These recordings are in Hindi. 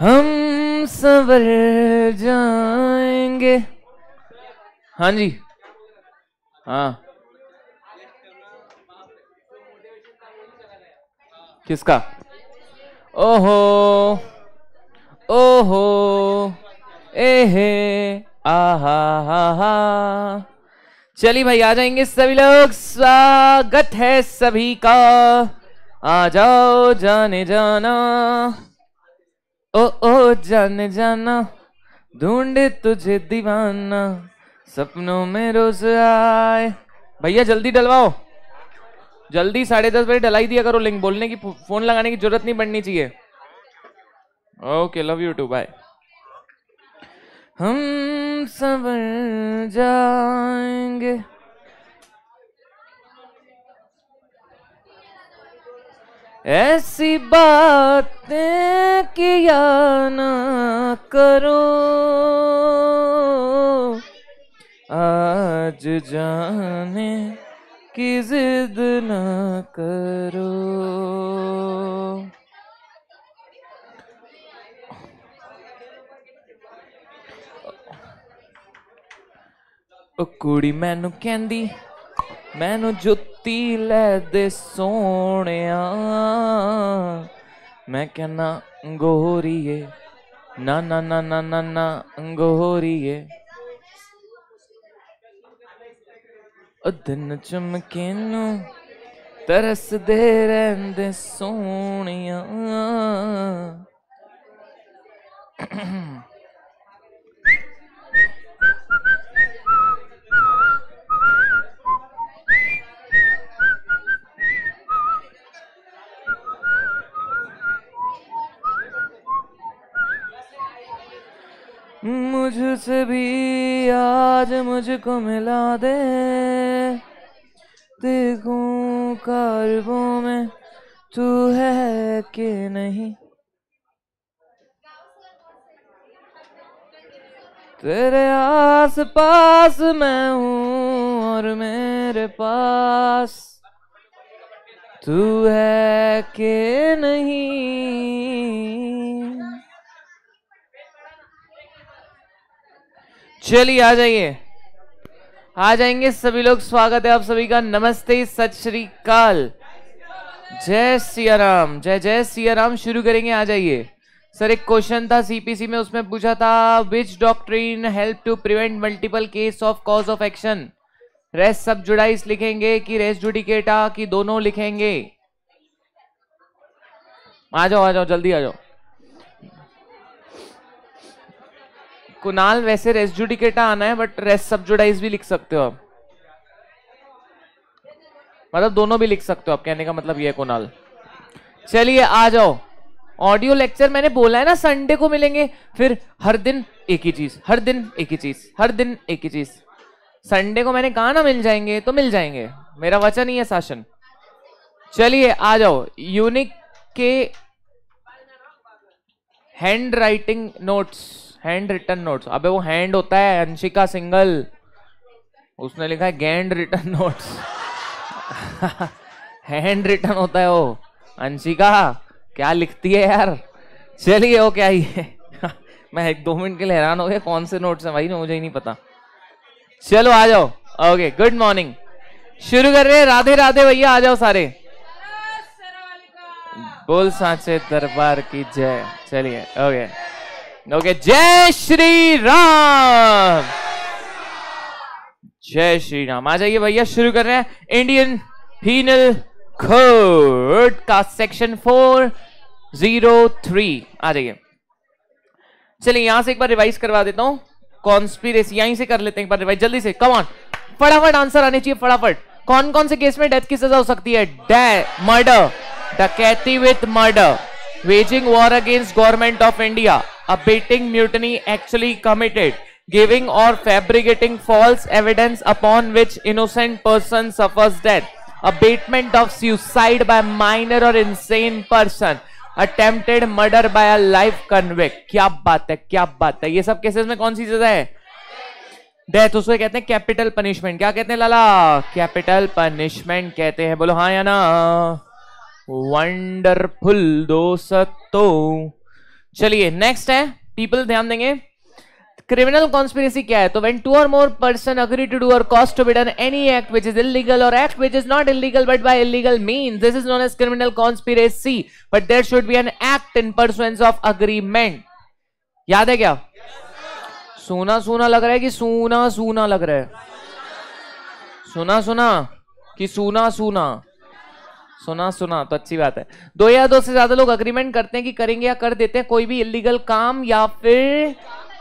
हम सवर जाएंगे हाँ जी हाँ किसका ओहो ओहो एहे आहा चलिए भाई आ जाएंगे सभी लोग स्वागत है सभी का आ जाओ जाने जाना ओ ओ जाने जाना ढूंढे तुझे दीवाना सपनों में रोज आए भैया जल्दी डलवाओ जल्दी साढ़े दस बजे डलाई दिया करो लिंक बोलने की फोन लगाने की जरूरत नहीं पड़नी चाहिए okay love you too bye हम सवर जाएंगे ऐसी बातें किया ना करो आज जाने की जिद ना करो ਉਹ ਕੁੜੀ ਮੈਨੂੰ ਕਹਿੰਦੀ ਮੈਨੂੰ ਜੁੱਤੀ ਲੈ ਦੇ ਸੋਹਣਿਆ ਮੈਂ ਕਹਿੰਨਾ ਗੋਰੀਏ ਨਾ ਨਾ ਨਾ ਨਾ ਨਾ ਨਾ ਗੋਰੀਏ ਅਦਨ ਚਮਕੇ ਨੂੰ ਤਰਸਦੇ ਰਹਿੰਦੇ ਸੋਹਣਿਆ मुझसे भी आज मुझको मिला दे देखूं कारबों में तू है कि नहीं तेरे आस पास मैं हूँ और मेरे पास तू है कि नहीं चलिए आ जाइए आ जाएंगे सभी लोग स्वागत है आप सभी का नमस्ते सत श्री जय सिया राम जय जय सिया राम शुरू करेंगे आ जाइए सर एक क्वेश्चन था सीपीसी में उसमें पूछा था which doctrine help to prevent multiple case of cause of action res sub judice लिखेंगे कि रेस जुडिकेटा कि दोनों लिखेंगे आ जाओ आ जाओ जल्दी आ जाओ कुनाल वैसे रेस जुडिकेटा आना है बट रेस सब्जुडाइज भी लिख सकते हो आप मतलब दोनों भी लिख सकते हो आप कहने का मतलब ये कुणाल चलिए आ जाओ ऑडियो लेक्चर मैंने बोला है ना संडे को मिलेंगे फिर हर दिन एक ही चीज हर दिन एक ही चीज हर दिन एक ही चीज संडे को मैंने कहा ना मिल जाएंगे तो मिल जाएंगे मेरा वचन ही है शासन चलिए आ जाओ यूनिक के handwriting notes handwritten notes अबे वो हैंड होता है अंशिका सिंगल उसने लिखा है handwritten notes handwritten होता है वो अंशिका क्या लिखती है यार चलिए वो क्या ही है मैं एक दो मिनट के लिए हैरान हो गया कौन से नोट्स हैं भाई मुझे ही नहीं पता चलो आ जाओ ओके गुड मॉर्निंग शुरू कर रहे हैं राधे राधे भैया आ जाओ सारे बोल साचे दरबार की जय चलिए ओके ओके जय श्री राम जय श्री राम आ जाइए भैया शुरू कर रहे हैं इंडियन फीनल कोड का सेक्शन फोर जीरो थ्री आ जाइए चलिए यहां से एक बार रिवाइज करवा देता हूं कॉन्स्पिरेसी यहीं से कर लेते हैं एक बार रिवाइज जल्दी से कम ऑन फटाफट आंसर आने चाहिए फटाफट कौन कौन से केस में डेथ की सजा हो सकती है डे मर्डर डकैती with murder waging war against government of India abating mutiny actually committed, giving or fabricating false evidence upon which innocent person suffers death, abatement of suicide by minor or insane person, attempted murder by a life convict क्या बात है क्या बात है ये सब केसेस में कौन सी सजा है डेथ उसको कहते हैं कैपिटल पनिशमेंट क्या कहते हैं लाला कैपिटल पनिशमेंट कहते हैं बोलो हाँ या ना वंडरफुल दोस्तों चलिए नेक्स्ट है पीपल ध्यान देंगे क्रिमिनल कॉन्स्पिरेसी क्या है तो when two or more person agree to do or cause to be done any act which is illegal or act which is not illegal but by illegal mean this is known as criminal conspiracy but there should be an act in person of agreement याद है क्या सोना सोना लग रहा है कि सोना सोना लग रहा है सुना सुना कि सोना सोना सुना सुना तो अच्छी बात है दो या दो से ज्यादा लोग अग्रीमेंट करते हैं कि करेंगे या कर देते हैं कोई भी इलीगल काम या फिर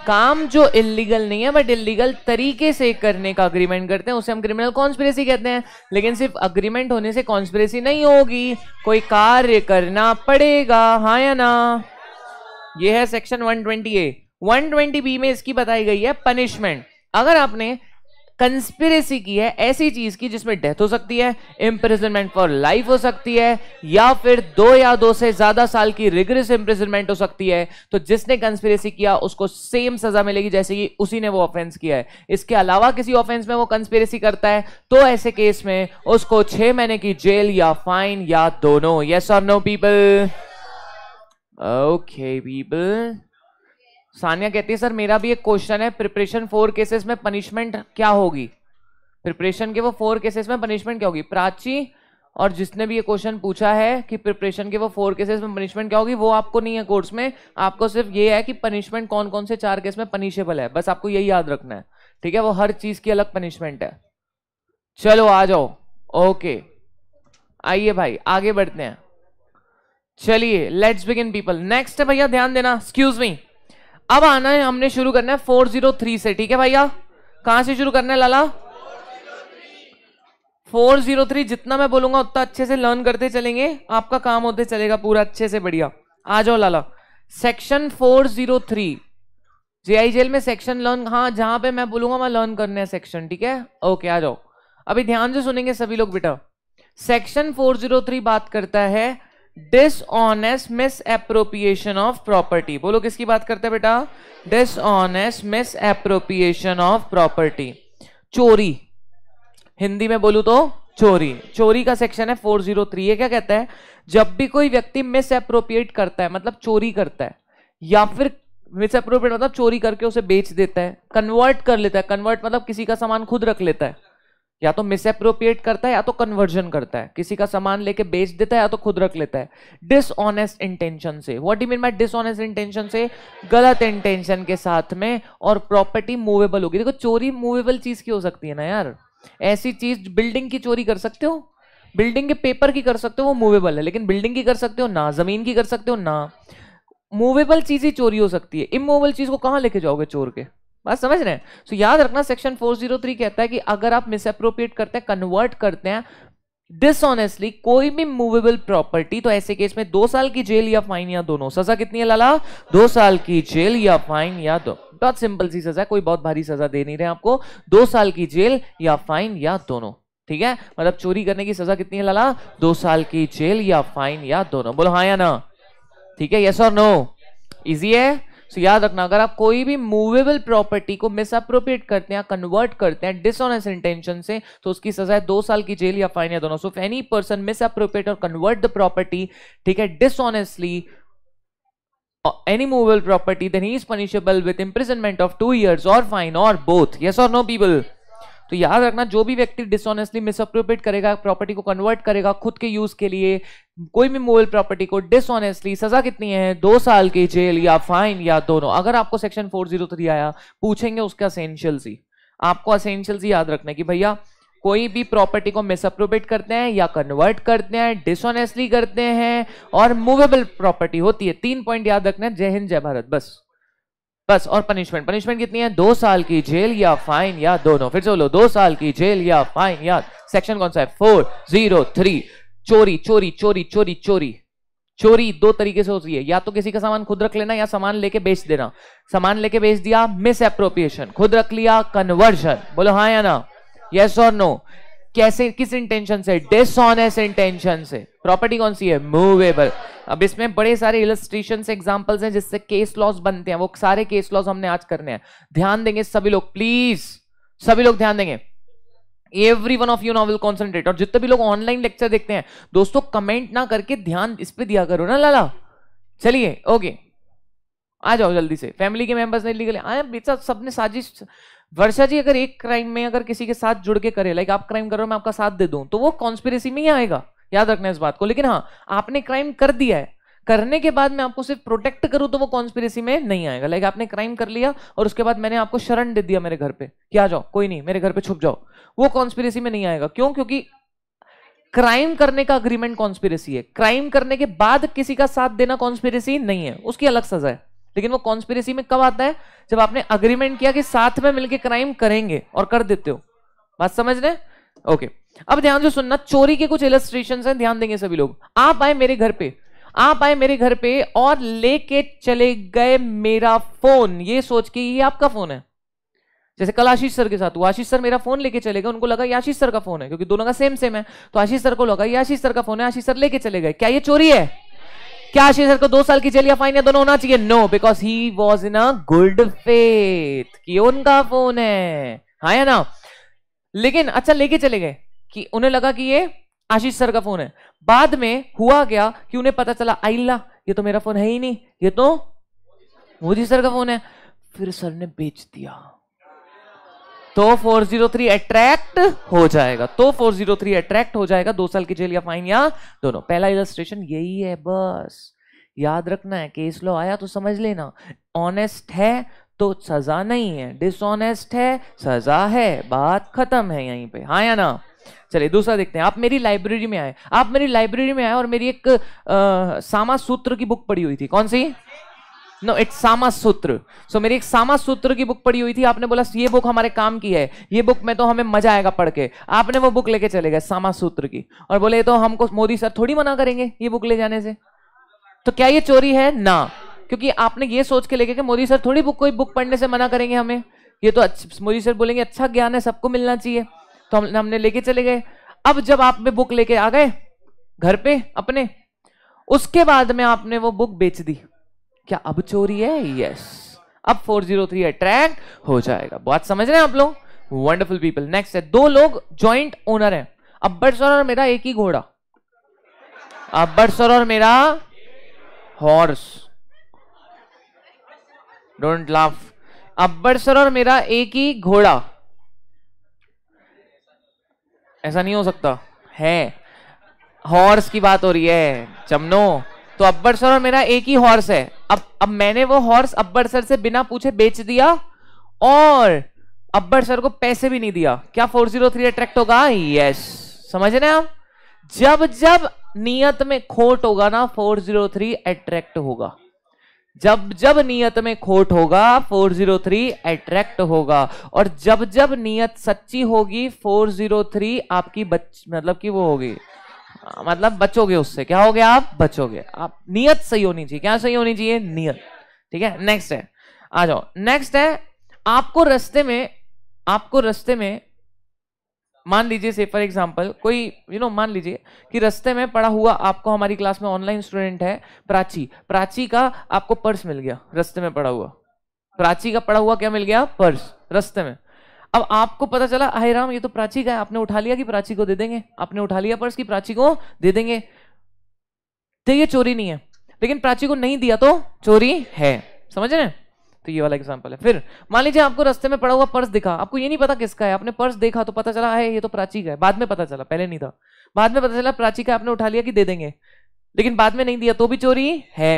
काम जो इलीगल नहीं है बट इलीगल तरीके से करने का अग्रीमेंट करते हैं उसे हम क्रिमिनल कॉन्स्पिरेसी कहते हैं लेकिन सिर्फ अग्रीमेंट होने से कॉन्स्पिरेसी नहीं होगी कोई कार्य करना पड़ेगा हा या ना यह है section one twenty A one twenty B में इसकी बताई गई है पनिशमेंट अगर आपने कंस्पिरेसी की है ऐसी चीज की जिसमें डेथ हो सकती है इम्प्रिजनमेंट फॉर लाइफ हो सकती है या फिर दो या दो से ज्यादा साल की रिग्रेस इंप्रिजनमेंट हो सकती है तो जिसने कंस्पिरेसी किया उसको सेम सजा मिलेगी जैसे कि उसी ने वो ऑफेंस किया है इसके अलावा किसी ऑफेंस में वो कंस्पिरेसी करता है तो ऐसे केस में उसको छह महीने की जेल या फाइन या दोनों yes or no people okay people Sania कहती है सर मेरा भी एक क्वेश्चन है प्रिपरेशन फोर केसेस में पनिशमेंट क्या होगी प्रिपरेशन के वो फोर केसेस में पनिशमेंट क्या होगी प्राची और जिसने भी ये क्वेश्चन पूछा है कि प्रिपरेशन के वो फोर केसेस में पनिशमेंट क्या होगी वो आपको नहीं है कोर्स में आपको सिर्फ ये है कि पनिशमेंट कौन कौन से चार केस में पनिशेबल है बस आपको यही याद रखना है ठीक है वो हर चीज की अलग पनिशमेंट है चलो आ जाओ ओके आइए भाई आगे बढ़ते हैं चलिए लेट्स बिगिन पीपल नेक्स्ट है भैया ध्यान देना एक्सक्यूज मी अब आना है हमने शुरू करना है फोर जीरो थ्री से ठीक है भैया कहां से शुरू करना है लाला फोर जीरो थ्री जितना मैं बोलूंगा उतना अच्छे से लर्न करते चलेंगे आपका काम होते चलेगा पूरा अच्छे से बढ़िया आ जाओ लाला सेक्शन फोर जीरो थ्री जे आई जेल में सेक्शन लर्न हाँ जहां पे मैं बोलूंगा मैं लर्न करने है सेक्शन ठीक है ओके आ जाओ अभी ध्यान से सुनेंगे सभी लोग बेटा सेक्शन 403 बात करता है dishonest misappropriation of property बोलो किसकी बात करते हैं बेटा dishonest misappropriation of property चोरी हिंदी में बोलू तो चोरी चोरी का सेक्शन है 403 ये क्या कहता है जब भी कोई व्यक्ति मिस एप्रोप्रिएट करता है मतलब चोरी करता है या फिर मिस एप्रोप्रिएट मतलब चोरी करके उसे बेच देता है कन्वर्ट कर लेता है कन्वर्ट मतलब किसी का सामान खुद रख लेता है या तो मिसअप्रोप्रिएट करता है या तो कन्वर्जन करता है किसी का सामान लेके बेच देता है या तो खुद रख लेता है डिसऑनेस्ट इंटेंशन से what do mean by dishonest intention से गलत इंटेंशन के साथ में और प्रॉपर्टी मूवेबल होगी देखो चोरी मूवेबल चीज की हो सकती है ना यार ऐसी चीज बिल्डिंग की चोरी कर सकते हो बिल्डिंग के पेपर की कर सकते हो वो मूवेबल है लेकिन बिल्डिंग की कर सकते हो ना जमीन की कर सकते हो ना मूवेबल चीज ही चोरी हो सकती है इमूवेबल चीज को कहाँ लेके जाओगे चोर के बात समझ रहे हैं सो so, याद रखना सेक्शन 403 कहता है कि अगर आप मिसअप्रोप्रिएट करते हैं कन्वर्ट करते हैं डिसऑनेस्टली कोई भी मूवेबल प्रॉपर्टी तो ऐसे केस में दो साल की जेल या फाइन या दोनों सजा कितनी है लाला दो साल की जेल या फाइन या दो बहुत सिंपल सी सजा कोई बहुत भारी सजा दे नहीं रहे आपको दो साल की जेल या फाइन या दोनों ठीक है मतलब चोरी करने की सजा कितनी है लाला दो साल की जेल या फाइन या दोनों बोलो हाँ या ना ठीक है यस और नो इजी है सो so, याद रखना अगर आप कोई भी मूवेबल प्रॉपर्टी को मिसअप्रोप्रिएट करते हैं कन्वर्ट करते हैं डिसऑनेस्ट इंटेंशन से तो उसकी सजा है दो साल की जेल या फाइन या दोनों सो एनी पर्सन मिसअप्रोप्रिएट और कन्वर्ट द प्रॉपर्टी ठीक है dishonestly any movable property then he is punishable with imprisonment of two years और फाइन और both yes or no people तो याद रखना जो भी व्यक्ति डिसऑनेस्टली मिसअप्रोप्रिएट करेगा प्रॉपर्टी को कन्वर्ट करेगा खुद के यूज के लिए कोई भी मूवेबल प्रॉपर्टी को डिसऑनेस्टली सजा कितनी है दो साल की जेल या फाइन या दोनों अगर आपको सेक्शन 403 आया पूछेंगे उसके असेंशियल्स ही आपको असेंशियल्स ही याद रखना कि भैया कोई भी प्रॉपर्टी को मिसअप्रोप्रिएट करते हैं या कन्वर्ट करते हैं डिसऑनेस्टली करते हैं और मूवेबल प्रॉपर्टी होती है तीन पॉइंट याद रखना है जय हिंद जय भारत बस बस और पनिशमेंट पनिशमेंट कितनी है दो साल की जेल या फाइन या दोनों फिर से बोलो दो साल की जेल या फाइन या सेक्शन कौन सा है फोर जीरो थ्री चोरी चोरी चोरी चोरी चोरी चोरी दो तरीके से होती है या तो किसी का सामान खुद रख लेना या सामान लेके बेच देना सामान लेके बेच दिया मिस अप्रोप्रिएशन खुद रख लिया कन्वर्जन बोलो हाँ या ना यस और नो कैसे किस इंटेंशन से डिसऑनेस्ट इंटेंशन से प्रॉपर्टी कौन सी है मूवेबल अब इसमें बड़े सारे इलस्ट्रेशन एग्जाम्पल्स हैं जिससे केस लॉस बनते हैं वो सारे केस लॉस हमने आज करने हैं ध्यान देंगे सभी लोग प्लीज सभी लोग ध्यान देंगे every one of you now will concentrate और जितने भी लोग ऑनलाइन लेक्चर देखते हैं दोस्तों कमेंट ना करके ध्यान इस पर दिया करो ना लाला चलिए ओके आ जाओ जल्दी से फैमिली के मेंबर्स ने लीगल आए बेचा सबने साजिश वर्षा जी अगर एक क्राइम में अगर किसी के साथ जुड़ के करे लाइक आप क्राइम करो मैं आपका साथ दे दूं तो वो कॉन्स्पिरेसी में ही आएगा याद रखना इस बात को लेकिन हाँ आपने क्राइम कर दिया है करने के बाद मैं आपको सिर्फ प्रोटेक्ट करूं तो वो कॉन्स्पिरेसी में नहीं आएगा लाइक आपने क्राइम कर लिया और उसके बाद मैंने आपको शरण दे दिया मेरे घर पे कि आ जाओ कोई नहीं मेरे घर पे छुप जाओ वो कॉन्स्पिरेसी में नहीं आएगा क्यों क्योंकि क्राइम करने का अग्रीमेंट कॉन्स्पिरेसी है क्राइम करने के बाद किसी का साथ देना कॉन्स्पिरेसी नहीं है उसकी अलग सजा है लेकिन वो कॉन्स्पिरसी में कब आता है जब आपने अग्रीमेंट किया कि साथ में मिलकर क्राइम करेंगे और कर देते हो बात समझ रहे ओके अब ध्यान से सुनना चोरी के कुछ इलस्ट्रेशन है ध्यान देंगे सभी लोग आप आए मेरे घर पे आप आए मेरे घर पे और लेके चले गए मेरा फोन ये सोच के ये आपका फोन है जैसे कल आशीष सर के साथ हुआ आशीष सर मेरा फोन लेके चले गए उनको लगा आशीष सर का फोन है क्योंकि दोनों का सेम सेम है तो आशीष सर को लगा आशीष सर का फोन है आशीष सर लेके चले गए क्या ये चोरी है क्या आशीष सर को दो साल की जेल या फाइन या दोनों होना चाहिए no because he was in a good faith कि उनका फोन है हाँ या ना लेकिन अच्छा लेके चले गए कि उन्हें लगा कि ये आशीष सर का फोन है बाद में हुआ गया कि उन्हें पता चला आईला ये तो मेरा फोन है ही नहीं ये तो मोदी सर का फोन है फिर सर ने बेच दिया तो 403 अट्रैक्ट हो जाएगा तो 403 अट्रैक्ट हो जाएगा दो साल की जेल या फाइन या दोनों पहला इलस्ट्रेशन यही है बस याद रखना है केस लो आया तो समझ लेना ऑनेस्ट है तो सजा नहीं है डिसऑनेस्ट है सजा है बात खत्म है यहीं पे हाँ या ना चलिए दूसरा देखते हैं आप मेरी लाइब्रेरी में आए आप मेरी लाइब्रेरी में आए और मेरी एक आ, सामा सूत्र की बुक पड़ी हुई थी कौन सी नो इट्स सामा सूत्र सो मेरी एक सामा सूत्र की बुक पड़ी हुई थी आपने बोला ये बुक हमारे काम की है ये बुक में तो हमें मजा आएगा पढ़ के आपने वो बुक लेके चले गए सामा सूत्र की और बोले तो हमको मोदी सर थोड़ी मना करेंगे ये बुक ले जाने से तो क्या ये चोरी है ना क्योंकि आपने ये सोच के लेके मोदी सर थोड़ी बुक कोई बुक पढ़ने से मना करेंगे हमें ये तो मोदी सर बोलेंगे अच्छा ज्ञान है सबको मिलना चाहिए तो हम हमने लेके चले गए अब जब आप में बुक लेके आ गए घर पे अपने उसके बाद में आपने वो बुक बेच दी क्या अब चोरी है यस अब 403 अट्रैक्ट हो जाएगा बात समझ रहे हैं आप लोग वंडरफुल पीपल नेक्स्ट है दो लोग ज्वाइंट ओनर हैं अब्बर सर और मेरा एक ही घोड़ा अब्बर सर और मेरा हॉर्स डोंट लाफ अब्बर सर और मेरा एक ही घोड़ा ऐसा नहीं हो सकता है हॉर्स की बात हो रही है चमनो तो अब्बर सर और मेरा एक ही हॉर्स है अब अब मैंने वो हॉर्स अब्बर सर से बिना पूछे बेच दिया और अब्बर सर को पैसे भी नहीं दिया क्या 403 अट्रैक्ट होगा यस समझ रहे आप जब जब नियत में खोट होगा ना 403 अट्रैक्ट होगा जब जब नियत में खोट होगा 403 अट्रैक्ट होगा और जब जब नियत सच्ची होगी 403 आपकी बच मतलब कि वो होगी हाँ, मतलब बचोगे उससे क्या हो गया आप बचोगे आप नियत सही होनी चाहिए क्या सही होनी चाहिए नियत ठीक है नेक्स्ट है आ जाओ नेक्स्ट है आपको रस्ते में आपको रस्ते में मान लीजिए से फॉर एग्जाम्पल कोई यू you नो know, मान लीजिए कि रस्ते में पड़ा हुआ आपको हमारी क्लास में ऑनलाइन स्टूडेंट है प्राची प्राची का आपको पर्स मिल गया रस्ते में पड़ा हुआ प्राची का पड़ा हुआ क्या मिल गया पर्स रस्ते में अब आपको पता चला अरे राम ये तो प्राची का है आपने उठा लिया कि प्राची को दे देंगे आपने उठा लिया पर्स की प्राची को दे देंगे तो ये चोरी नहीं है लेकिन प्राची को नहीं दिया तो चोरी है समझ रहे तो ये वाला एग्जाम्पल है फिर मान लीजिए आपको रस्ते में पड़ा हुआ पर्स दिखा आपको ये नहीं पता किसका है आपने पर्स देखा तो पता चला है ये तो प्राची का है बाद में पता चला पहले नहीं था बाद में पता चला प्राची का आपने उठा लिया कि दे देंगे लेकिन बाद में नहीं दिया तो भी चोरी है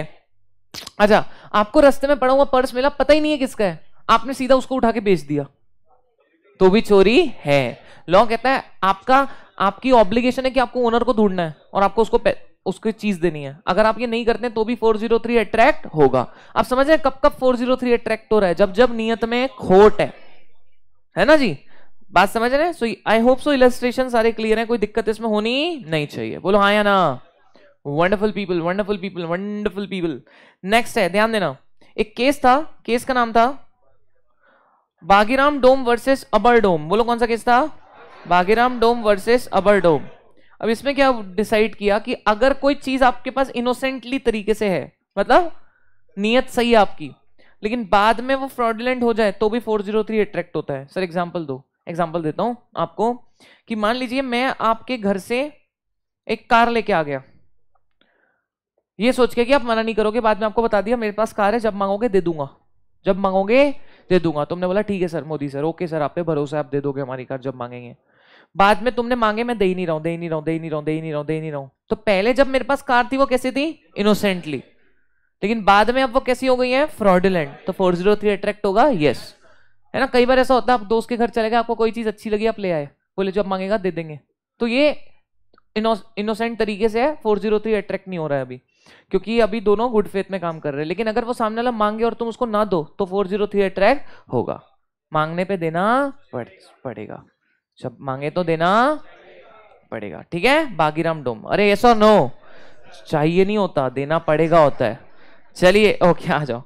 अच्छा आपको रस्ते में पड़ा हुआ पर्स मिला पता ही नहीं है किसका है आपने सीधा उसको उठा के बेच दिया तो भी चोरी है लॉ कहता है आपका आपकी ऑब्लिगेशन है कि आपको ओनर को ढूंढना है और आपको उसको उसकी चीज देनी है अगर आप ये नहीं करते तो भी 403 अट्रैक्ट होगा आप समझ रहे कब कब 403 अट्रैक्ट हो रहा है जब जब नियत में खोट है है ना जी बात समझ रहे हैं so I hope so illustration सारे क्लियर है कोई दिक्कत इसमें होनी नहीं चाहिए बोलो हाँ या ना wonderful people wonderful people wonderful people next है ध्यान देना एक केस था केस का नाम था बागीराम डोम वर्सेस अबर डोम बोलो कौन सा केस था बागीराम डोम वर्सेस अबर डोम अब इसमें क्या डिसाइड किया कि अगर कोई चीज आपके पास इनोसेंटली तरीके से है मतलब नियत सही है आपकी लेकिन बाद में वो फ्रॉडलेंट हो जाए तो भी 403 अट्रैक्ट होता है सर एग्जाम्पल दो एग्जाम्पल देता हूं आपको कि मान लीजिए मैं आपके घर से एक कार लेके आ गया ये सोच के कि आप मना नहीं करोगे बाद में आपको बता दिया मेरे पास कार है जब मांगोगे दे दूंगा जब मांगोगे दे दूंगा तुमने बोला ठीक है sir Modi sir okay sir आप पे भरोसा आप दे दोगे हमारी कार जब मांगेंगे बाद में तुमने मांगे मैं दे ही नहीं रहा हूं दे ही नहीं रहा हूं दे ही नहीं रहा हूं दे ही नहीं रहा हूं दे नहीं रहा हूं तो पहले जब मेरे पास कार थी वो कैसी थी इनोसेंटली लेकिन बाद में अब वो कैसी हो गई है फ्रॉडुलेंट तो फोर जीरो थ्री अट्रैक्ट होगा यस है ना कई बार ऐसा होता है आप दोस्त के घर चले गए आपको कोई चीज़ अच्छी लगी आप ले आए बोले जब मांगेगा दे देंगे तो ये इनोसेंट तरीके से है फोर जीरो थ्री अट्रैक्ट नहीं हो रहा है अभी क्योंकि अभी दोनों गुड फेथ में काम कर रहे हैं लेकिन अगर वो सामने वाला मांगे और तुम उसको ना दो तो फोर जीरो थ्री अट्रैक्ट होगा मांगने पे देना पड़ेगा जब मांगे तो देना पड़ेगा ठीक है बागीराम डोम अरे ऐसा नो चाहिए नहीं होता देना पड़ेगा होता है चलिए ओके आ जाओ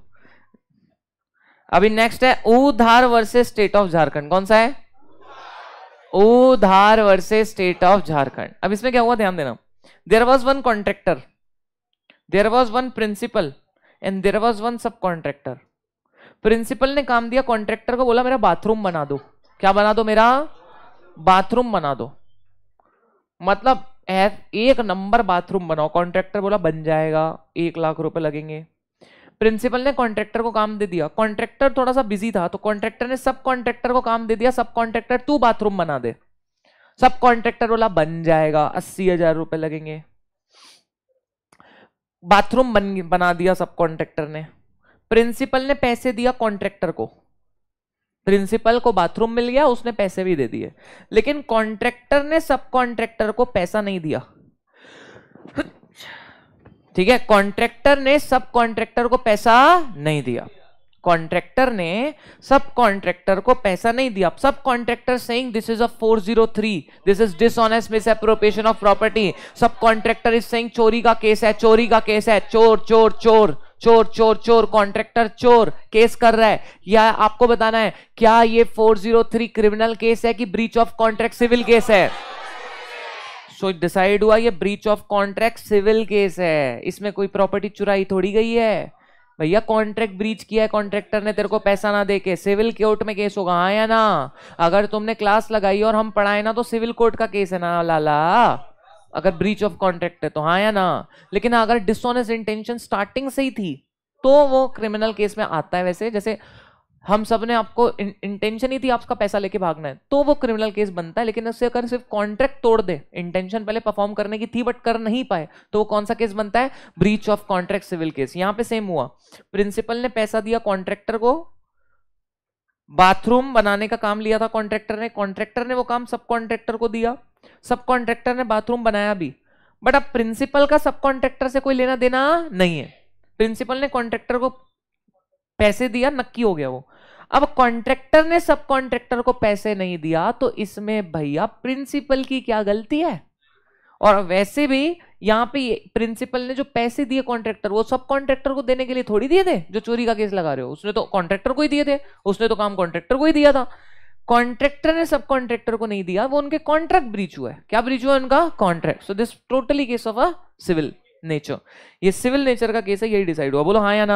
अभी नेक्स्ट है उधार वर्सेस स्टेट ऑफ झारखंड कौन सा है उधार वर्सेस स्टेट ऑफ झारखंड अब इसमें क्या हुआ ध्यान देना there was one contractor there was one principal and there was one sub contractor principal ने काम दिया कॉन्ट्रेक्टर को बोला मेरा बाथरूम बना दो क्या बना दो मेरा बाथरूम बना दो मतलब एक नंबर बाथरूम बनाओ कॉन्ट्रेक्टर बोला बन जाएगा एक लाख रुपए लगेंगे प्रिंसिपल ने कॉन्ट्रेक्टर को काम दे दिया कॉन्ट्रेक्टर थोड़ा सा बिजी था तो कॉन्ट्रेक्टर ने सब कॉन्ट्रेक्टर को काम दे दिया सब कॉन्ट्रेक्टर तू बाथरूम बना दे सब कॉन्ट्रेक्टर बोला बन जाएगा अस्सी हजार रुपए लगेंगे बाथरूम बन बना दिया सब कॉन्ट्रेक्टर ने प्रिंसिपल ने पैसे दिया कॉन्ट्रेक्टर को प्रिंसिपल को बाथरूम मिल गया उसने पैसे भी दे दिए लेकिन कॉन्ट्रेक्टर ने सब कॉन्ट्रेक्टर को पैसा नहीं दिया ठीक है कॉन्ट्रेक्टर ने सब कॉन्ट्रेक्टर को पैसा नहीं दिया कॉन्ट्रैक्टर ने सब कॉन्ट्रैक्टर को पैसा नहीं दिया sub contractor saying this is a 403 this is dishonest misappropriation of property sub contractor is saying चोरी का केस है चोरी का केस है चोर चोर चोर चोर चोर चोर कॉन्ट्रैक्टर चोर केस कर रहा है या आपको बताना है क्या ये 403 क्रिमिनल केस है कि breach of contract civil case है सो so, डिसाइड हुआ ये breach of contract civil case है इसमें कोई प्रॉपर्टी चुराई थोड़ी गई है भैया कॉन्ट्रैक्ट ब्रीच किया है कॉन्ट्रैक्टर ने तेरे को पैसा ना देके सिविल कोर्ट में केस होगा हाँ या ना अगर तुमने क्लास लगाई और हम पढ़ाए ना तो सिविल कोर्ट का केस है ना लाला अगर ब्रीच ऑफ कॉन्ट्रैक्ट है तो हाँ या ना लेकिन अगर डिसऑनेस्ट इंटेंशन स्टार्टिंग से ही थी तो वो क्रिमिनल केस में आता है वैसे जैसे हम सब ने आपको इंटेंशन ही थी आपका पैसा लेके भागना है तो वो क्रिमिनल केस बनता है लेकिन उससे अगर सिर्फ कॉन्ट्रैक्ट तोड़ दे इंटेंशन पहले परफॉर्म करने की थी बट कर नहीं पाए तो वो कौन सा केस बनता है breach of contract civil case यहाँ पे सेम हुआ प्रिंसिपल ने पैसा दिया कॉन्ट्रैक्टर को बाथरूम बनाने का काम लिया था कॉन्ट्रैक्टर ने कॉन्ट्रैक्टर ने वो काम सब कॉन्ट्रैक्टर को दिया सब कॉन्ट्रैक्टर ने बाथरूम बनाया भी बट अब प्रिंसिपल का सब कॉन्ट्रैक्टर से कोई लेना देना नहीं है प्रिंसिपल ने कॉन्ट्रैक्टर को पैसे दिया नक्की हो गया वो अब कॉन्ट्रैक्टर ने सब कॉन्ट्रैक्टर को पैसे नहीं दिया तो इसमें भैया प्रिंसिपल की क्या गलती है और वैसे भी यहां पे प्रिंसिपल ने जो पैसे दिए कॉन्ट्रैक्टर वो सब कॉन्ट्रैक्टर को देने के लिए थोड़ी दिए थे जो चोरी का केस लगा रहे हो उसने तो कॉन्ट्रैक्टर को ही दिए थे उसने तो काम कॉन्ट्रैक्टर को ही दिया था कॉन्ट्रैक्टर ने सब कॉन्ट्रैक्टर को नहीं दिया वो उनके कॉन्ट्रैक्ट ब्रीच हुआ है क्या ब्रीच हुआ उनका contract so this totally case of a civil nature ये सिविल नेचर का केस है यही डिसाइड हुआ बोलो हाँ या ना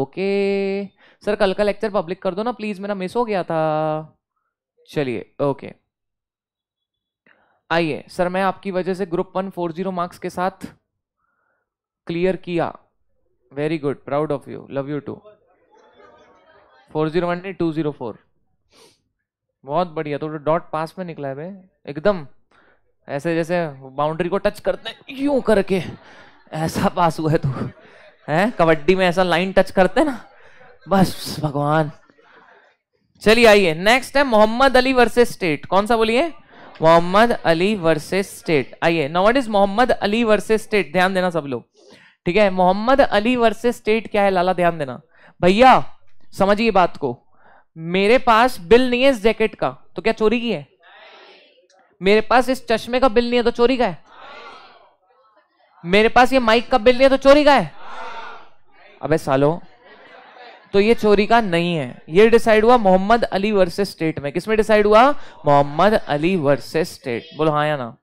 ओके सर कल का लेक्चर पब्लिक कर दो ना प्लीज मेरा मिस हो गया था चलिए ओके आइए सर मैं आपकी वजह से group one four zero marks के साथ क्लियर किया very good proud of you love you too four zero one two zero four बहुत बढ़िया तो डॉट पास में निकला है भाई एकदम ऐसे जैसे बाउंड्री को टच करते हैं यूं करके ऐसा पास हुआ है तू है कबड्डी में ऐसा लाइन टच करते ना बस भगवान चलिए आइए नेक्स्ट है मोहम्मद अली वर्सेस स्टेट कौन सा बोलिए मोहम्मद अली वर्सेस स्टेट आइए now is Mohammad Ali versus state ध्यान देना सब लोग ठीक है मोहम्मद अली वर्सेस स्टेट क्या है लाला ध्यान देना भैया समझिए बात को मेरे पास बिल नहीं है इस जैकेट का तो क्या चोरी की है मेरे पास इस चश्मे का बिल नहीं है तो चोरी का है मेरे पास ये माइक का बिल नहीं है तो चोरी का है अबे सालो तो ये चोरी का नहीं है ये डिसाइड हुआ मोहम्मद अली वर्सेस स्टेट में किसमें डिसाइड हुआ मोहम्मद अली वर्सेस स्टेट बोलो हाँ या ना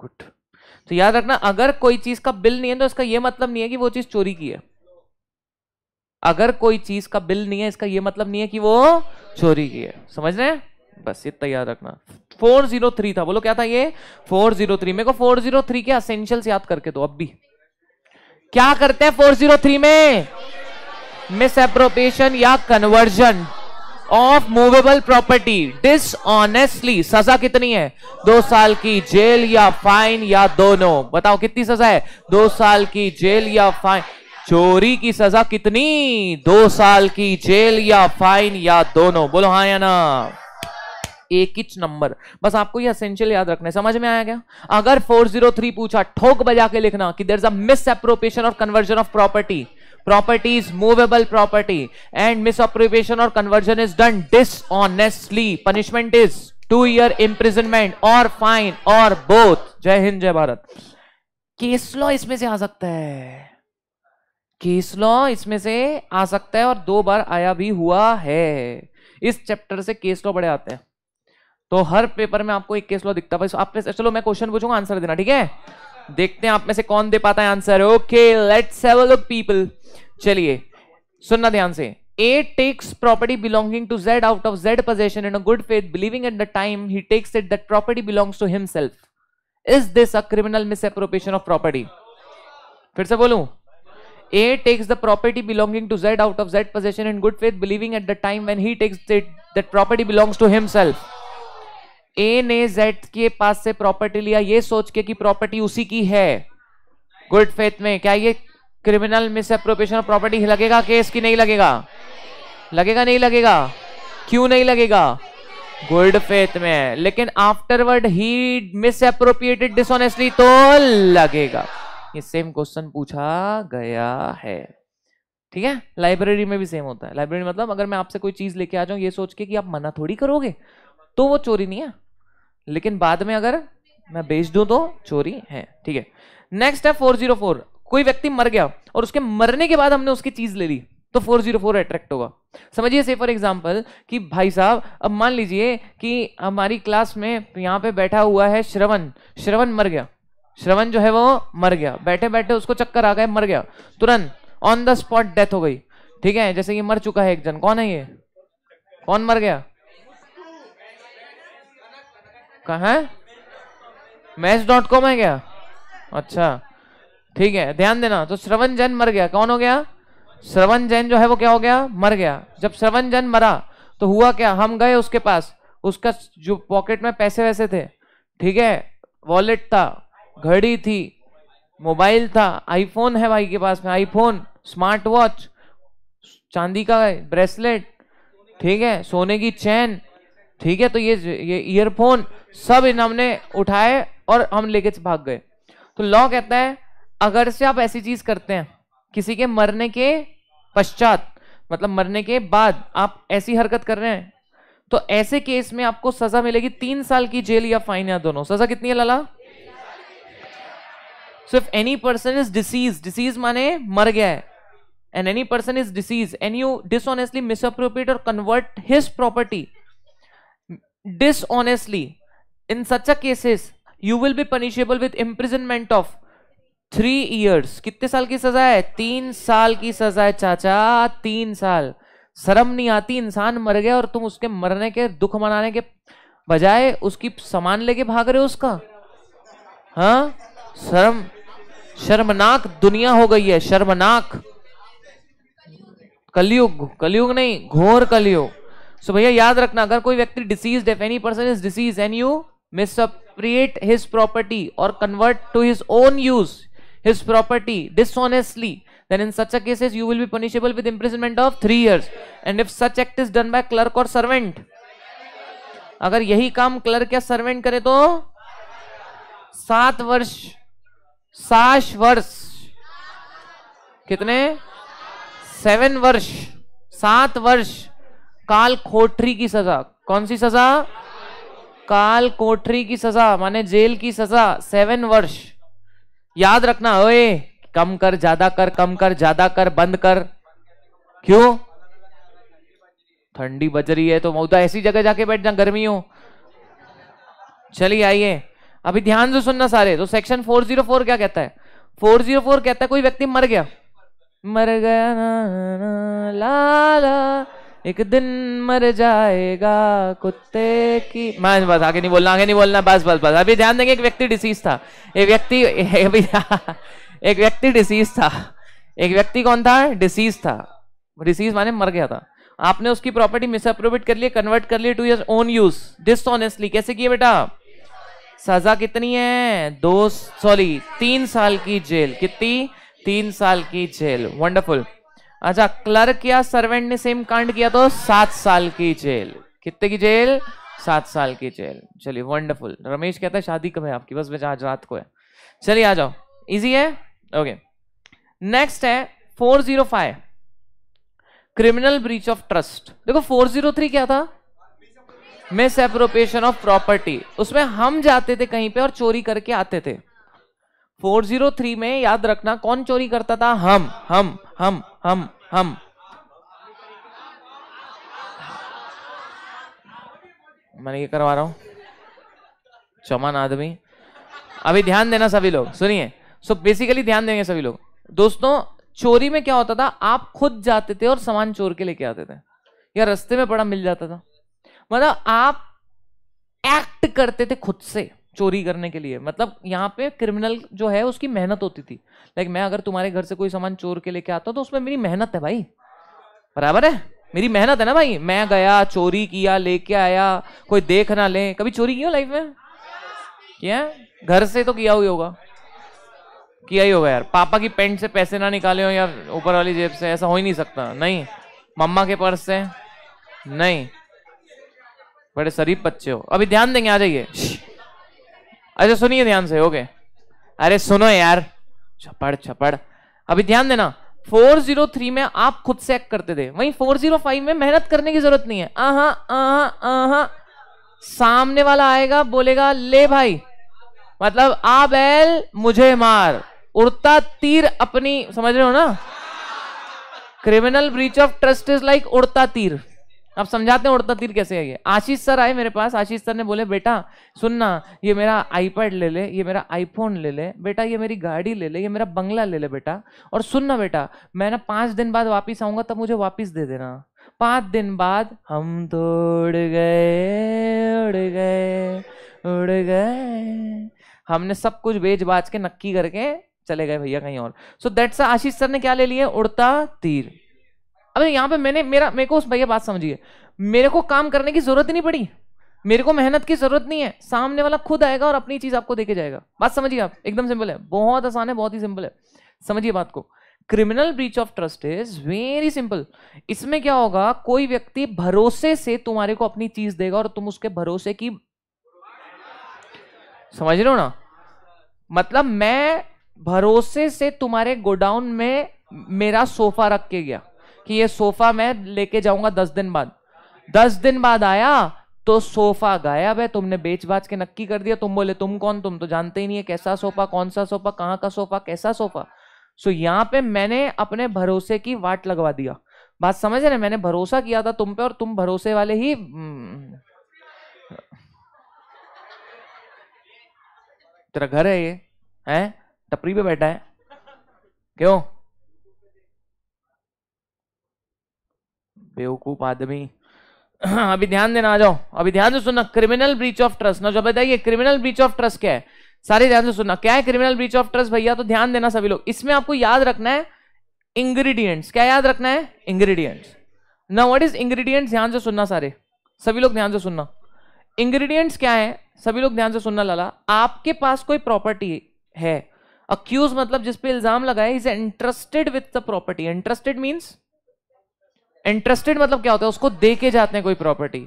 गुड तो याद रखना अगर कोई चीज का बिल नहीं है तो इसका ये मतलब नहीं है कि वो चीज चोरी की है अगर कोई चीज का बिल नहीं है इसका ये मतलब नहीं है कि वो चोरी की है समझ रहे हैं बस ये तैयार रखना 403 था बोलो क्या था ये 403 मेरे को 403 के असेंशियल्स याद करके दो अब भी क्या करते हैं 403 में मिस एप्रोप्रिएशन या conversion of movable property dishonestly सजा कितनी है दो साल की जेल या फाइन या दोनों बताओ कितनी सजा है दो साल की जेल या फाइन चोरी की सजा कितनी दो साल की जेल या फाइन या दोनों बोलो हाँ या ना एक नंबर बस आपको ये असेंशियल याद रखना है समझ में आया क्या अगर 403 पूछा ठोक बजा के लिखना कि there is a misappropriation और conversion of property property movable property and misappropriation or conversion is done dishonestly punishment is two year imprisonment और फाइन और बोथ जय हिंद जय भारत केस लॉ इसमें से आ सकता है केस लॉ इसमें से आ सकता है और दो बार आया भी हुआ है इस चैप्टर से केस लॉ बड़े आते हैं तो हर पेपर में आपको एक केस लॉ दिखता है आप चलो मैं क्वेश्चन पूछूंगा आंसर देना ठीक है देखते हैं आप में से कौन दे पाता है आंसर ओके लेट्स पीपल चलिए सुनना ध्यान से A takes property belonging to Z out of Z possession in a good faith believing at the time he takes it that property belongs to himself is this a criminal mis of property फिर से बोलू A takes the property belonging to Z out of Z possession in good faith believing at the time when he takes it that property belongs to himself A ने जेड के पास से प्रॉपर्टी लिया ये सोच के कि प्रॉपर्टी उसी की है गुड फेथ में क्या ये क्रिमिनल मिस ऑफ प्रॉपर्टी लगेगा केस की नहीं लगेगा लगेगा नहीं लगेगा क्यों नहीं लगेगा गुड फेथ में लेकिन afterward he misappropriated dishonestly तो लगेगा ये सेम क्वेश्चन पूछा गया है ठीक है लाइब्रेरी में भी सेम होता है लाइब्रेरी मतलब अगर मैं आपसे कोई चीज लेके आ जाऊं ये सोच के कि आप मना थोड़ी करोगे तो वो चोरी नहीं है लेकिन बाद में अगर मैं बेच दूं तो चोरी है ठीक है नेक्स्ट है 404 कोई व्यक्ति मर गया और उसके मरने के बाद हमने उसकी चीज ले ली तो 404 अट्रैक्ट होगा समझिए से फॉर एग्जांपल कि भाई साहब अब मान लीजिए कि हमारी क्लास में यहाँ पे बैठा हुआ है श्रवण श्रवण मर गया श्रवण जो है वो मर गया बैठे बैठे उसको चक्कर आ गए मर गया तुरंत ऑन द स्पॉट डेथ हो गई ठीक है जैसे ये मर चुका है एक जन कौन है ये कौन मर गया कहा है मैच डॉट कॉम है क्या अच्छा ठीक है ध्यान देना तो श्रवण जैन मर गया कौन हो गया श्रवण जैन जो है वो क्या हो गया मर गया जब श्रवण जैन मरा तो हुआ क्या हम गए उसके पास उसका जो पॉकेट में पैसे वैसे थे ठीक है वॉलेट था घड़ी थी मोबाइल था आईफोन है भाई के पास में आईफोन स्मार्ट वॉच चांदी का ब्रेसलेट ठीक है सोने की चैन ठीक है तो ये ये ईयरफोन सब इन हमने उठाए और हम लेके भाग गए तो लॉ कहता है अगर से आप ऐसी चीज करते हैं किसी के मरने के पश्चात मतलब मरने के बाद आप ऐसी हरकत कर रहे हैं तो ऐसे केस में आपको सजा मिलेगी तीन साल की जेल या फाइन या दोनों सजा कितनी है लाला सिर्फ any person is deceased deceased माने मर गया है and any person is deceased and you dishonestly misappropriate और convert his property dishonestly in such cases you will be punishable with imprisonment of three years कितने साल की सजा है तीन साल की सजा है चाचा तीन साल शर्म नहीं आती इंसान मर गया और तुम उसके मरने के दुख मनाने के बजाय उसकी सामान लेके भाग रहे हो उसका हाँ शर्म शर्मनाक दुनिया हो गई है शर्मनाक कलयुग कलयुग नहीं घोर कलयुग सो भैया याद रखना अगर कोई व्यक्ति deceased if any person is deceased and you misappropriate his property और convert to his own use his property dishonestly then in such a cases you will be punishable with imprisonment of 3 years and if such act is done by clerk or servant agar yahi kaam clerk ya servant kare to 7 varsh 7 varsh kitne 7 varsh 7 varsh काल कोठरी की सजा कौन सी सजा काल कोठरी की सजा माने जेल की सजा सेवन वर्ष याद रखना ओए कम कर ज्यादा कर कम कर ज्यादा कर बंद कर क्यों ठंडी बज रही है तो मऊदा ऐसी जगह जाके बैठ जा गर्मी हो चलिए आइए अभी ध्यान से सुनना सारे तो सेक्शन 404 क्या कहता है 404 कहता है कोई व्यक्ति मर गया मर गया ना, ना, ना, ला ला एक दिन मर जाएगा कुत्ते की मैं बस आगे नहीं बोलना आगे नहीं बोलना बस बस बस अभी ध्यान देंगे एक व्यक्ति डिसीज था एक व्यक्ति एक व्यक्ति डिसीज था एक व्यक्ति कौन था डिसीज था डिसीज माने मर गया था आपने उसकी प्रॉपर्टी मिसअप्रोवेट कर लिया कन्वर्ट कर लिया to yours own use dishonestly कैसे किए बेटा सजा कितनी है दो सॉरी तीन साल की जेल कितनी तीन साल की जेल वंडरफुल अच्छा क्लर्क या सर्वेंट ने सेम कांड किया तो सात साल की जेल कितने की जेल सात साल की जेल चलिए वंडरफुल रमेश कहता है शादी कब है आपकी बस में आज रात को है चलिए आ जाओ इजी है ओके नेक्स्ट है 405 क्रिमिनल ब्रीच ऑफ ट्रस्ट देखो 403 क्या था मिस एप्रोपेशन ऑफ प्रॉपर्टी उसमें हम जाते थे कहीं पे और चोरी करके आते थे 403 में याद रखना कौन चोरी करता था हम हम हम हम हम मैं ये करवा रहा हूं चौमान आदमी अभी ध्यान देना सभी लोग सुनिए सो बेसिकली ध्यान देंगे सभी लोग दोस्तों चोरी में क्या होता था आप खुद जाते थे और सामान चोर के लेके आते थे या रस्ते में पड़ा मिल जाता था मतलब आप एक्ट करते थे खुद से चोरी करने के लिए मतलब यहाँ पे क्रिमिनल जो है उसकी मेहनत होती थी लाइक मैं अगर तुम्हारे घर से कोई सामान चोर के लेके आता तो उसमें मेरी मेहनत है भाई बराबर है मेरी मेहनत है ना भाई मैं गया चोरी किया लेके आया कोई देख ना ले कभी चोरी किया लाइफ में क्या घर से तो किया ही होगा किया ही होगा यार पापा की पेंट से पैसे ना निकाले हो यार ऊपर वाली जेब से ऐसा हो ही नहीं सकता नहीं मम्मा के पर्स से नहीं बड़े शरीफ बच्चे हो अभी ध्यान देंगे आ जाइए अच्छा सुनिए ध्यान से ओके अरे सुनो यार छपड़ छपड़ अभी ध्यान देना 403 में आप खुद से एक्ट करते थे वहीं 405 में मेहनत करने की जरूरत नहीं है आहा आहा आहा सामने वाला आएगा बोलेगा ले भाई मतलब आ बैल मुझे मार उड़ता तीर अपनी समझ रहे हो ना criminal breach of trust is like उड़ता तीर अब समझाते हैं उड़ता तीर कैसे है ये आशीष सर आए मेरे पास आशीष सर ने बोले बेटा सुनना ये मेरा आईपैड ले ले ये मेरा आईफोन ले ले बेटा ये मेरी गाड़ी ले ले ये मेरा बंगला ले ले बेटा और सुनना बेटा मैं ना पाँच दिन बाद वापस आऊँगा तब मुझे वापस दे देना पाँच दिन बाद हम तो उड़ गए उड़ गए उड़ गए हमने सब कुछ बेच बाज के नक्की करके चले गए भैया कहीं और सो दैट्स आशीष सर ने क्या ले लिया उड़ता तीर अब यहाँ पे मैंने मेरा मेरे को उस भैया बात समझिए मेरे को काम करने की जरूरत नहीं पड़ी मेरे को मेहनत की जरूरत नहीं है सामने वाला खुद आएगा और अपनी चीज आपको देके जाएगा बात समझिए आप एकदम सिंपल है बहुत आसान है बहुत ही सिंपल है समझिए बात को criminal breach of trust is very simple इसमें क्या होगा कोई व्यक्ति भरोसे से तुम्हारे को अपनी चीज देगा और तुम उसके भरोसे की समझ रहे हो ना मतलब मैं भरोसे से तुम्हारे गोडाउन में मेरा सोफा रख के गया कि ये सोफा मैं लेके जाऊंगा दस दिन बाद दस दिन बाद आया तो सोफा गायब है तुमने बेच बाच के नक्की कर दिया तुम बोले तुम कौन तुम तो जानते ही नहीं है कैसा सोफा कौन सा सोफा कहाँ का सोफा कैसा सोफा सो यहाँ पे मैंने अपने भरोसे की वाट लगवा दिया बात समझ रहे मैंने भरोसा किया था तुम पे और तुम भरोसे वाले ही हम्म, तेरा घर है ये है टपरी पे बैठा है क्यों बेवकूफ आदमी अभी ध्यान देना आ जाओ अभी ध्यान से सुनना क्रिमिनल ब्रीच ऑफ ट्रस्ट ना जो बताइए क्रिमिनल ब्रीच ऑफ ट्रस्ट क्या है सारे ध्यान से सुनना क्या है क्रिमिनल ब्रीच ऑफ ट्रस्ट भैया तो ध्यान देना सभी लोग इसमें आपको याद रखना है इंग्रेडिएंट्स क्या याद रखना है इंग्रेडिएंट्स ना व्हाट इज इंग्रेडिएंट्स ध्यान से सुनना सारे सभी लोग ध्यान से सुनना इंग्रेडिएंट्स क्या है सभी लोग ध्यान से सुनना लाला आपके पास कोई प्रॉपर्टी है अक्यूज मतलब जिसपे इल्जाम लगाए is interested with the property interested means interested मतलब क्या होता है उसको दे के जाते हैं कोई प्रॉपर्टी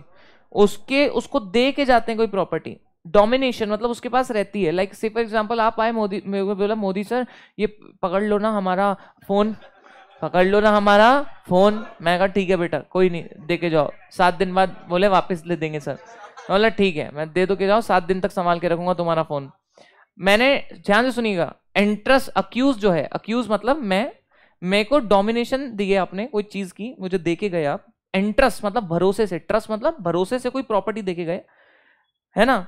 उसके उसको दे के जाते हैं कोई प्रॉपर्टी डोमिनेशन मतलब उसके पास रहती है लाइक से फॉर आप आए मोदी मेरे बोला मोदी सर ये पकड़ लो ना हमारा फोन पकड़ लो ना हमारा फोन मैं कहा ठीक है बेटा कोई नहीं दे के जाओ सात दिन बाद बोले वापस ले देंगे सर बोला ठीक है मैं दे दो के जाओ सात दिन तक संभाल के रखूंगा तुम्हारा फोन मैंने ध्यान से सुनिएगा इंटरेस्ट अक्यूज जो है अक्यूज मतलब मैं મેકો ડો ミネ શન દીયા અપને કોઈ ચીઝ કી મુજે દેકે ગયે આપ એન્ટ્રસ્ટ મતલબ ભરોસે સે ટ્રસ્ટ મતલબ ભરોસે સે કોઈ પ્રોપર્ટી દેકે ગયે હેના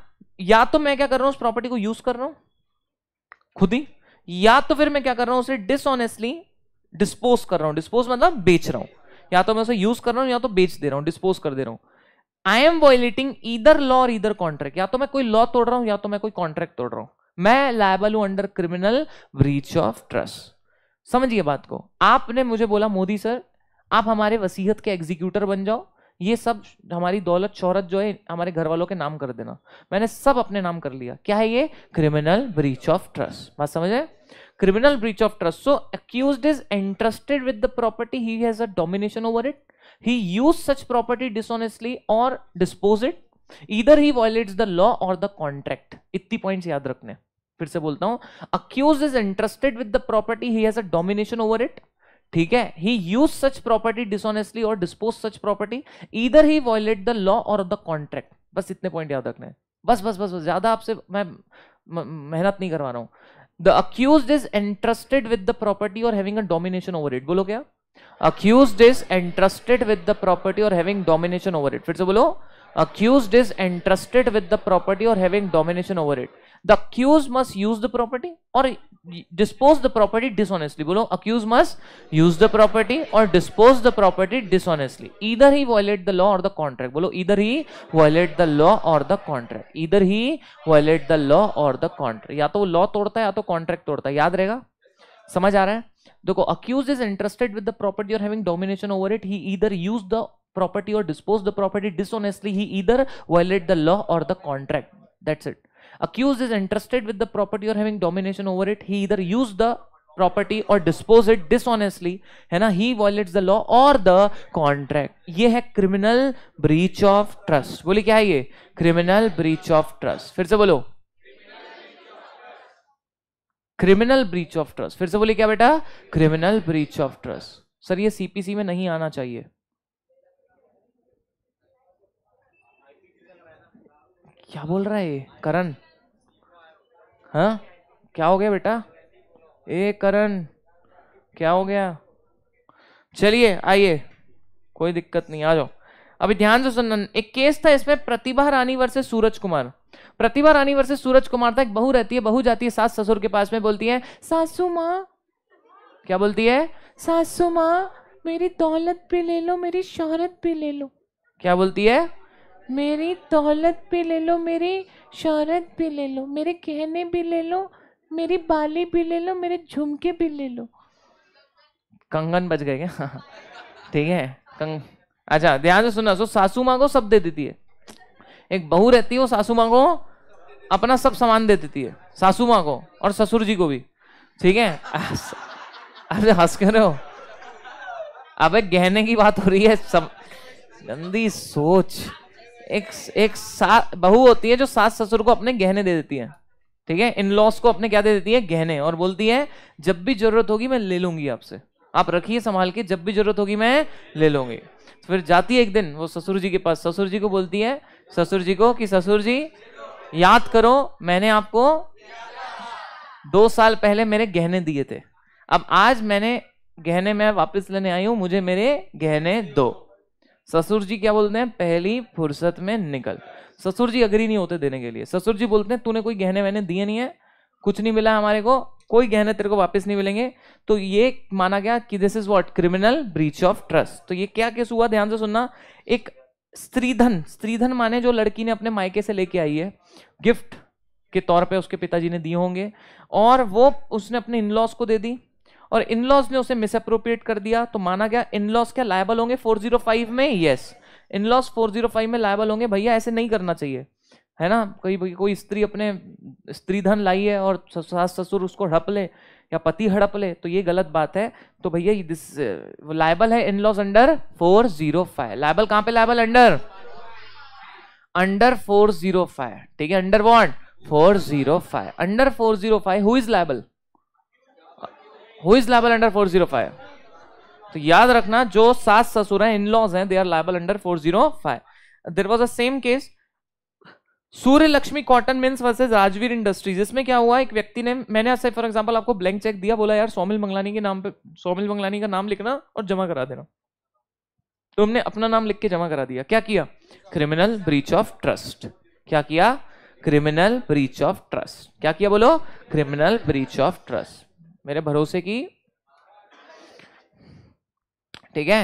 યા તો મેં ક્યાં કર રહા હું اس પ્રોપર્ટી કો યુઝ કર રહા હું ખુદ હી યા તો ફિર મેં ક્યાં કર રહા હું اسے ડિસઓનએસ્ટલી ડિ スポ ઝ કર રહા હું ડિ スポ ઝ મતલબ બેચ રહા હું યા તો મેં اسے યુઝ કર રહા હું યા તો બેચ દે રહા હું ડિ スポ ઝ કર દે રહા હું I am violating either law either contract યા તો મેં કોઈ લો તોડ રહા હું યા તો મેં કોઈ કોન્ટ્રાક્ટ તોડ રહા હું મે લાયેબલ હું under criminal breach of trust समझिए बात को आपने मुझे बोला मोदी सर आप हमारे वसीहत के एग्जीक्यूटर बन जाओ ये सब हमारी दौलत शोहरत जो है हमारे घर वालों के नाम कर देना मैंने सब अपने नाम कर लिया क्या है ये क्रिमिनल ब्रीच ऑफ ट्रस्ट बात समझ criminal breach of trust so accused is interested with the property he has a domination over it he use such property dishonestly और dispose it either he violates the law और द कॉन्ट्रैक्ट इतनी पॉइंट्स याद रखने फिर से बोलता हूं accused is interested with the property he has a domination over it ठीक है he use such property dishonestly और dispose such property either he violet the law और द कॉन्ट्रैक्ट बस इतने पॉइंट याद रखने बस बस बस बस ज्यादा आपसे मैं मेहनत नहीं करवा रहा हूं the accused is interested with the property और having a domination over it बोलो क्या accused is interested with the property और हैविंग डोमिनेशन ओवर इट फिर से बोलो accused is entrusted with the property or having domination over it the accused must use the property or dispose the property dishonestly bolo accused must use the property or dispose the property dishonestly either he violate the law or the contract bolo either he violate the law or the contract either he violate the law or the contract ya to law todta hai ya to contract todta hai yaad rahega समझ आ रहा है देखो accused is interested with the property और having domination over it he either use the property और dispose the property dishonestly he either violate the law और the contract that's it accused is interested with the property or having domination over it he either use the property or dispose it dishonestly है ना he violates the law or the contract ये है criminal breach of trust बोले क्या है ये criminal breach of trust फिर से बोलो क्रिमिनल ब्रीच ऑफ ट्रस्ट फिर से बोले क्या बेटा criminal breach of trust sir ये सीपीसी में नहीं आना चाहिए क्या बोल रहा है ये करण हाँ क्या हो गया बेटा ए करण क्या हो गया चलिए आइए कोई दिक्कत नहीं आ जाओ अभी ध्यान से सुनना एक केस था इसमें प्रतिभा रानी वर्सेस सूरज कुमार प्रतिभा रानी वर्ष सूरज कुमार था एक बहू रहती है बहू जाती है सास ससुर के पास में बोलती है सासू माँ क्या बोलती है सासू माँ मेरी दौलत भी ले लो मेरी शोहरत भी ले लो क्या बोलती है मेरी दौलत पे ले लो मेरी शोहरत भी ले लो मेरे कहने भी ले लो मेरी बाली भी ले लो मेरे झुमके भी ले लो कंगन बज गए क्या ठीक है कंग अच्छा ध्यान से सुना सो सासू माँ को सब दे देती है एक बहू रहती है वो सासू माँ को अपना सब सामान दे देती है सासू माँ को और ससुर जी को भी ठीक है अरे हंस कर रहे हो एक गहने की बात हो रही है सब गंदी सोच एक एक सास बहू होती है जो सास ससुर को अपने गहने दे देती है ठीक है इन लॉस को अपने क्या दे देती है गहने और बोलती है जब भी जरूरत होगी मैं ले लूंगी आपसे आप रखिए संभाल के जब भी जरूरत होगी मैं ले लूंगी फिर जाती है एक दिन वो ससुर जी के पास ससुर जी को बोलती है ससुर जी को कि ससुर जी याद करो मैंने आपको दो साल पहले मेरे गहने दिए थे अब आज मैंने गहने मैं वापस लेने आई हूं मुझे मेरे गहने दो ससुर जी क्या बोलते हैं पहली फुर्सत में निकल ससुर जी अग्री नहीं होते देने के लिए ससुर जी बोलते हैं तूने कोई गहने वहने दिए नहीं है कुछ नहीं मिला हमारे को कोई गहने तेरे को वापस नहीं मिलेंगे तो ये माना गया कि this is what criminal breach of trust तो ये क्या केस हुआ ध्यान से सुनना एक स्त्रीधन स्त्रीधन माने जो लड़की ने अपने मायके से लेके आई है गिफ्ट के तौर पे उसके पिताजी ने दिए होंगे और वो उसने अपने इन लॉज को दे दी और इनलॉस ने उसे मिसअप्रोप्रिएट कर दिया तो माना गया इन लॉस क्या लायबल होंगे 405 में यस इनलॉस फाइव में लायबल होंगे भैया ऐसे नहीं करना चाहिए है ना कोई कोई स्त्री अपने स्त्री धन लाई है और सास ससुर उसको हड़प ले या पति हड़प ले तो ये गलत बात है तो भैया दिस लाइबल है in laws under four zero five liable कहां पे liable under under four zero five ठीक है under want four zero five under four zero five who is liable who is liable under four zero five तो याद रखना जो सास ससुर हैं इन लॉज हैं they are liable under four zero five there was a same case Surya Lakshmi cotton mills versus Rajveer industries इसमें क्या हुआ एक व्यक्ति ने मैंने ऐसे फॉर एग्जांपल आपको ब्लैंक चेक दिया बोला यार सोमिल मंगलानी के नाम पे सोमिल मंगलानी का नाम लिखना और जमा करा देना तुमने तो अपना नाम लिख के जमा करा दिया क्या किया क्रिमिनल ब्रीच ऑफ ट्रस्ट क्या किया क्रिमिनल ब्रीच ऑफ ट्रस्ट क्या किया बोलो क्रिमिनल ब्रीच ऑफ ट्रस्ट मेरे भरोसे की ठीक है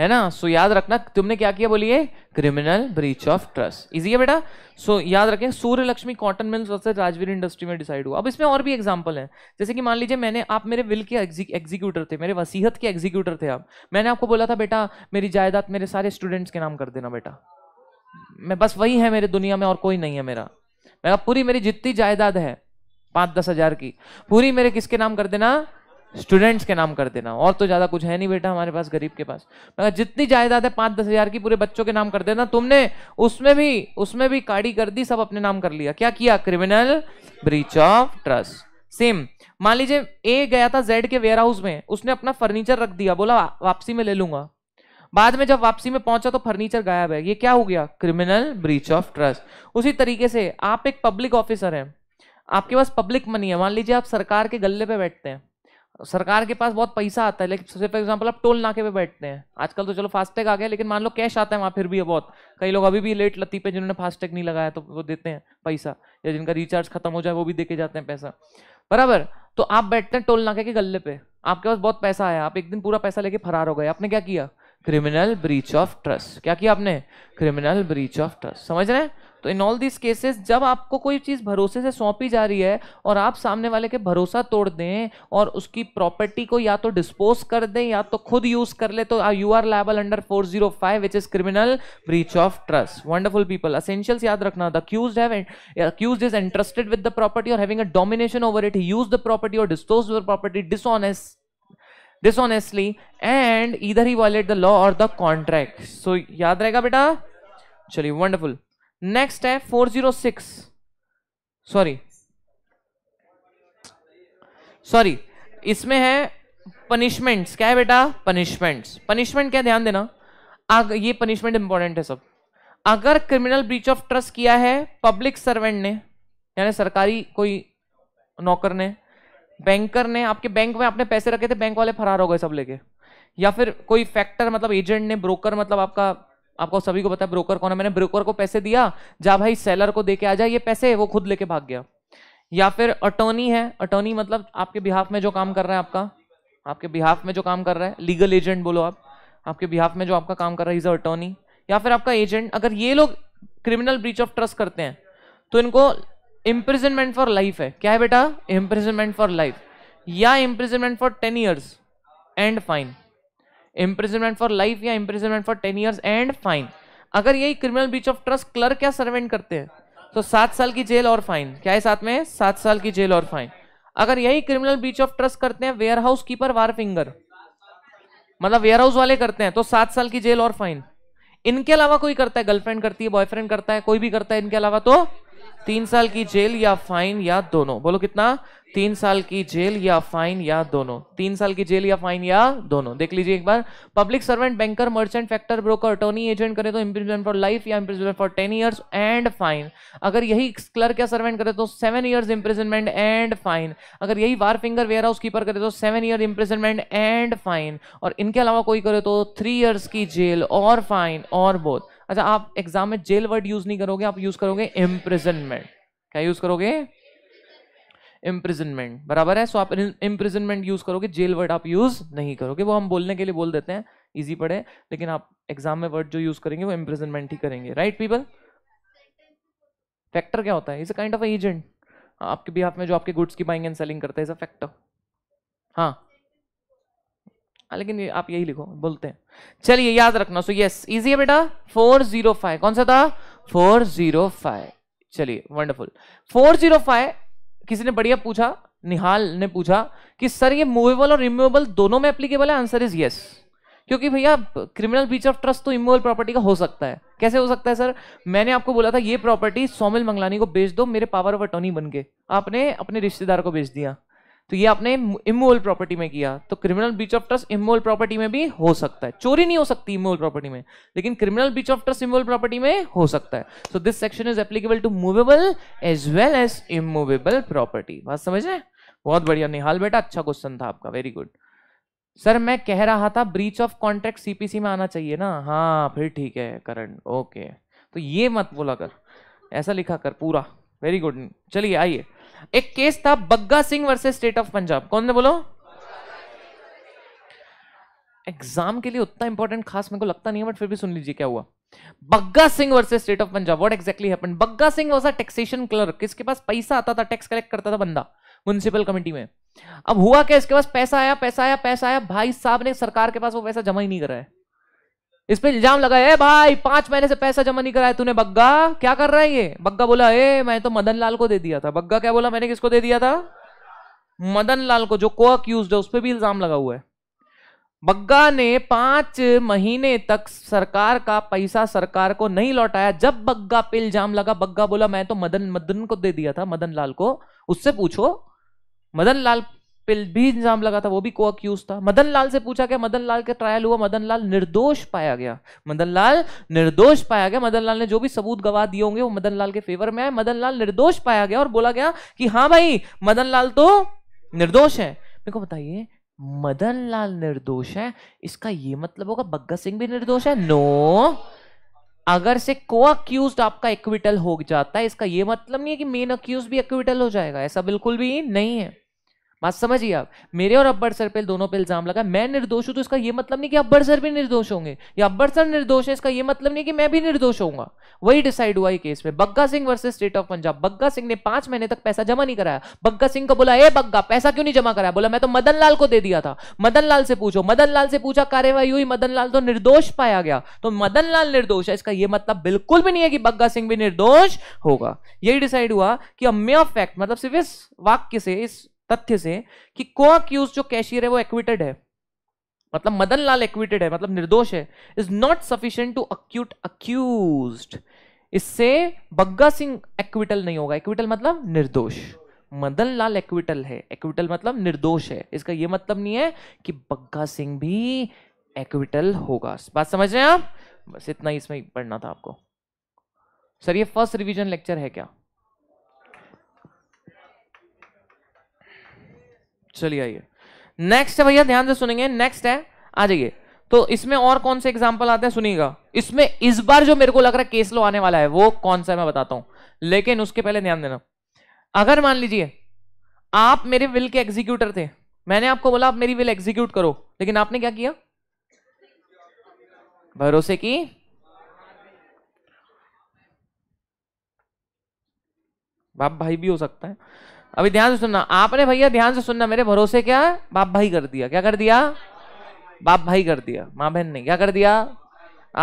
है ना सो so, याद रखना तुमने क्या किया बोलिए criminal breach of trust easy है बेटा सो so, याद रखें Surya Lakshmi cotton mills versus Rajveer industry में डिसाइड हुआ अब इसमें और भी एग्जांपल है जैसे कि मान लीजिए मैंने आप मेरे विल के एग्जीक्यूटर थे मेरे वसीहत के एग्जीक्यूटर थे आप मैंने आपको बोला था बेटा मेरी जायदाद मेरे सारे स्टूडेंट्स के नाम कर देना बेटा मैं बस वही है मेरे दुनिया में और कोई नहीं है मेरा मेरा पूरी मेरी जितनी जायदाद है पाँच दस की पूरी मेरे किसके नाम कर देना स्टूडेंट्स के नाम कर देना और तो ज़्यादा कुछ है नहीं बेटा हमारे पास गरीब के पास मगर जितनी जायदाद है पाँच दस हज़ार की पूरे बच्चों के नाम कर देना तुमने उसमें भी उसमें भी काड़ी कर दी सब अपने नाम कर लिया क्या किया criminal breach of trust same मान लीजिए ए गया था जेड के वेयर हाउस में उसने अपना फर्नीचर रख दिया बोला वापसी में ले लूंगा बाद में जब वापसी में पहुंचा तो फर्नीचर गायब है ये क्या हो गया क्रिमिनल ब्रीच ऑफ ट्रस्ट उसी तरीके से आप एक पब्लिक ऑफिसर हैं आपके पास पब्लिक मनी है मान लीजिए आप सरकार के गले पे बैठते हैं सरकार के पास बहुत पैसा आता है लेकिन सबसे फॉर एग्जाम्पल आप टोल नाके पे बैठते हैं आजकल तो चलो फास्टैग आ गया लेकिन मान लो कैश आता है वहाँ फिर भी है बहुत कई लोग अभी भी लेट लती पे जिन्होंने फास्टैग नहीं लगाया तो वो देते हैं पैसा या जिनका रिचार्ज खत्म हो जाए वो भी देके जाते हैं पैसा बराबर तो आप बैठते हैं टोल नाके के गले पे आपके पास बहुत पैसा आया आप एक दिन पूरा पैसा लेके फरार हो गए आपने क्या किया क्रिमिनल ब्रीच ऑफ ट्रस्ट क्या किया आपने क्रिमिनल ब्रीच ऑफ ट्रस्ट समझ रहे हैं तो इन ऑल दिस केसेस जब आपको कोई चीज़ भरोसे से सौंपी जा रही है और आप सामने वाले के भरोसा तोड़ दें और उसकी प्रॉपर्टी को या तो डिस्पोज कर दें या तो खुद यूज़ कर ले तो you are liable under four zero five which is criminal breach of trust wonderful people essentials याद रखना the accused have accused is interested with the property और having a domination over it use the property और dispose the property dishonest dishonestly and either he violate the law or the contract so याद रहेगा बेटा चलिए wonderful नेक्स्ट है 406 सॉरी सॉरी इसमें है पनिशमेंट्स क्या है बेटा पनिशमेंट्स पनिशमेंट क्या ध्यान देना आग, ये पनिशमेंट इंपॉर्टेंट है सब अगर क्रिमिनल ब्रीच ऑफ ट्रस्ट किया है पब्लिक सर्वेंट ने यानी सरकारी कोई नौकर ने बैंकर ने आपके बैंक में आपने पैसे रखे थे बैंक वाले फरार हो गए सब लेके या फिर कोई फैक्टर मतलब एजेंट ने ब्रोकर मतलब आपका आपको सभी को पता है ब्रोकर कौन है मैंने ब्रोकर को पैसे दिया जा भाई सेलर को देके आ जा ये पैसे वो खुद लेके भाग गया या फिर अटोर्नी है अटोर्नी मतलब आपके बिहाफ में जो काम कर रहा है आपका आपके बिहाफ में जो काम कर रहा है लीगल एजेंट बोलो आप आपके बिहाफ में जो आपका काम कर रहा है इज अ अटोर्नी या फिर आपका एजेंट अगर ये लोग क्रिमिनल ब्रीच ऑफ ट्रस्ट करते हैं तो इनको इम्प्रिजनमेंट फॉर लाइफ है क्या है बेटा इम्प्रिजनमेंट फॉर लाइफ या imprisonment for ten years and fine imprisonment for life या imprisonment for ten years and fine अगर यही criminal breach of trust clerk या सर्वेंट करते हैं तो सात साल की जेल और फाइन क्या है साथ में सात साल की जेल और फाइन अगर यही क्रिमिनल बीच ऑफ ट्रस्ट करते हैं warehouse keeper wharfinger मतलब वेयर हाउस वाले करते हैं तो सात साल की जेल और फाइन इनके अलावा कोई करता है गर्लफ्रेंड करती है बॉयफ्रेंड करता है कोई भी करता है इनके अलावा तो तीन साल की जेल या फाइन या दोनों बोलो कितना तीन साल की जेल या फाइन या दोनों तीन साल की जेल या फाइन या दोनों देख लीजिए एक बार public servant banker merchant factor broker attorney agent करे तो इम्प्रिजमेंट फॉर लाइफ या imprisonment for ten years and fine अगर यही क्लर्क या सर्वेंट करे तो seven years imprisonment and fine अगर यही wharfinger warehouse keeper करे तो seven year imprisonment and fine और इनके अलावा कोई करे तो थ्री ईयर्स की जेल और फाइन और बोथ अच्छा आप एग्जाम में जेल वर्ड यूज नहीं करोगे आप यूज करोगे इम्प्रिजनमेंट क्या यूज करोगे इम्प्रिजनमेंट बराबर है सो आप इम्प्रिजनमेंट यूज करोगे जेल वर्ड आप यूज नहीं करोगे वो हम बोलने के लिए बोल देते हैं इजी पड़े लेकिन आप एग्जाम में वर्ड जो यूज करेंगे वो इम्प्रिजनमेंट ही करेंगे राइट पीपल फैक्टर क्या होता है is a kind of agent आपके भी आप में जो आपके गुड्स की बाइंग एंड सेलिंग करता है इज अ फैक्टर हाँ हाँ, लेकिन आप यही लिखो बोलते हैं चलिए याद रखना सो यस इजी है बेटा फोर जीरो फाइव कौन सा था फोर जीरो फाइव चलिए वंडरफुल फोर जीरो फाइव किसी ने बढ़िया पूछा निहाल ने पूछा कि सर ये मूवेबल और रिमूवेबल दोनों में एप्लीकेबल है आंसर इज यस क्योंकि भैया क्रिमिनल बीच ऑफ ट्रस्ट तो इमोल प्रॉपर्टी का हो सकता है कैसे हो सकता है सर मैंने आपको बोला था ये प्रॉपर्टी सोमिल मंगलानी को बेच दो मेरे पावर ऑफ अटोनी बन के आपने अपने रिश्तेदार को बेच दिया तो ये आपने इमोल प्रॉपर्टी में किया तो criminal breach of trust immovable property में भी हो सकता है चोरी नहीं हो सकती इमोल प्रॉपर्टी में लेकिन criminal breach of trust immovable property में हो सकता है so this section is applicable to movable as well as immovable property बात समझ रहे बहुत बढ़िया निहाल बेटा अच्छा क्वेश्चन था आपका वेरी गुड सर मैं कह रहा था ब्रीच ऑफ कॉन्ट्रैक्ट सीपीसी में आना चाहिए ना हाँ फिर ठीक है करण ओके तो ये मत बोला कर ऐसा लिखा कर पूरा वेरी गुड चलिए आइए एक केस था Bagga Singh versus state of Punjab कौन ने बोलो एग्जाम के लिए उतना इंपॉर्टेंट खास मेरे को लगता नहीं है बट फिर भी सुन लीजिए क्या हुआ Bagga Singh versus state of Punjab what exactly happened Bagga Singh was a taxation clerk किसके पास पैसा आता था टैक्स कलेक्ट करता था बंदा म्युनिसिपल कमेटी में अब हुआ क्या इसके पास पैसा आया पैसा आया पैसा आया भाई साहब ने सरकार के पास वो पैसा जमा ही नहीं कराया इस पर इल्जाम लगाया भाई पांच महीने से पैसा जमा नहीं कराया तूने बग्गा क्या कर रहा है ये बग्गा बोला ए मैं तो मदन लाल को दे दिया था बग्गा क्या बोला मैंने किसको दे दिया था मदन लाल को जो को अक्यूज है उस पर भी इल्जाम लगा हुआ है बग्गा ने पांच महीने तक सरकार का पैसा सरकार को नहीं लौटाया जब बग्गा पे इल्जाम लगा बग्गा बोला मैं तो मदन मदन को दे दिया था मदन लाल को उससे पूछो मदन लाल पिल भी इंजाम लगा था वो भी को अक्यूज था मदन लाल से पूछा गया मदन लाल का ट्रायल हुआ मदन लाल निर्दोष पाया गया मदन लाल निर्दोष पाया गया मदन लाल ने जो भी सबूत गवा दिए होंगे वो मदन लाल के फेवर में आए मदन लाल निर्दोष पाया गया और बोला गया कि हाँ भाई मदन लाल तो निर्दोष है मेरे को बताइए मदन लाल निर्दोष है इसका ये मतलब होगा बग्गा सिंह भी निर्दोष है नो अगर से को अक्यूज आपका एक्विटल हो जाता है इसका ये मतलब नहीं है कि मेन अक्यूज भी एक्विटल हो जाएगा ऐसा बिल्कुल भी नहीं है बात समझिए आप मेरे और अब्बर सर पे दोनों पे इल्जाम लगा मैं निर्दोष हूं तो इसका यह मतलब नहीं कि अब्बर सर भी निर्दोष होंगे या अब्बर सर निर्दोष है इसका यह मतलब नहीं कि मैं भी निर्दोष होऊंगा वही डिसाइड हुआ केस में Bagga Singh versus state of Punjab Bagga Singh ने पांच महीने तक पैसा जमा नहीं कराया बग्गा सिंह को बोला ए बग्गा पैसा क्यों नहीं जमा कराया बोला मैं तो मदन लाल को दे दिया था मदन लाल से पूछो मदन लाल से पूछा कार्यवाही हुई मदन लाल तो निर्दोष पाया गया तो मदन लाल निर्दोष है इसका यह मतलब बिल्कुल भी नहीं है कि बग्गा सिंह भी निर्दोष होगा यही डिसाइड हुआ कि अम्य फैक्ट मतलब सिर्फ इस वाक्य से इस तथ्य से कि को अक्यूज जो कैशियर है वो एक्विटेड है मतलब मदन लाल एक्विटेड है मतलब निर्दोष है is not sufficient to acute accuse इससे बग्गा सिंह एक्विटल नहीं होगा एक्विटल मतलब निर्दोष मदन लाल एक्विटल है एक्विटल मतलब निर्दोष है इसका यह मतलब नहीं है कि बग्गा सिंह भी एक्विटल होगा बात समझ रहे हैं आप बस इतना ही इसमें पढ़ना था आपको सर ये फर्स्ट रिवीजन लेक्चर है क्या चलिए आइए नेक्स्ट है भैया ध्यान से सुनेंगे नेक्स्ट है आ जाइए तो इसमें और कौन से एग्जाम्पल आते हैं सुनिएगा इसमें इस बार जो मेरे को लग रहा है केस लो आने वाला है वो कौन सा है मैं बताता हूं लेकिन उसके पहले ध्यान देना अगर मान लीजिए आप मेरे विल के एग्जीक्यूटर थे मैंने आपको बोला आप मेरी विल एग्जीक्यूट करो लेकिन आपने क्या किया भरोसे की बाप भाई भी हो सकता है अभी ध्यान से सुनना आपने भैया ध्यान से सुनना मेरे भरोसे क्या बाप भाई कर दिया क्या कर दिया बाप भाई कर दिया माँ बहन ने क्या कर दिया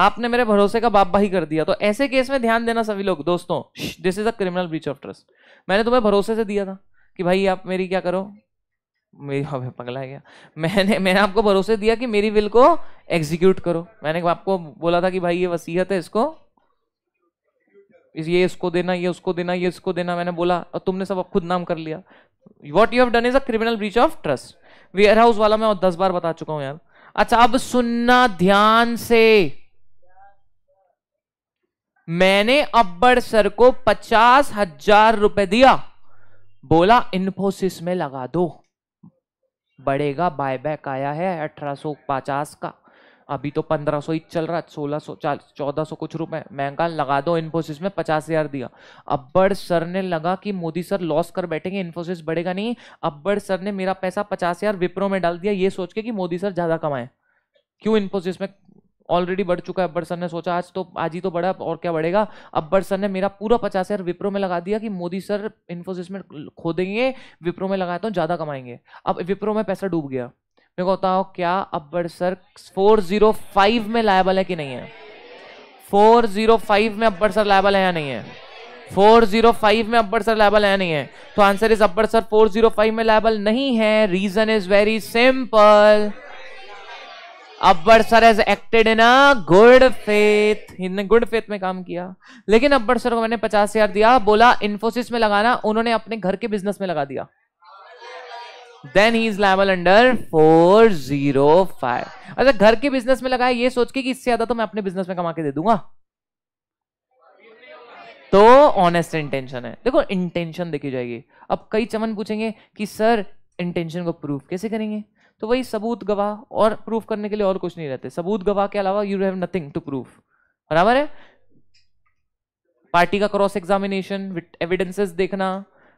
आपने मेरे भरोसे का बाप भाई कर दिया तो ऐसे केस में ध्यान देना सभी लोग दोस्तों this is a criminal breach of trust मैंने तुम्हें भरोसे से दिया था कि भाई आप मेरी क्या करो मेरी अब पगला है क्या मैंने मैंने आपको भरोसे दिया कि मेरी विल को एग्जीक्यूट करो मैंने आपको बोला था कि भाई ये वसीयत है इसको ये इसको देना ये उसको देना ये इसको देना मैंने बोला और तुमने सब खुद नाम कर लिया what you have done is a criminal breach of trust warehouse वाला मैं दस बार बता चुका हूं यार अच्छा अब सुनना ध्यान से मैंने अब्बड़ सर को पचास हजार रुपए दिया बोला इन्फोसिस में लगा दो बढ़ेगा बायबैक आया है अठारह सौ पचास का अभी तो पंद्रह सौ ही चल रहा है सोलह सौ चौदह सौ कुछ रुपए महंगा लगा दो इन्फोसिस में पचास हजार दिया अब्बर सर ने लगा कि मोदी सर लॉस कर बैठेंगे इन्फोसिस बढ़ेगा नहीं अब्बर सर ने मेरा पैसा पचास हजार विप्रो में डाल दिया ये सोच के कि मोदी सर ज्यादा कमाए क्यों इन्फोसिस में ऑलरेडी बढ़ चुका है अब्बर सर ने सोचा आज तो आज ही तो बढ़ा और क्या बढ़ेगा अब्बर सर ने मेरा पूरा पचास हजार विप्रो में लगा दिया कि मोदी सर इन्फोसिस में खो देंगे विप्रो में लगाए तो ज़्यादा कमाएंगे अब विप्रो में पैसा डूब गया मेरे को बताओ क्या अब्बर सर 405 में लायबल है कि नहीं है 405 में अब्बर सर लायबल है या नहीं है 405 में अब्बर सर लायबल है नहीं है तो आंसर इज अब्बर सर 405 में लायबल नहीं है रीजन इज वेरी सिंपल अब्बर sir has acted in a good faith इनने गुड फेथ में काम किया लेकिन अब्बर सर को मैंने पचास हजार दिया बोला इन्फोसिस में लगाना उन्होंने अपने घर के बिजनेस में लगा दिया देन ही इज लेवल अंडर फोर जीरो फाइव अच्छा घर के बिजनेस में लगाए ये सोच के कि इससे ज्यादा तो मैं अपने बिजनेस में कमा के दे दूंगा तो ऑनेस्ट इंटेंशन है देखो इंटेंशन देखी जाएगी अब कई चमन पूछेंगे कि सर इंटेंशन को प्रूफ कैसे करेंगे तो वही सबूत गवाह और प्रूफ करने के लिए और कुछ नहीं रहते सबूत गवाह के अलावा you have nothing to proof बराबर है पार्टी का क्रॉस एग्जामिनेशन एविडेंसेस देखना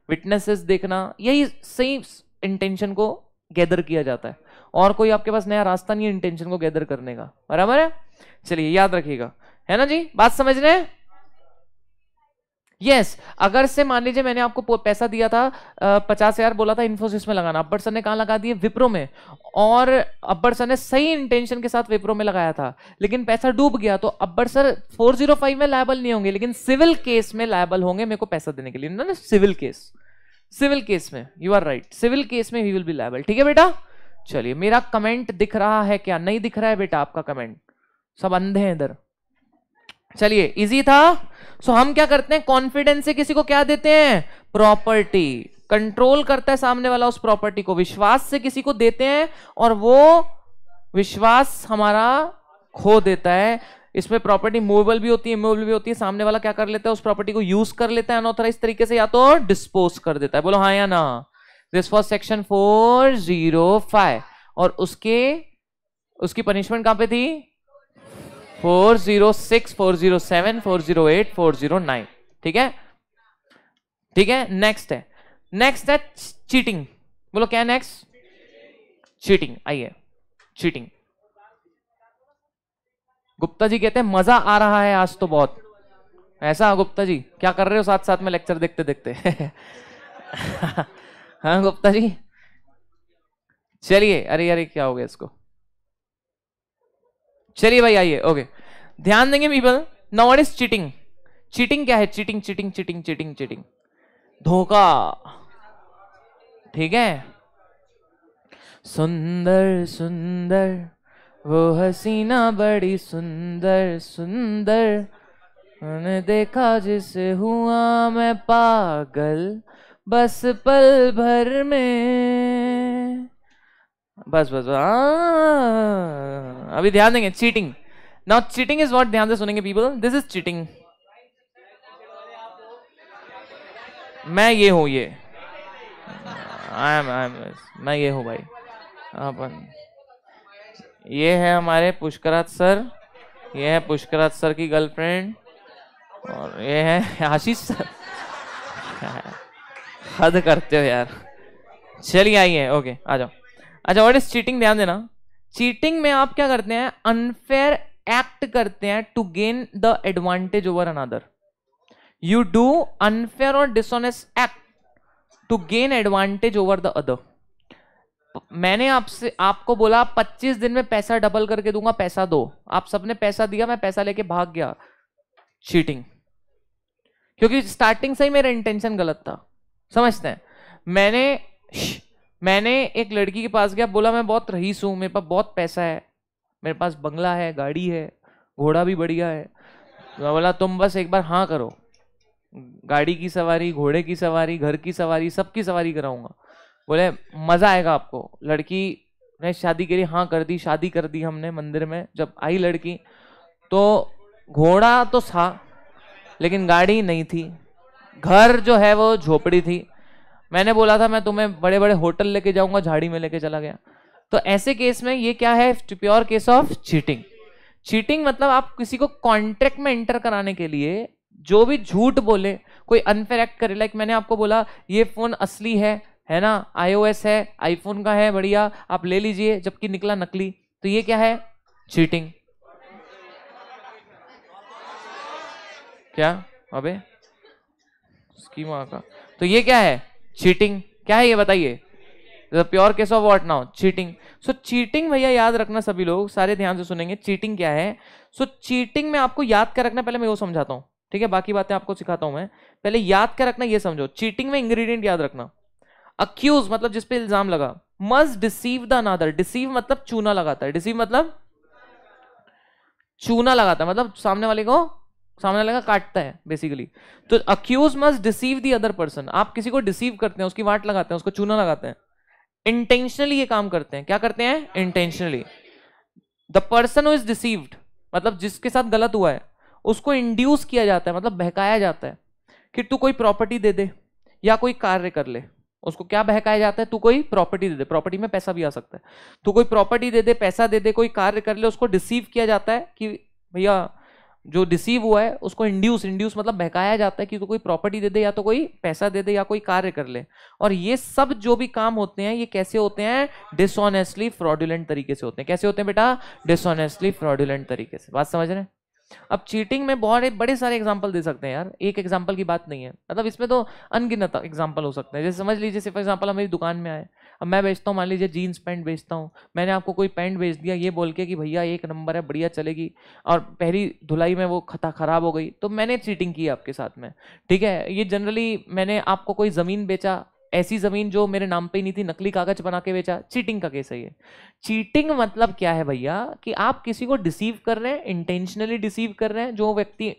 विटनेसेस देखना यही सही इंटेंशन को गैदर किया जाता है और कोई आपके पास नया रास्ता नहीं है इंटेंशन को गैदर करने का बराबर है चलिए याद रखिएगा है ना जी बात समझ रहे हैं यस yes, अगर से मान लीजिए मैंने आपको पैसा दिया था पचास हजार बोला था इन्फोसिस में लगाना अब्बर सर ने कहा लगा दिए विप्रो में और अब्बर सर ने सही इंटेंशन के साथ विप्रो में लगाया था लेकिन पैसा डूब गया तो अब्बर सर 405 में लायबल नहीं होंगे लेकिन सिविल केस में लायबल होंगे मेरे को पैसा देने के लिए ना सिविल केस सिविल केस में you are right civil case में ही विल बी लाइबल ठीक है बेटा चलिए मेरा कमेंट दिख रहा है क्या नहीं दिख रहा है बेटा आपका कमेंट सब अंधे हैं इधर चलिए इजी था सो हम क्या करते हैं कॉन्फिडेंस से किसी को क्या देते हैं प्रॉपर्टी कंट्रोल करता है सामने वाला उस प्रॉपर्टी को विश्वास से किसी को देते हैं और वो विश्वास हमारा खो देता है इसमें प्रॉपर्टी मूवेबल भी होती है मूवेबल भी होती है सामने वाला क्या कर लेता है उस प्रॉपर्टी को यूज कर लेता है अनऑथराइज तरीके से या तो डिस्पोज कर देता है बोलो हाँ या ना this for section four zero five और उसके उसकी पनिशमेंट कहां पे थी four zero six four zero seven four zero eight four zero nine ठीक है ठीक है नेक्स्ट है नेक्स्ट है चीटिंग बोलो क्या नेक्स्ट चीटिंग आइए चीटिंग गुप्ता जी कहते हैं मजा आ रहा है आज तो बहुत ऐसा हाँ गुप्ता जी क्या कर रहे हो साथ साथ में लेक्चर देखते देखते हाँ गुप्ता जी चलिए अरे अरे क्या हो गया इसको चलिए भाई आइए ओके ध्यान देंगे people now what is cheating cheating क्या है cheating cheating cheating cheating cheating धोखा ठीक है सुंदर सुंदर वो हसीना बड़ी सुंदर सुंदर उन्हें देखा जिसे हुआ मैं पागल बस पल भर में बस बस हाँ अभी ध्यान देंगे cheating now cheating is not ध्यान से सुनेंगे पीपल दिस इज चीटिंग मैं ये हूँ ये आई एम आई एम मैं ये हूँ भाई अपन ये है हमारे पुष्कराज सर ये है पुष्कराज सर की गर्लफ्रेंड और ये है आशीष सर हद करते हो यार चलिए आइए ओके आ जाओ अच्छा वॉट इज चीटिंग ध्यान देना चीटिंग में आप क्या करते हैं अनफेयर एक्ट करते हैं to gain the advantage over another you do unfair और dishonest act to gain advantage over the other मैंने आपसे आपको बोला पच्चीस दिन में पैसा डबल करके दूंगा पैसा दो आप सबने पैसा दिया मैं पैसा लेके भाग गया चीटिंग क्योंकि स्टार्टिंग से ही मेरा इंटेंशन गलत था समझते हैं मैंने मैंने एक लड़की के पास गया बोला मैं बहुत रईस हूं मेरे पास बहुत पैसा है मेरे पास बंगला है गाड़ी है घोड़ा भी बढ़िया है मैं बोला तुम बस एक बार हाँ करो गाड़ी की सवारी घोड़े की सवारी घर की सवारी सबकी सवारी कराऊंगा बोले मजा आएगा आपको लड़की ने शादी करी हाँ कर दी शादी कर दी हमने मंदिर में जब आई लड़की तो घोड़ा तो था लेकिन गाड़ी नहीं थी घर जो है वो झोपड़ी थी मैंने बोला था मैं तुम्हें बड़े बड़े होटल लेके जाऊंगा झाड़ी में लेके चला गया तो ऐसे केस में ये क्या है pure case of cheating cheating मतलब आप किसी को कॉन्ट्रैक्ट में एंटर कराने के लिए जो भी झूठ बोले कोई अनफेयर एक्ट करे लाइक मैंने आपको बोला ये फोन असली है है ना आईओएस है आईफोन का है बढ़िया आप ले लीजिए जबकि निकला नकली तो ये क्या है चीटिंग क्या अबे स्कीमा का तो ये क्या है चीटिंग क्या है ये बताइए pure case of what now cheating so cheating भैया याद रखना सभी लोग सारे ध्यान से सुनेंगे चीटिंग क्या है सो so, चीटिंग में आपको याद कर रखना पहले मैं वो समझाता हूँ ठीक है बाकी बातें आपको सिखाता हूँ मैं पहले याद कर रखना ये समझो चीटिंग में इंग्रेडिएंट याद रखना अक्यूज मतलब जिसपे इल्जाम लगा मज डिसीव द अनादर डिसीव मतलब चूना लगाता है डिसीव मतलब चूना लगाता है मतलब सामने वाले को सामने वाले का काटता है बेसिकली तो accuse must deceive the other person आप किसी को डिसीव करते हैं उसकी वाट लगाते हैं उसको चूना लगाते हैं इंटेंशनली ये काम करते हैं क्या करते हैं intentionally the person who is deceived मतलब जिसके साथ गलत हुआ है उसको इंड्यूस किया जाता है मतलब बहकाया जाता है कि तू कोई प्रॉपर्टी दे दे या कोई कार्य कर ले उसको क्या बहकाया जाता है तू कोई प्रॉपर्टी दे दे प्रॉपर्टी में पैसा भी आ सकता है तू कोई प्रॉपर्टी दे दे पैसा दे दे कोई कार्य कर ले उसको डिसीव किया जाता है कि भैया जो डिसीव हुआ है उसको इंड्यूस इंड्यूस मतलब बहकाया जाता है कि तू कोई प्रॉपर्टी दे दे या तो कोई पैसा दे दे या कोई कार्य कर ले और ये सब जो भी काम होते हैं ये कैसे होते हैं डिसऑनेस्टली फ्रॉडुलेंट तरीके से होते हैं कैसे होते हैं बेटा डिसऑनेस्टली फ्रॉडुलेंट तरीके से बात समझ रहे हैं अब चीटिंग में बहुत बड़े सारे एग्जाम्पल दे सकते हैं यार एक एग्जाम्पल की बात नहीं है मतलब इसमें तो अनगिनत एग्जाम्पल हो सकते हैं जैसे समझ लीजिए फॉर एग्जाम्पल हमारी दुकान में आए अब मैं बेचता हूँ मान लीजिए जीन्स पैंट बेचता हूँ मैंने आपको कोई पैंट बेच दिया ये बोल के कि भैया एक नंबर है बढ़िया चलेगी और पहली धुलाई में वो खता खराब हो गई तो मैंने चीटिंग की आपके साथ में ठीक है ये जनरली मैंने आपको कोई ज़मीन बेचा ऐसी ज़मीन जो मेरे नाम पे ही नहीं थी नकली कागज बना के बेचा चीटिंग का केस है ये चीटिंग मतलब क्या है भैया कि आप किसी को डिसीव कर रहे हैं इंटेंशनली डिसीव कर रहे हैं जो व्यक्ति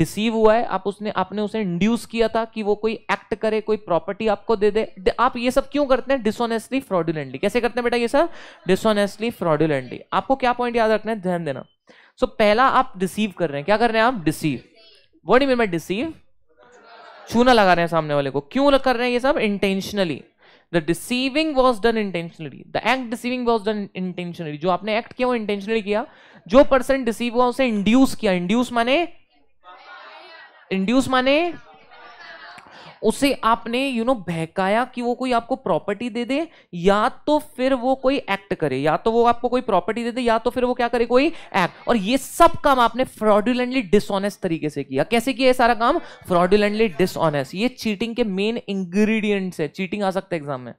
डिसीव हुआ है आप उसने आपने उसे इंड्यूस किया था कि वो कोई एक्ट करे कोई प्रॉपर्टी आपको दे दे आप ये सब क्यों करते हैं डिसऑनेस्टली फ्रॉडुलेंटली कैसे करते हैं बेटा ये सर डिसऑनेस्टली फ्रॉडुलेंटली आपको क्या पॉइंट याद रखना है ध्यान देना सो so, पहला आप डिसीव कर रहे हैं क्या कर रहे हैं आप deceive what you mean by deceive चूना लगा रहे हैं सामने वाले को क्यों कर रहे हैं ये सब intentionally the deceiving was done intentionally the act deceiving was done intentionally जो आपने एक्ट किया वो इंटेंशनली किया जो पर्सन डिसीव हुआ उसे इंड्यूस किया इंड्यूस माने इंड्यूस माने उसे आपने यू नो बहकाया कि वो कोई आपको प्रॉपर्टी दे दे या तो फिर वो कोई एक्ट करे या तो वो आपको कोई प्रॉपर्टी दे दे या तो फिर वो क्या करे कोई एक्ट और ये सब काम आपने फ्रॉडुलेंटली डिसऑनेस्ट तरीके से किया कैसे किया ये सारा काम फ्रॉडुलेंटली डिसऑनेस्ट ये चीटिंग के मेन इंग्रीडियंट्स है चीटिंग आ सकता है एग्जाम में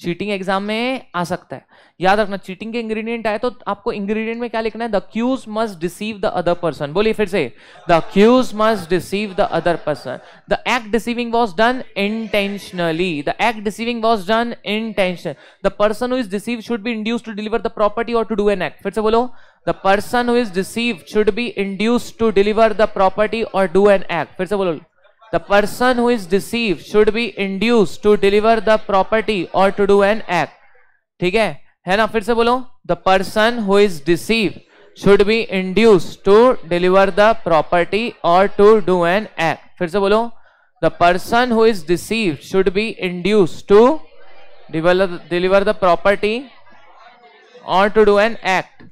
चीटिंग एग्जाम में आ सकता है याद रखना चीटिंग के इंग्रेडिएंट आए तो आपको इंग्रेडिएंट में क्या लिखना है the accuse must deceive the other person बोलिए फिर से the accuse must deceive the other person the act deceiving was done intentionally the act deceiving was done intention the person who is deceive should be induce to deliver the property और टू डू एन एक्ट फिर से बोलो the person who is deceive should be induce to deliver the property और डू एन एक्ट फिर से बोलो the person who is deceived should be induced to deliver the property or to do an act ठीक है है ना फिर से बोलो the person who is deceive should be induce to deliver the property और टू डू एन एक्ट फिर से बोलो the person who is deceive should be induce to deliver the property और टू डू एन एक्ट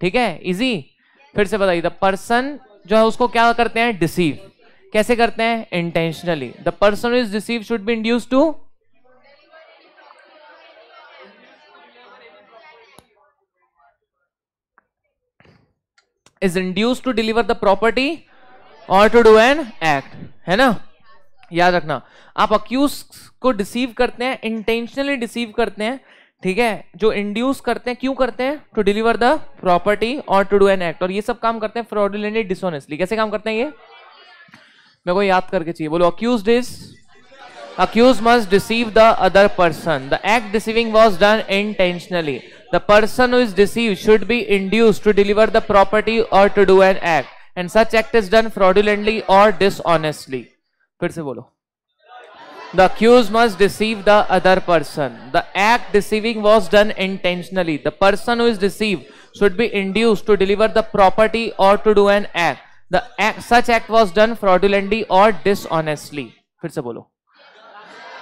ठीक है इजी फिर से बताइए द पर्सन जो है उसको क्या करते हैं डिसीव कैसे करते हैं intentionally the person is receive should be induce to is induce to deliver the property और टू डू एन एक्ट है ना याद रखना आप अक्यूज को डिसीव करते हैं इंटेंशनली डिसीव करते हैं ठीक है जो इंड्यूस करते हैं क्यों करते हैं टू डिलीवर द प्रॉपर्टी और टू डू एन एक्ट और ये सब काम करते हैं फ्रॉडुलेंटली डिसऑनेस्टली कैसे काम करते हैं ये मेरे को याद करके चाहिए बोलो accuse is accuse must deceive the other person the act deceiving was done intentionally the person is deceive should be induce to deliver the property और to do an act and such act is done fraudulently और डिसऑनेस्टली फिर से बोलो the accuse must deceive the other person the act deceiving was done intentionally the person is deceive should be induce to deliver the property और to do an act the such act was done fraudulently और डिसऑनेस्टली फिर से बोलो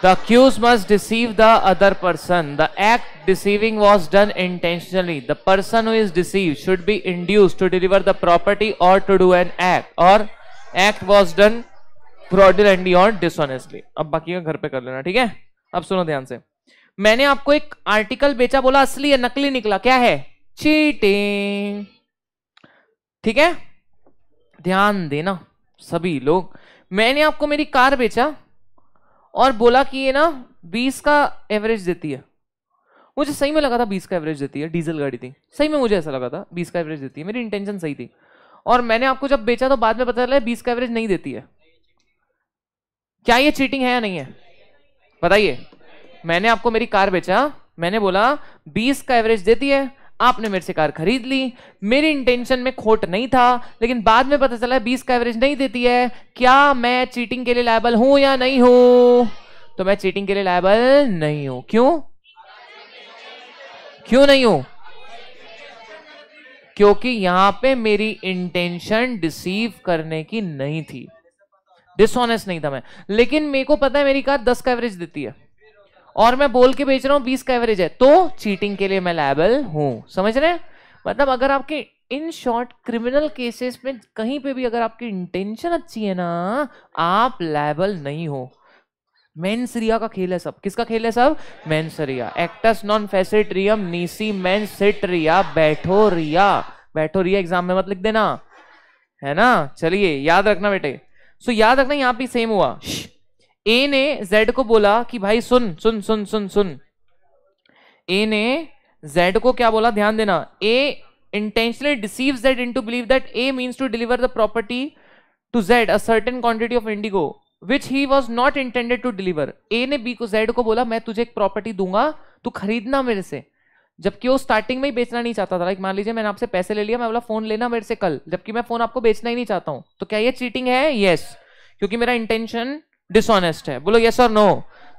the accuse must deceive the other person the act deceiving was done intentionally the person who is deceive should be induce to deliver the property और टू डू एन एक्ट और एक्ट वॉज डन फ्रॉडुलेंडी और डिसऑनेस्टली अब बाकी का घर पे कर लेना ठीक है अब सुनो ध्यान से मैंने आपको एक आर्टिकल बेचा बोला असली या नकली निकला क्या है चीटिंग ठीक है ध्यान देना सभी लोग मैंने आपको मेरी कार बेचा और बोला कि ये ना बीस का एवरेज देती है मुझे सही में लगा था बीस का एवरेज देती है डीजल गाड़ी थी सही में मुझे ऐसा लगा था बीस का एवरेज देती है मेरी इंटेंशन सही थी और मैंने आपको जब बेचा तो बाद में पता चला बीस का एवरेज नहीं देती है क्या ये चीटिंग है या नहीं है बताइए मैंने आपको मेरी कार बेचा मैंने बोला बीस का एवरेज देती है आपने मेरे से कार खरीद ली मेरी इंटेंशन में खोट नहीं था लेकिन बाद में पता चला बीस का एवरेज नहीं देती है क्या मैं चीटिंग के लिए लायबल हूं या नहीं हूं तो मैं चीटिंग के लिए लायबल नहीं हूं क्यों क्यों नहीं हूं क्योंकि यहां पे मेरी इंटेंशन डिसीव करने की नहीं थी डिसऑनेस्ट नहीं था मैं लेकिन मेरे को पता है मेरी कार दस का एवरेज देती है और मैं बोल के बेच रहा हूँ बीस का एवरेज है तो चीटिंग के लिए मैं लाइबल हूँ समझ रहे हैं मतलब अगर आपके इन शॉर्ट क्रिमिनल केसेस में कहीं पे भी अगर आपकी इंटेंशन अच्छी है ना आप लाइबल नहीं हो मेनसरिया का खेल है सब किसका खेल है सब मेनसरिया एक्टस नॉन फेसिट्रियम नीसी रिया बैठो रिया बैठो रिया एग्जाम में मत लिख देना है ना चलिए याद रखना बेटे सो so, याद रखना यहाँ पे सेम हुआ ए ने जेड को बोला कि भाई सुन सुन सुन सुन सुन ए ने जेड को क्या बोला ध्यान देना A deceive Z into believe that A means to deliver the property to Z a certain quantity of indigo which he was not intended to deliver A ने बी को जेड को बोला मैं तुझे एक प्रॉपर्टी दूंगा तू खरीदना मेरे से जबकि वो स्टार्टिंग में ही बेचना नहीं चाहता था लाइक मान लीजिए मैंने आपसे पैसे ले लिया मैं बोला फोन लेना मेरे से कल जबकि मैं फोन आपको बेचना ही नहीं चाहता हूं तो क्या ये चीटिंग है यस yes. क्योंकि मेरा इंटेंशन डिसऑनेस्ट है बोलो यस और नो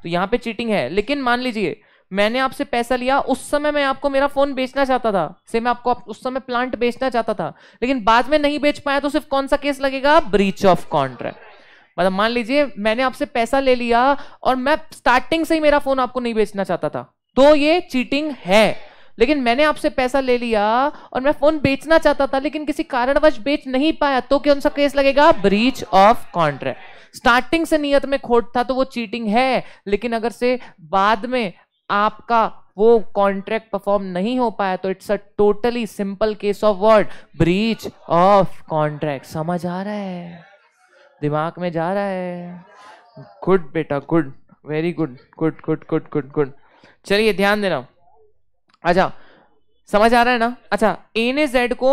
तो यहाँ पे चीटिंग है लेकिन मान लीजिए मैंने आपसे पैसा लिया उस समय मैं आपको मेरा फोन बेचना चाहता था से मैं आपको उस समय प्लांट बेचना चाहता था लेकिन बाद में नहीं बेच पाया तो सिर्फ कौन सा केस लगेगा ब्रीच ऑफ कॉन्ट्रैक्ट मतलब मान लीजिए मैंने आपसे पैसा ले लिया और मैं स्टार्टिंग से ही मेरा फोन आपको नहीं बेचना चाहता था तो ये चीटिंग है लेकिन मैंने आपसे पैसा ले लिया और मैं फोन बेचना चाहता था लेकिन किसी कारणवश बेच नहीं पाया तो क्या सा केस लगेगा ब्रीच ऑफ कॉन्ट्रैक्ट स्टार्टिंग से नियत में खोट था तो वो चीटिंग है लेकिन अगर से बाद में आपका वो कॉन्ट्रैक्ट परफॉर्म नहीं हो पाया तो it's a totally simple case of word breach of contract समझ आ रहा है दिमाग में जा रहा है गुड बेटा good very good good good good good good चलिए ध्यान दे रहा हूँ अच्छा समझ आ रहा है ना अच्छा ए ने जेड को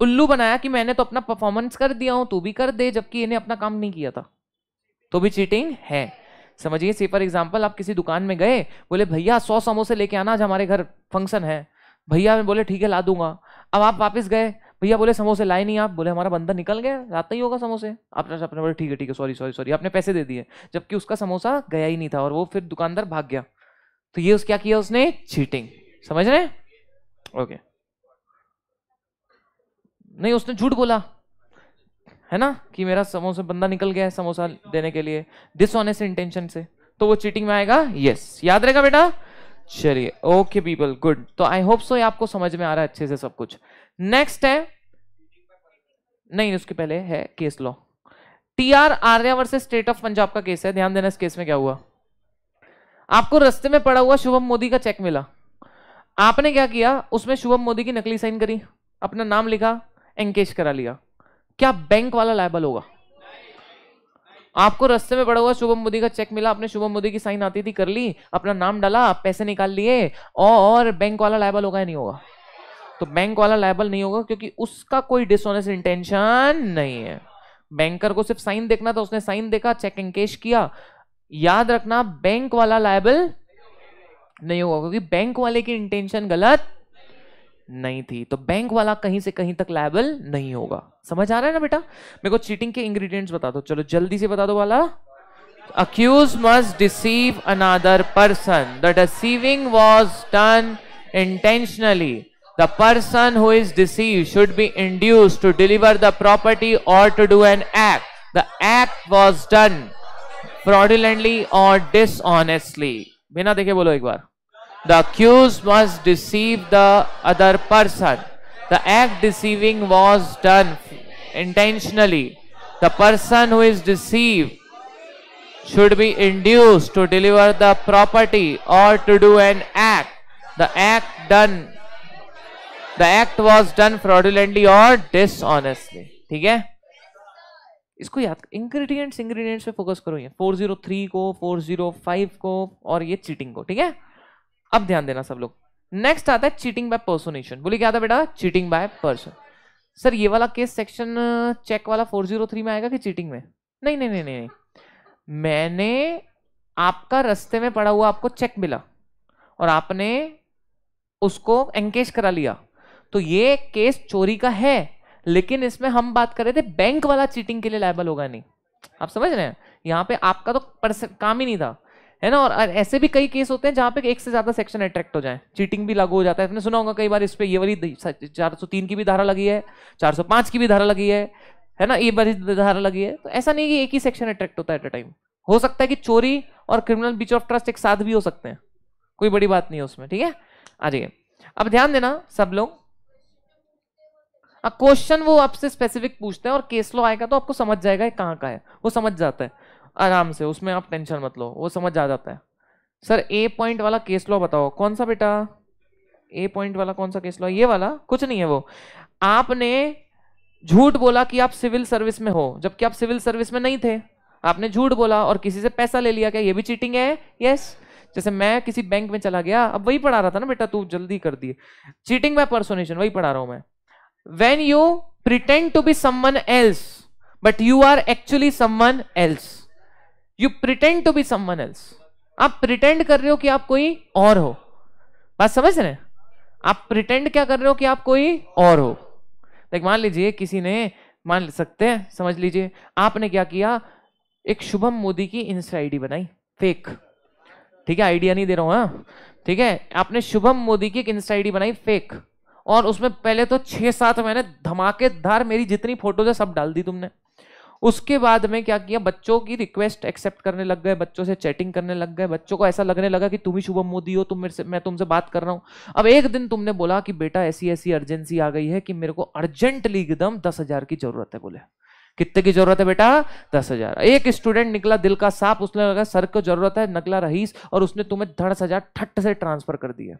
उल्लू बनाया कि मैंने तो अपना परफॉर्मेंस कर दिया हूं तू भी कर दे जबकि इन्हें अपना काम नहीं किया था तो भी चीटिंग है समझिए सी फॉर एग्जाम्पल आप किसी दुकान में गए बोले भैया सौ समोसे लेके आना आज हमारे घर फंक्शन है भैया मैं बोले ठीक है ला दूंगा अब आप वापस गए भैया बोले समोसे लाए नहीं आप बोले हमारा बंदा निकल गया लाता ही होगा समोसे आपने आपने बोले ठीक है ठीक है सॉरी सॉरी सॉरी आपने पैसे दे दिए जबकि उसका समोसा गया ही नहीं था और वो फिर दुकानदार भाग गया तो ये उस क्या किया उसने चीटिंग समझ रहे ओके नहीं उसने झूठ बोला है ना कि मेरा समोसा बंदा निकल गया है समोसा देने के लिए डिसऑनेस्ट इंटेंशन से तो वो चीटिंग में आएगा यस याद रहेगा बेटा चलिए ओके पीपल गुड तो आई होप सो आपको समझ में आ रहा है अच्छे से सब कुछ नेक्स्ट है नहीं उसके पहले है case law T R Arya versus state of Punjab का केस है ध्यान देना इस केस में क्या हुआ आपको रस्ते में पड़ा हुआ शुभम मोदी का चेक मिला आपने क्या किया उसमें शुभम मोदी की नकली साइन करी अपना नाम लिखा एंकेज करा लिया क्या बैंक वाला लाइबल होगा आपको रस्ते में पड़ा हुआ शुभम मोदी का चेक मिला आपने शुभम मोदी की साइन आती थी कर ली अपना नाम डाला पैसे निकाल लिए और बैंक वाला लाइबल होगा या नहीं होगा तो बैंक वाला लाइबल नहीं होगा क्योंकि उसका कोई डिसऑनेस्ट इंटेंशन नहीं है बैंकर को सिर्फ साइन देखना था उसने साइन देखा चेक इंकेश किया याद रखना बैंक वाला लाइबल नहीं होगा क्योंकि बैंक वाले की इंटेंशन गलत नहीं थी तो बैंक वाला कहीं से कहीं तक लायबल नहीं होगा समझ आ रहा है ना बेटा मेरे को चीटिंग के इंग्रेडिएंट्स बता दो चलो जल्दी से बता दो वाला accuse must deceive another person the deceiving was done intentionally the person who is deceive should be induce to deliver the property और to do an act the act was done fraudulently और डिसऑनेस्टली बिना देखे बोलो एक बार the accused must deceive the other person. The act deceiving was done intentionally. The person who is deceived should be induced to deliver the property or to do an act. The act done, the act was done fraudulently or dishonestly. theek hai इसको याद इंग्रेडिएंट्स इंग्रेडिएंट्स पे फोकस करो ये 403 को 405 को और ये चीटिंग को ठीक है अब ध्यान देना सब लोग नेक्स्ट आता है चीटिंग बाय पर्सोनेशन बोले क्या था बेटा चीटिंग बाय पर्सन सर ये वाला केस सेक्शन चेक वाला 403 में आएगा कि चीटिंग में नहीं नहीं नहीं नहीं मैंने आपका रस्ते में पड़ा हुआ आपको चेक मिला और आपने उसको एंकेज करा लिया तो ये केस चोरी का है लेकिन इसमें हम बात कर रहे थे बैंक वाला चीटिंग के लिए लाइबल होगा नहीं आप समझ रहे हैं यहाँ पे आपका तो काम ही नहीं था है ना और ऐसे भी कई केस होते हैं जहां पे एक से ज्यादा सेक्शन अट्रैक्ट हो जाए चीटिंग भी लागू हो जाता है आपने सुना होगा कई बार इस पर ये वाली चार सौ तीन की भी धारा लगी है चार सौ पांच की भी धारा लगी है है ना ये वाली धारा लगी है तो ऐसा नहीं कि एक ही सेक्शन अट्रैक्ट होता है एट अ टाइम हो सकता है कि चोरी और क्रिमिनल बीच ऑफ ट्रस्ट एक साथ भी हो सकते हैं कोई बड़ी बात नहीं है उसमें ठीक है आ जाइए अब ध्यान देना सब लोग क्वेश्चन वो आपसे स्पेसिफिक पूछते हैं और केस लो आएगा तो आपको समझ जाएगा कहाँ का है वो समझ जाता है आराम से उसमें आप टेंशन मत लो वो समझ आ जाता है सर ए पॉइंट वाला केस लॉ बताओ कौन सा बेटा ए पॉइंट वाला कौन सा केस लॉ ये वाला कुछ नहीं है वो आपने झूठ बोला कि आप सिविल सर्विस में हो जबकि आप सिविल सर्विस में नहीं थे आपने झूठ बोला और किसी से पैसा ले लिया क्या ये भी चीटिंग है यस जैसे मैं किसी बैंक में चला गया अब वही पढ़ा रहा था ना बेटा तू जल्दी कर दिए चीटिंग बाय पर्सोनेशन वही पढ़ा रहा हूं मैं when you pretend to be someone else but you are actually someone else you pretend to be someone else आप प्रिटेंड कर रहे हो कि आप कोई और हो बात समझ रहे आप प्रिटेंड क्या कर रहे हो कि आप कोई और हो लाइक मान लीजिए किसी ने मान सकते हैं समझ लीजिए आपने क्या किया एक शुभम मोदी की इंस्टा आईडी बनाई फेक ठीक है आइडिया नहीं दे रहा हूँ हाँ? ठीक है आपने शुभम मोदी की एक इंस्टा आईडी बनाई फेक और उसमें पहले तो छः सात मैंने धमाकेदार मेरी जितनी फोटोज है सब डाल दी तुमने उसके बाद में क्या किया बच्चों की रिक्वेस्ट एक्सेप्ट करने लग गए बच्चों से चैटिंग करने लग गए बच्चों को ऐसा लगने लगा कि तुम ही शुभम मोदी हो तुम मेरे से मैं तुमसे बात कर रहा हूँ अब एक दिन तुमने बोला कि बेटा ऐसी ऐसी अर्जेंसी आ गई है कि मेरे को अर्जेंटली एकदम दस हजार की जरूरत है बोले कितने की जरूरत है बेटा दस हजार एक स्टूडेंट निकला दिल का साफ उसने लगा सर को जरूरत है नकला रहीस और उसने तुम्हें दस हजार ठट से ट्रांसफर कर दिया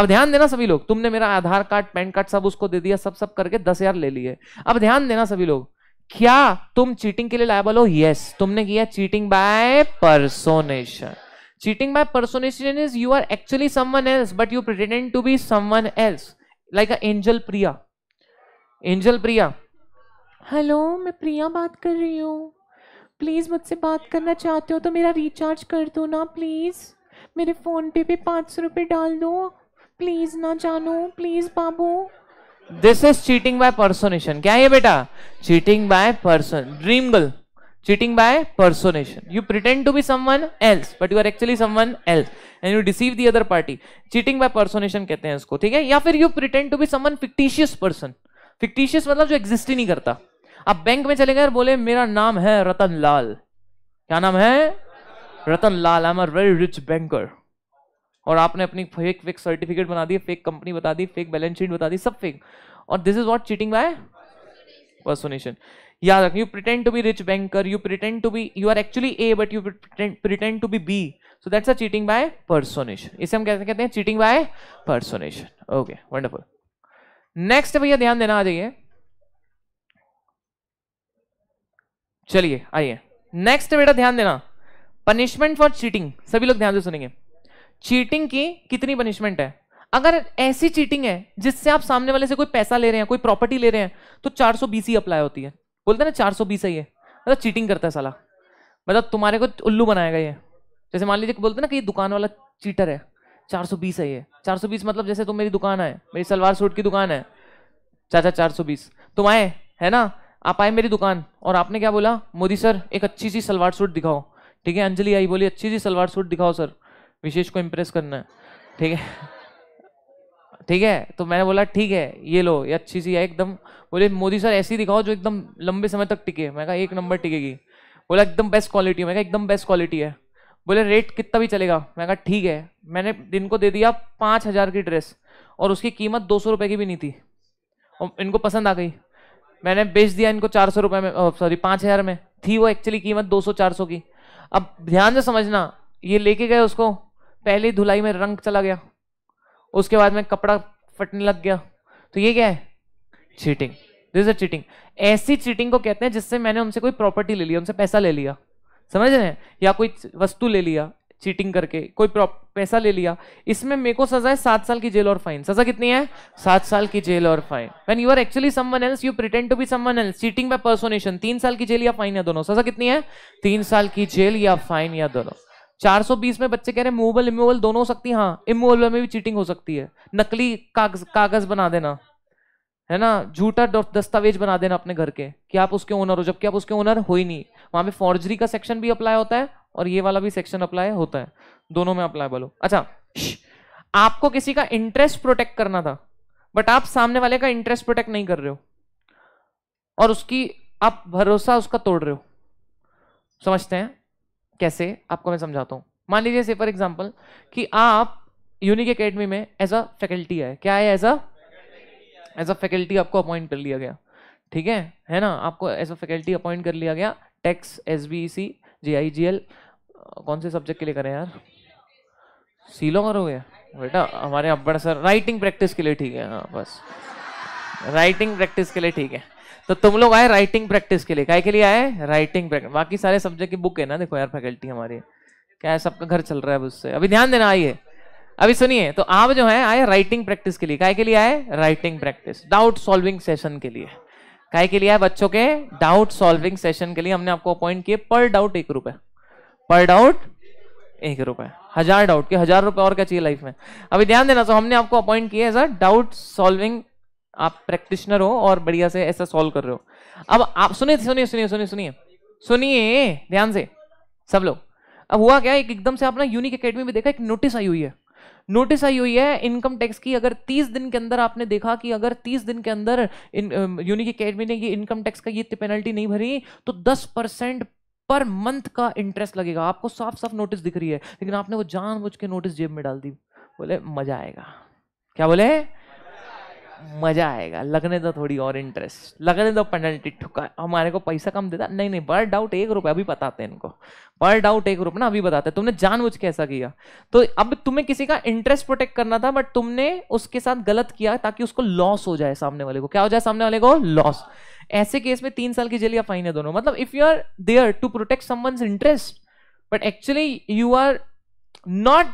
अब ध्यान देना सभी लोग तुमने मेरा आधार कार्ड पैन कार्ड सब उसको दे दिया सब सब करके दस हजार ले लिए अब ध्यान देना सभी लोग क्या तुम चीटिंग के लिए लायबल हो यस तुमने किया cheating by personation cheating by personation is you are actually someone else but you pretend to be someone else like a angel Priya angel Priya hello मैं प्रिया बात कर रही हूँ प्लीज़ मुझसे बात करना चाहते हो तो मेरा रिचार्ज कर दो ना प्लीज़ मेरे फ़ोन पे पे पांच सौ रुपये डाल दो प्लीज़ ना जानो प्लीज़ बाबू this is cheating by personation क्या है बेटा cheating by person dream girl cheating by personation you pretend to be someone else but you are actually someone else and you receive the other party cheating by personation कहते हैं उसको ठीक है या फिर you pretend to be someone fictitious person fictitious मतलब जो एग्जिस्ट ही नहीं करता आप बैंक में चले गए और बोले मेरा नाम है रतन लाल क्या नाम है Ratan Lal I am a very rich banker और आपने अपनी फेक फेक सर्टिफिकेट बना दी फेक कंपनी बता दी फेक बैलेंस शीट बता दी सब फेक और this is what cheating by personation याद रखें you pretend to be rich banker you pretend to be you are actually A but you pretend to be B so that's a cheating by personation इसे हम कहते कहते हैं cheating by personation okay wonderful next भैया ध्यान देना आ जाइए चलिए आइए नेक्स्ट बेटा ध्यान देना पनिशमेंट फॉर चीटिंग सभी लोग ध्यान से सुनेंगे चीटिंग की कितनी पनिशमेंट है अगर ऐसी चीटिंग है जिससे आप सामने वाले से कोई पैसा ले रहे हैं कोई प्रॉपर्टी ले रहे हैं तो चार सौ बीस ही अप्लाई होती है बोलते ना चार सौ बीस है ये मतलब चीटिंग करता है साला मतलब तुम्हारे को उल्लू बनाएगा ये जैसे मान लीजिए बोलते ना कि ये दुकान वाला चीटर है चार सौ बीस है ये चार सौ बीस मतलब जैसे तुम मेरी दुकान है मेरी सलवार सूट की दुकान है चाचा चार सौ बीस तुम आए है ना आप आए मेरी दुकान और आपने क्या बोला मोदी सर एक अच्छी सी सलवार सूट दिखाओ ठीक है अंजलि आई बोली अच्छी सी सलवार सूट दिखाओ सर विशेष को इम्प्रेस करना है ठीक है ठीक है तो मैंने बोला ठीक है ये लो ये अच्छी सी है एकदम बोले मोदी सर ऐसी दिखाओ जो एकदम लंबे समय तक टिके मैं कहा एक नंबर टिकेगी बोला एकदम बेस्ट क्वालिटी है मैं एकदम बेस्ट क्वालिटी है बोले रेट कितना भी चलेगा मैं कहा ठीक है मैंने इनको दे दिया पाँच हज़ार की ड्रेस और उसकी कीमत दो सौ रुपये की भी नहीं थी और इनको पसंद आ गई मैंने बेच दिया इनको चार सौ रुपये में सॉरी पाँच हज़ार में थी वो एक्चुअली कीमत दो सौ चार सौ की अब ध्यान से समझना ये लेके गए उसको पहले धुलाई में रंग चला गया उसके बाद में कपड़ा फटने लग गया तो ये क्या है चीटिंग दिस इज चीटिंग ऐसी चीटिंग को कहते हैं जिससे मैंने उनसे कोई प्रॉपर्टी ले लिया उनसे पैसा ले लिया समझ रहे हैं या कोई वस्तु ले लिया चीटिंग करके कोई पैसा ले लिया इसमें मेरे को सजा है सात साल की जेल और फाइन सजा कितनी है सात साल की जेल और fine when you are actually someone else you pretend to be someone else cheating by personation तीन साल की जेल या फाइन या दोनों सजा कितनी है तीन साल की जेल या फाइन या दोनों 420 में बच्चे कह रहे हैं मूवेबल इमूवेबल दोनों हो सकती है हाँ इमूवेबल में भी चीटिंग हो सकती है नकली कागज कागज बना देना है ना झूठा दस्तावेज बना देना अपने घर के कि आप उसके ओनर हो जबकि आप उसके ओनर हो ही नहीं वहां पे फॉर्जरी का सेक्शन भी अप्लाई होता है और ये वाला भी सेक्शन अप्लाई होता है दोनों में अप्लाई हो अच्छा आपको किसी का इंटरेस्ट प्रोटेक्ट करना था बट आप सामने वाले का इंटरेस्ट प्रोटेक्ट नहीं कर रहे हो और उसकी आप भरोसा उसका तोड़ रहे हो समझते हैं कैसे आपको मैं समझाता हूँ मान लीजिए से फॉर एग्जाम्पल कि आप यूनिक अकेडमी में एज अ फैकल्टी है क्या है as a as a faculty आपको अपॉइंट कर लिया गया ठीक है है ना आपको एज अ फैकल्टी अपॉइंट कर लिया गया टेक्स S B C J I G L कौन से सब्जेक्ट के लिए करें यार सीलो करोगे बेटा हमारे अब्बड़ सर राइटिंग प्रैक्टिस के लिए ठीक है हाँ बस राइटिंग प्रैक्टिस के लिए ठीक है तो तुम लोग आए राइटिंग प्रैक्टिस के लिए काय के लिए आए राइटिंग प्रैक्टिस बाकी सारे सब्जेक्ट की बुक है ना देखो यार फैकल्टी हमारी क्या है सबका घर चल रहा है उससे अभी ध्यान देना आइए अभी सुनिए तो आप जो है आए राइटिंग प्रैक्टिस के लिए काय के लिए आए writing practice doubt solving session के लिए काय के लिए आए बच्चों के डाउट सॉल्विंग सेशन के लिए हमने आपको अपॉइंट किए पर डाउट एक रुपए पर डाउट एक रुपए हजार डाउट के हजार रुपए और क्या चाहिए लाइफ में अभी ध्यान देना तो हमने आपको अपॉइंट किया है डाउट सॉल्विंग आप प्रैक्टिशनर हो और बढ़िया से ऐसा सॉल्व कर रहे हो अब आप सुनिए सुनिए सुनिए सुनिए सुनिए सुनिए ध्यान से सब लोग अब हुआ क्या एक एकदम से आपने यूनिक अकेडमी में देखा एक नोटिस आई हुई है नोटिस आई हुई है इनकम टैक्स की अगर 30 दिन के अंदर आपने देखा कि अगर 30 दिन के अंदर यूनिक अकेडमी ने ये इनकम टैक्स का ये पेनल्टी नहीं भरी तो 10 परसेंट पर मंथ का इंटरेस्ट लगेगा आपको साफ साफ नोटिस दिख रही है लेकिन आपने वो जानबूझ के नोटिस जेब में डाल दी बोले मजा आएगा क्या बोले मजा आएगा लगने दो थोड़ी और इंटरेस्ट लगने दो पेनल्टी ठुका हमारे को पैसा कम देता नहीं नहीं पर डाउट एक रुपया अभी बताते हैं इनको पर डाउट एक रुपया ना अभी बताते तुमने जानबूझ के ऐसा किया तो अब तुम्हें किसी का इंटरेस्ट प्रोटेक्ट करना था बट तुमने उसके साथ गलत किया ताकि उसको लॉस हो जाए सामने वाले को क्या हो जाए सामने वाले को लॉस ऐसे केस में तीन साल की जेल या फाइन है दोनों मतलब if you are there to protect someone interest but actually you are not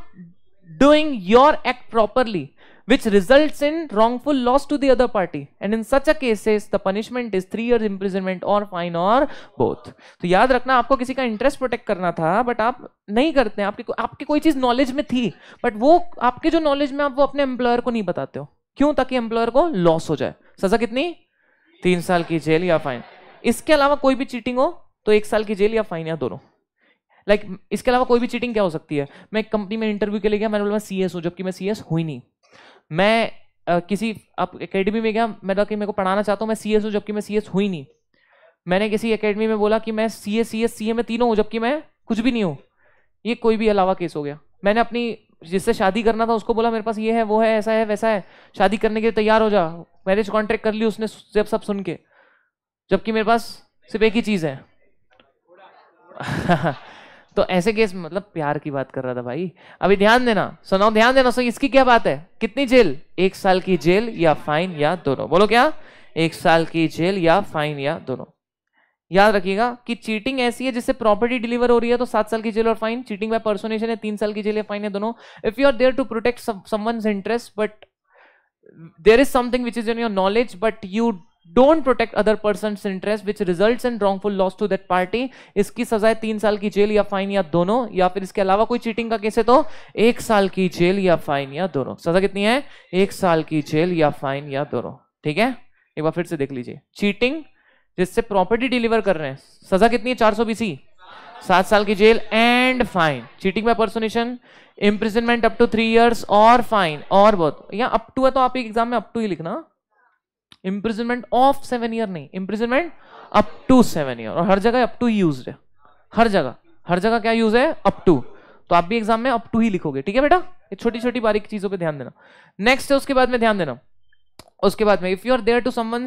doing your act properly which result in wrongful loss to the other party and in such a cases the punishment is three years imprisonment or fine or both तो याद रखना आपको किसी का इंटरेस्ट प्रोटेक्ट करना था बट आप नहीं करते हैं आपकी आपकी कोई चीज नॉलेज में थी बट वो आपके जो नॉलेज में आप वो अपने एम्प्लॉयर को नहीं बताते हो क्यों ताकि एम्प्लॉयर को लॉस हो जाए सजा कितनी तीन साल की जेल या फाइन इसके अलावा कोई भी चीटिंग हो तो एक साल की जेल या फाइन या दोनों लाइक like, इसके अलावा कोई भी चीटिंग क्या हो सकती है मैं एक कंपनी में इंटरव्यू के लिए गया मैंने बोला मैं सी एस हूँ जबकि मैं सी एस हुई नहीं मैं आ, किसी अब एकेडमी में गया मैं कि मेरे को पढ़ाना चाहता हूँ मैं सी एस हूँ जबकि मैं सी एस हुई नहीं मैंने किसी एकेडमी में बोला कि मैं C S C S C ए में तीनों हूँ जबकि मैं कुछ भी नहीं हूँ ये कोई भी अलावा केस हो गया मैंने अपनी जिससे शादी करना था उसको बोला मेरे पास ये है वो है ऐसा है वैसा है शादी करने के लिए तैयार हो जा मैरिज कॉन्ट्रैक्ट कर ली उसने जब सब सुन के जबकि मेरे पास सिर्फ एक ही चीज़ है तो ऐसे केस में मतलब प्यार की बात कर रहा था भाई अभी ध्यान देना सुनाओ ध्यान देना सो इसकी क्या बात है कितनी जेल एक साल की जेल या फाइन या दोनों बोलो क्या एक साल की जेल या फाइन या दोनों याद रखिएगा कि चीटिंग ऐसी है जिससे प्रॉपर्टी डिलीवर हो रही है तो सात साल की जेल और फाइन चीटिंग बाय पर्सोनेशन है तीन साल की जेल या फाइन है दोनों if you are there to protect someone's interest but there is something which is in your knowledge but you don't protect other person interest which result in wrongful loss to that party इसकी सजा है तीन साल की जेल या फाइन या दोनों या फिर इसके अलावा कोई चीटिंग का केस है तो एक साल की जेल या फाइन या दोनों सजा कितनी है एक साल की जेल या फाइन या दोनों ठीक है एक बार फिर से देख लीजिए चीटिंग जिससे प्रॉपर्टी डिलीवर कर रहे हैं सजा कितनी है चार सौ बीसी सात साल की जेल and fine cheating by personation imprisonment up to three years और फाइन और बहुत या अप टू है तो आप एक एग्जाम में अप टू ही लिखना इम्प्रिजनमेंट ऑफ सेवन ईयर नहीं imprisonment up to seven year और हर जगह अप टू यूज है हर जगह हर जगह क्या यूज है अप टू तो आप भी एग्जाम में अप टू ही लिखोगे ठीक है बेटा ये छोटी छोटी बारीक चीजों पे ध्यान देना नेक्स्ट है उसके बाद में ध्यान देना उसके बाद में if you are there to someone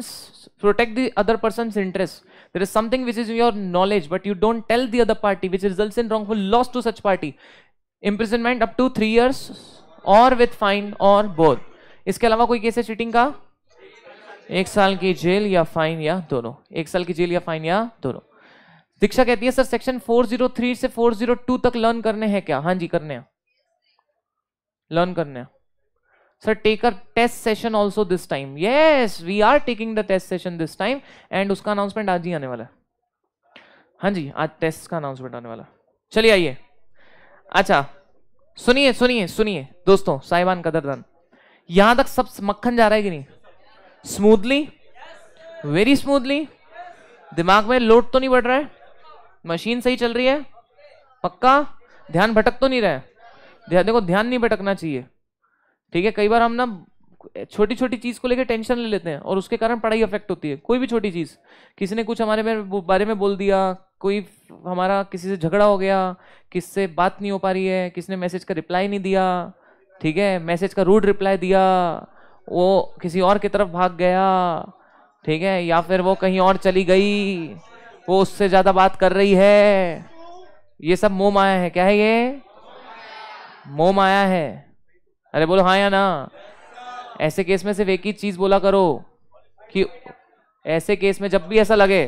protect the other person interest there is something which is your knowledge but you don't tell the other party which result in wrong wrongful loss to such party imprisonment up to three years और विथ फाइन और बोथ इसके अलावा कोई केस है चीटिंग का एक साल की जेल या फाइन या दोनों एक साल की जेल या फाइन या दोनों दीक्षा कहती है सर सेक्शन 403 से 402 तक लर्न करने हैं क्या हाँ जी करने हैं लर्न करने हैं sir take a test session also this time yes we are taking the test session this time and उसका अनाउंसमेंट आज ही आने वाला है हाँ जी आज टेस्ट का अनाउंसमेंट आने वाला चलिए आइए अच्छा सुनिए सुनिए सुनिए दोस्तों साहिबान कदरदान यहां तक सब मक्खन जा रहा है कि नहीं स्मूथली वेरी स्मूथली दिमाग में लोड तो नहीं बढ़ रहा है मशीन सही चल रही है पक्का ध्यान भटक तो नहीं रहा है ध्यान देखो ध्यान नहीं भटकना चाहिए ठीक है कई बार हम ना छोटी छोटी चीज़ को लेकर टेंशन ले लेते हैं और उसके कारण पढ़ाई अफेक्ट होती है कोई भी छोटी चीज़ किसी ने कुछ हमारे में बारे में बोल दिया कोई हमारा किसी से झगड़ा हो गया किससे बात नहीं हो पा रही है किसने मैसेज का रिप्लाई नहीं दिया ठीक है मैसेज का रूड रिप्लाई दिया वो किसी और की तरफ भाग गया ठीक है या फिर वो कहीं और चली गई वो उससे ज़्यादा बात कर रही है ये सब मोह माया है क्या है ये मोह माया है अरे बोलो हाँ या ना ऐसे केस में सिर्फ एक ही चीज़ बोला करो कि ऐसे केस में जब भी ऐसा लगे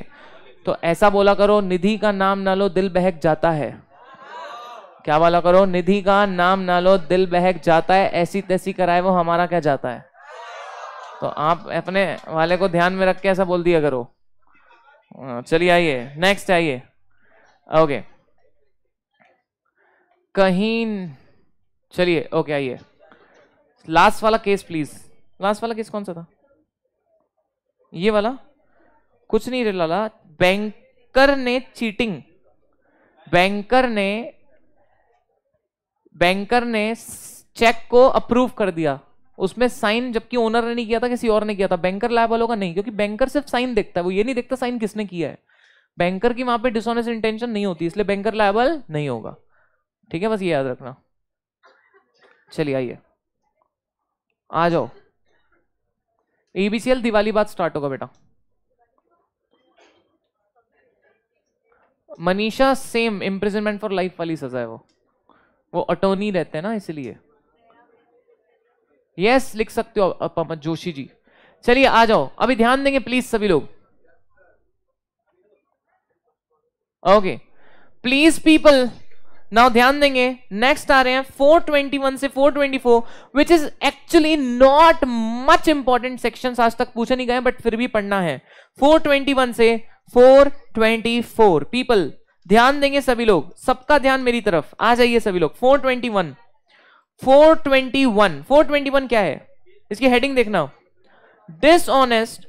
तो ऐसा बोला करो निधि का नाम ना लो दिल बहक जाता है क्या वाला करो निधि का नाम ना लो दिल बहक जाता है ऐसी तैसी कराए वो हमारा क्या जाता है तो आप अपने वाले को ध्यान में रख के ऐसा बोल दिया करो चलिए आइए नेक्स्ट आइए ओके कहीं चलिए ओके आइए लास्ट वाला केस प्लीज लास्ट वाला केस कौन सा था ये वाला कुछ नहीं रे लाला बैंकर ने चीटिंग बैंकर ने बैंकर ने चेक को अप्रूव कर दिया उसमें साइन जबकि ओनर ने नहीं किया था किसी और ने किया था बैंकर लाइबल होगा नहीं क्योंकि बैंकर सिर्फ साइन देखता है वो ये नहीं देखता साइन किसने किया है बैंकर की वहां पे डिसऑनेस्ट इंटेंशन नहीं होती इसलिए बैंकर लाइबल नहीं होगा ठीक है बस ये याद रखना चलिए आइए आ जाओ एबीसीएल दिवाली बात स्टार्ट होगा बेटा Manisha same imprisonment for life वाली सजा है वो वो अटोर्नी रहते हैं ना इसलिए यस लिख सकते हो पवन जोशी जी चलिए आ जाओ अभी ध्यान देंगे प्लीज सभी लोग ओके प्लीज पीपल नाउ ध्यान देंगे नेक्स्ट आ रहे हैं 421 से 424 which is actually not much important section आज तक पूछे नहीं गए बट फिर भी पढ़ना है 421 से 424 पीपल ध्यान देंगे सभी लोग सबका ध्यान मेरी तरफ आ जाइए सभी लोग 421 421 421 क्या है इसकी हेडिंग देखना डिसऑनेस्ट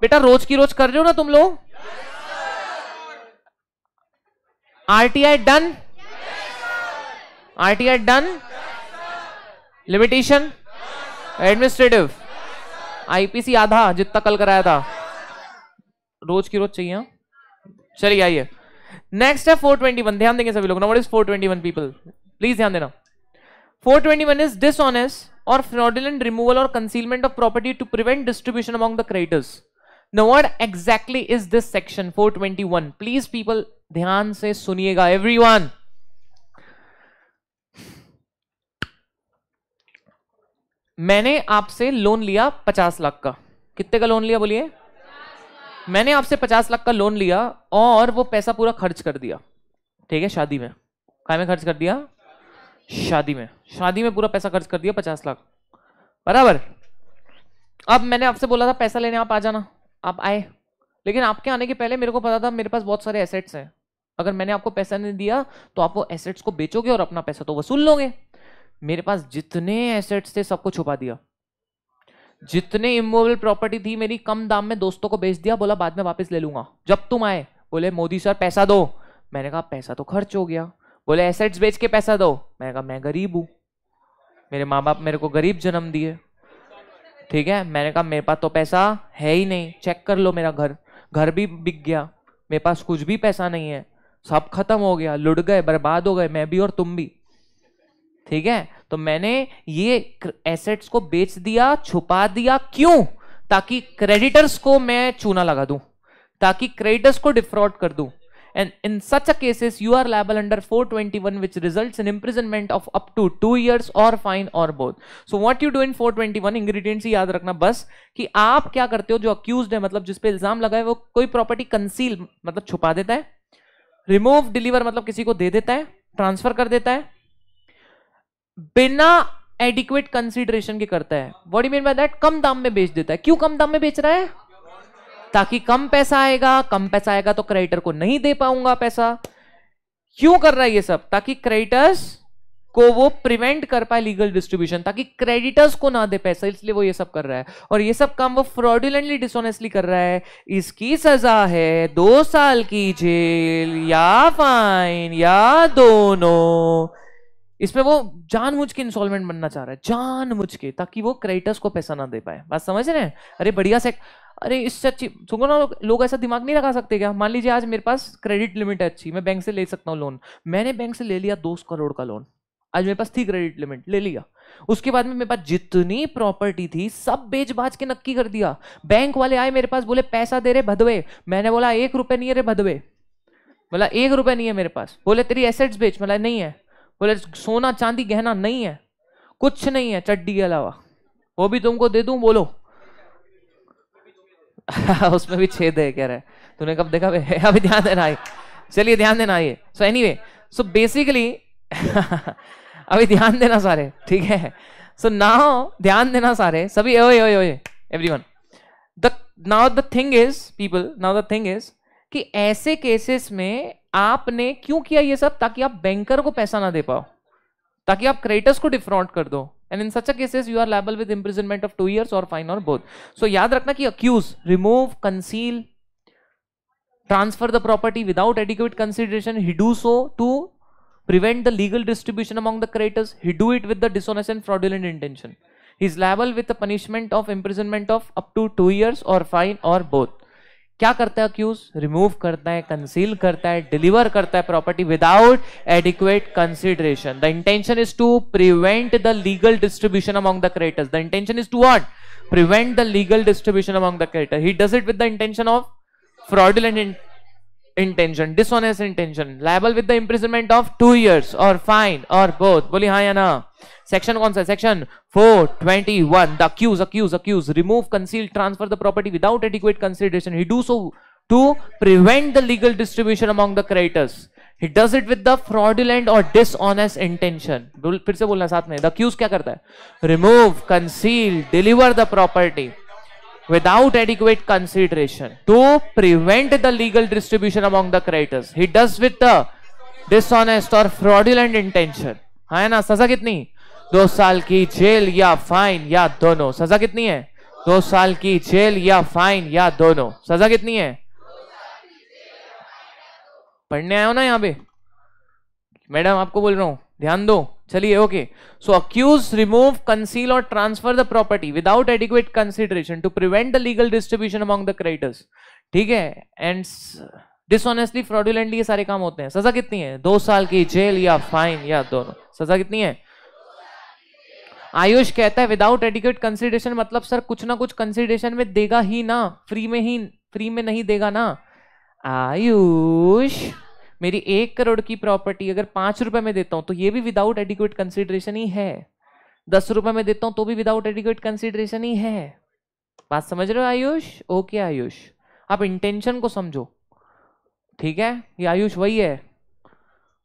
बेटा रोज की रोज कर रहे हो ना तुम लोग RTI done RTI done limitation administrative IPC आधा जितना कल कराया था रोज की रोज चाहिए हाँ? चलिए आइए नेक्स्ट है 421 ध्यान देंगे सभी लोग नोट इज 421 पीपल प्लीज ध्यान देना four twenty one is dishonest और फ्रॉडिलेंट रिमूवल और concealment of property to prevent distribution among the creditors no what exactly is this section four twenty one please people ध्यान से सुनिएगा एवरी वन मैंने आपसे लोन लिया पचास लाख का कितने का लोन लिया बोलिए मैंने आपसे पचास लाख का लोन लिया और वो पैसा पूरा खर्च कर दिया ठीक है शादी में खाए में खर्च कर दिया शादी में शादी में पूरा पैसा खर्च कर दिया पचास लाख बराबर अब मैंने आपसे बोला था पैसा लेने आप आ जाना आप आए लेकिन आपके आने के पहले मेरे को पता था मेरे पास बहुत सारे एसेट्स हैं अगर मैंने आपको पैसा नहीं दिया तो आप वो एसेट्स को बेचोगे और अपना पैसा तो वसूल लोगे मेरे पास जितने एसेट्स थे सबको छुपा दिया जितने इमोबल प्रॉपर्टी थी मेरी कम दाम में दोस्तों को बेच दिया बोला बाद में वापस ले लूंगा जब तुम आए बोले मोदी सर पैसा दो मैंने कहा पैसा तो खर्च हो गया बोले एसेट्स बेच के पैसा दो मैं कहा मैं गरीब हूँ मेरे माँ बाप मेरे को गरीब जन्म दिए ठीक है मैंने कहा मेरे पास तो पैसा है ही नहीं चेक कर लो मेरा घर घर भी बिक गया मेरे पास कुछ भी पैसा नहीं है सब खत्म हो गया लुट गए बर्बाद हो गए मैं भी और तुम भी ठीक है तो मैंने ये एसेट्स को बेच दिया छुपा दिया क्यों ताकि क्रेडिटर्स को मैं चूना लगा दूं ताकि क्रेडिटर्स को डिफ्रॉड कर दूं and in such a cases you are liable under 421 which results in imprisonment of up to 2 years or fine or both so what you do in 421 ingredients ही याद रखना बस कि आप क्या करते हो जो accused है मतलब जिस पे इल्जाम लगा है वो कोई प्रॉपर्टी कंसील मतलब छुपा देता है रिमूव डिलीवर मतलब किसी को दे देता है ट्रांसफर कर देता है बिना एडिक्वेट कंसिडरेशन के करता है what you mean by that कम दाम में बेच देता है क्यों कम दाम में बेच रहा है ताकि कम पैसा आएगा कम पैसा आएगा तो क्रेडिटर को नहीं दे पाऊंगा पैसा क्यों कर रहा है ये सब ताकि क्रेडिटर्स को वो प्रिवेंट कर पाए लीगल डिस्ट्रीब्यूशन ताकि क्रेडिटर्स को ना दे पैसा इसलिए वो ये सब कर रहा है और ये सब काम वो फ्रॉडुलेंटली डिसऑनेस्टली कर रहा है इसकी सजा है दो साल की जेल या फाइन या दोनों इसमें वो जानबूझ के इंस्टॉलमेंट बनना चाह रहा है जानबूझ के ताकि वो क्रेडिटर्स को पैसा ना दे पाए बात समझ रहे हैं अरे बढ़िया से अरे इससे अच्छी सुनो ना लोग ऐसा दिमाग नहीं लगा सकते क्या मान लीजिए आज मेरे पास क्रेडिट लिमिट है अच्छी मैं बैंक से ले सकता हूँ लोन मैंने बैंक से ले लिया दो करोड़ का लोन आज मेरे पास थी क्रेडिट लिमिट ले लिया उसके बाद में मेरे पास जितनी प्रॉपर्टी थी सब बेच बाज के नक्की कर दिया बैंक वाले आए मेरे पास बोले पैसा दे रहे भदवे मैंने बोला एक रुपए नहीं है रे भदवे बोला एक रुपए नहीं है मेरे पास बोले तेरी एसेट्स बेच बोला नहीं है बोले सोना चांदी गहना नहीं है कुछ नहीं है चड्डी के अलावा वो भी तुमको दे दू बोलो उसमें भी छेद है कह रहा है तूने कब देखा अभी ध्यान देना चलिए ध्यान देना ये सो एनी सो बेसिकली अभी ध्यान देना सारे ठीक है सो नाउ ध्यान देना सारे सभी ओए ओए ओए everyone the now the thing is people now the thing is कि ऐसे केसेस में आपने क्यों किया ये सब ताकि आप बैंकर को पैसा ना दे पाओ ताकि आप क्रेडिटर्स को डिफ्रॉड कर दो and in such a cases you are liable with imprisonment of 2 years or fine or both so yaad rakna ki accuse remove conceal transfer the property without adequate consideration he do so to prevent the legal distribution among the creators. he do it with the dishonest and fraudulent intention he is liable with the punishment of imprisonment of up to 2 years or fine or both क्या करता है अक्यूज रिमूव करता है कंसील करता है डिलीवर करता है property without adequate consideration the intention is to prevent the legal distribution among the creditors the intention is to what prevent the legal distribution among the creditor he does it with the intention of fraudulent intention dishonest intention liable with the imprisonment of two years और फाइन और बोथ बोली हाँ या ना सेक्शन कौन सा section 421 the accused accused accused remove conceal transfer the property without adequate consideration he do so to prevent the legal distribution among the creditors he does it with the fraudulent और डिसऑनेस्ट इंटेंशन फिर से बोलना साथ में द अक्यूज क्या करता है remove conceal deliver the property without adequate consideration to prevent the legal distribution among the creditors he does with the dishonest or fraudulent intention hai na saza kitni है ना सजा कितनी ya साल की जेल या फाइन या दोनों सजा कितनी है ya साल की जेल या फाइन या दोनों सजा कितनी है padhne aaye ho na yahan pe madam aapko bol raha hu dhyan do चलिए okay so accused remove conceal और transfer the property without adequate consideration to prevent the legal distribution among the creditors ठीक है एंड डिसऑनेस्टली फ्रॉडुलेंटली ये सारे काम होते हैं सजा कितनी है दो साल की जेल या फाइन या दोनों सजा कितनी है आयुष कहता है विदाउट एडिक्वेट कंसिडरेशन मतलब सर कुछ ना कुछ कंसिडरेशन में देगा ही ना फ्री में ही फ्री में नहीं देगा ना आयुष मेरी एक करोड़ की प्रॉपर्टी अगर पांच रुपये में देता हूँ तो ये भी विदाउट एडिक्वेट कंसिडरेशन ही है दस रुपए में देता हूँ तो भी विदाउट एडिक्वेट कंसिडरेशन ही है बात समझ रहे हो आयुष ओके आयुष आप इंटेंशन को समझो ठीक है ये आयुष वही है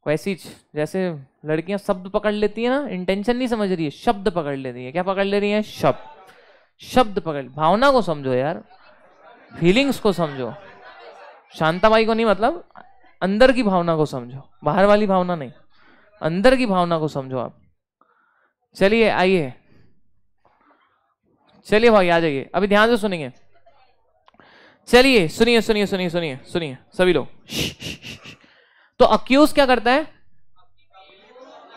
वैसी जैसे लड़कियां शब्द पकड़ लेती है ना इंटेंशन नहीं समझ रही है शब्द पकड़ लेती है क्या पकड़ ले रही है शब्द शब्द पकड़ भावना को समझो यार फीलिंग्स को समझो शांता भाई को नहीं मतलब अंदर की भावना को समझो बाहर वाली भावना नहीं अंदर की भावना को समझो आप चलिए आइए चलिए भाई आ जाइए अभी ध्यान से सुनेंगे चलिए सुनिए सुनिए सुनिए सुनिए सुनिए सभी लोग तो अक्यूज क्या करता है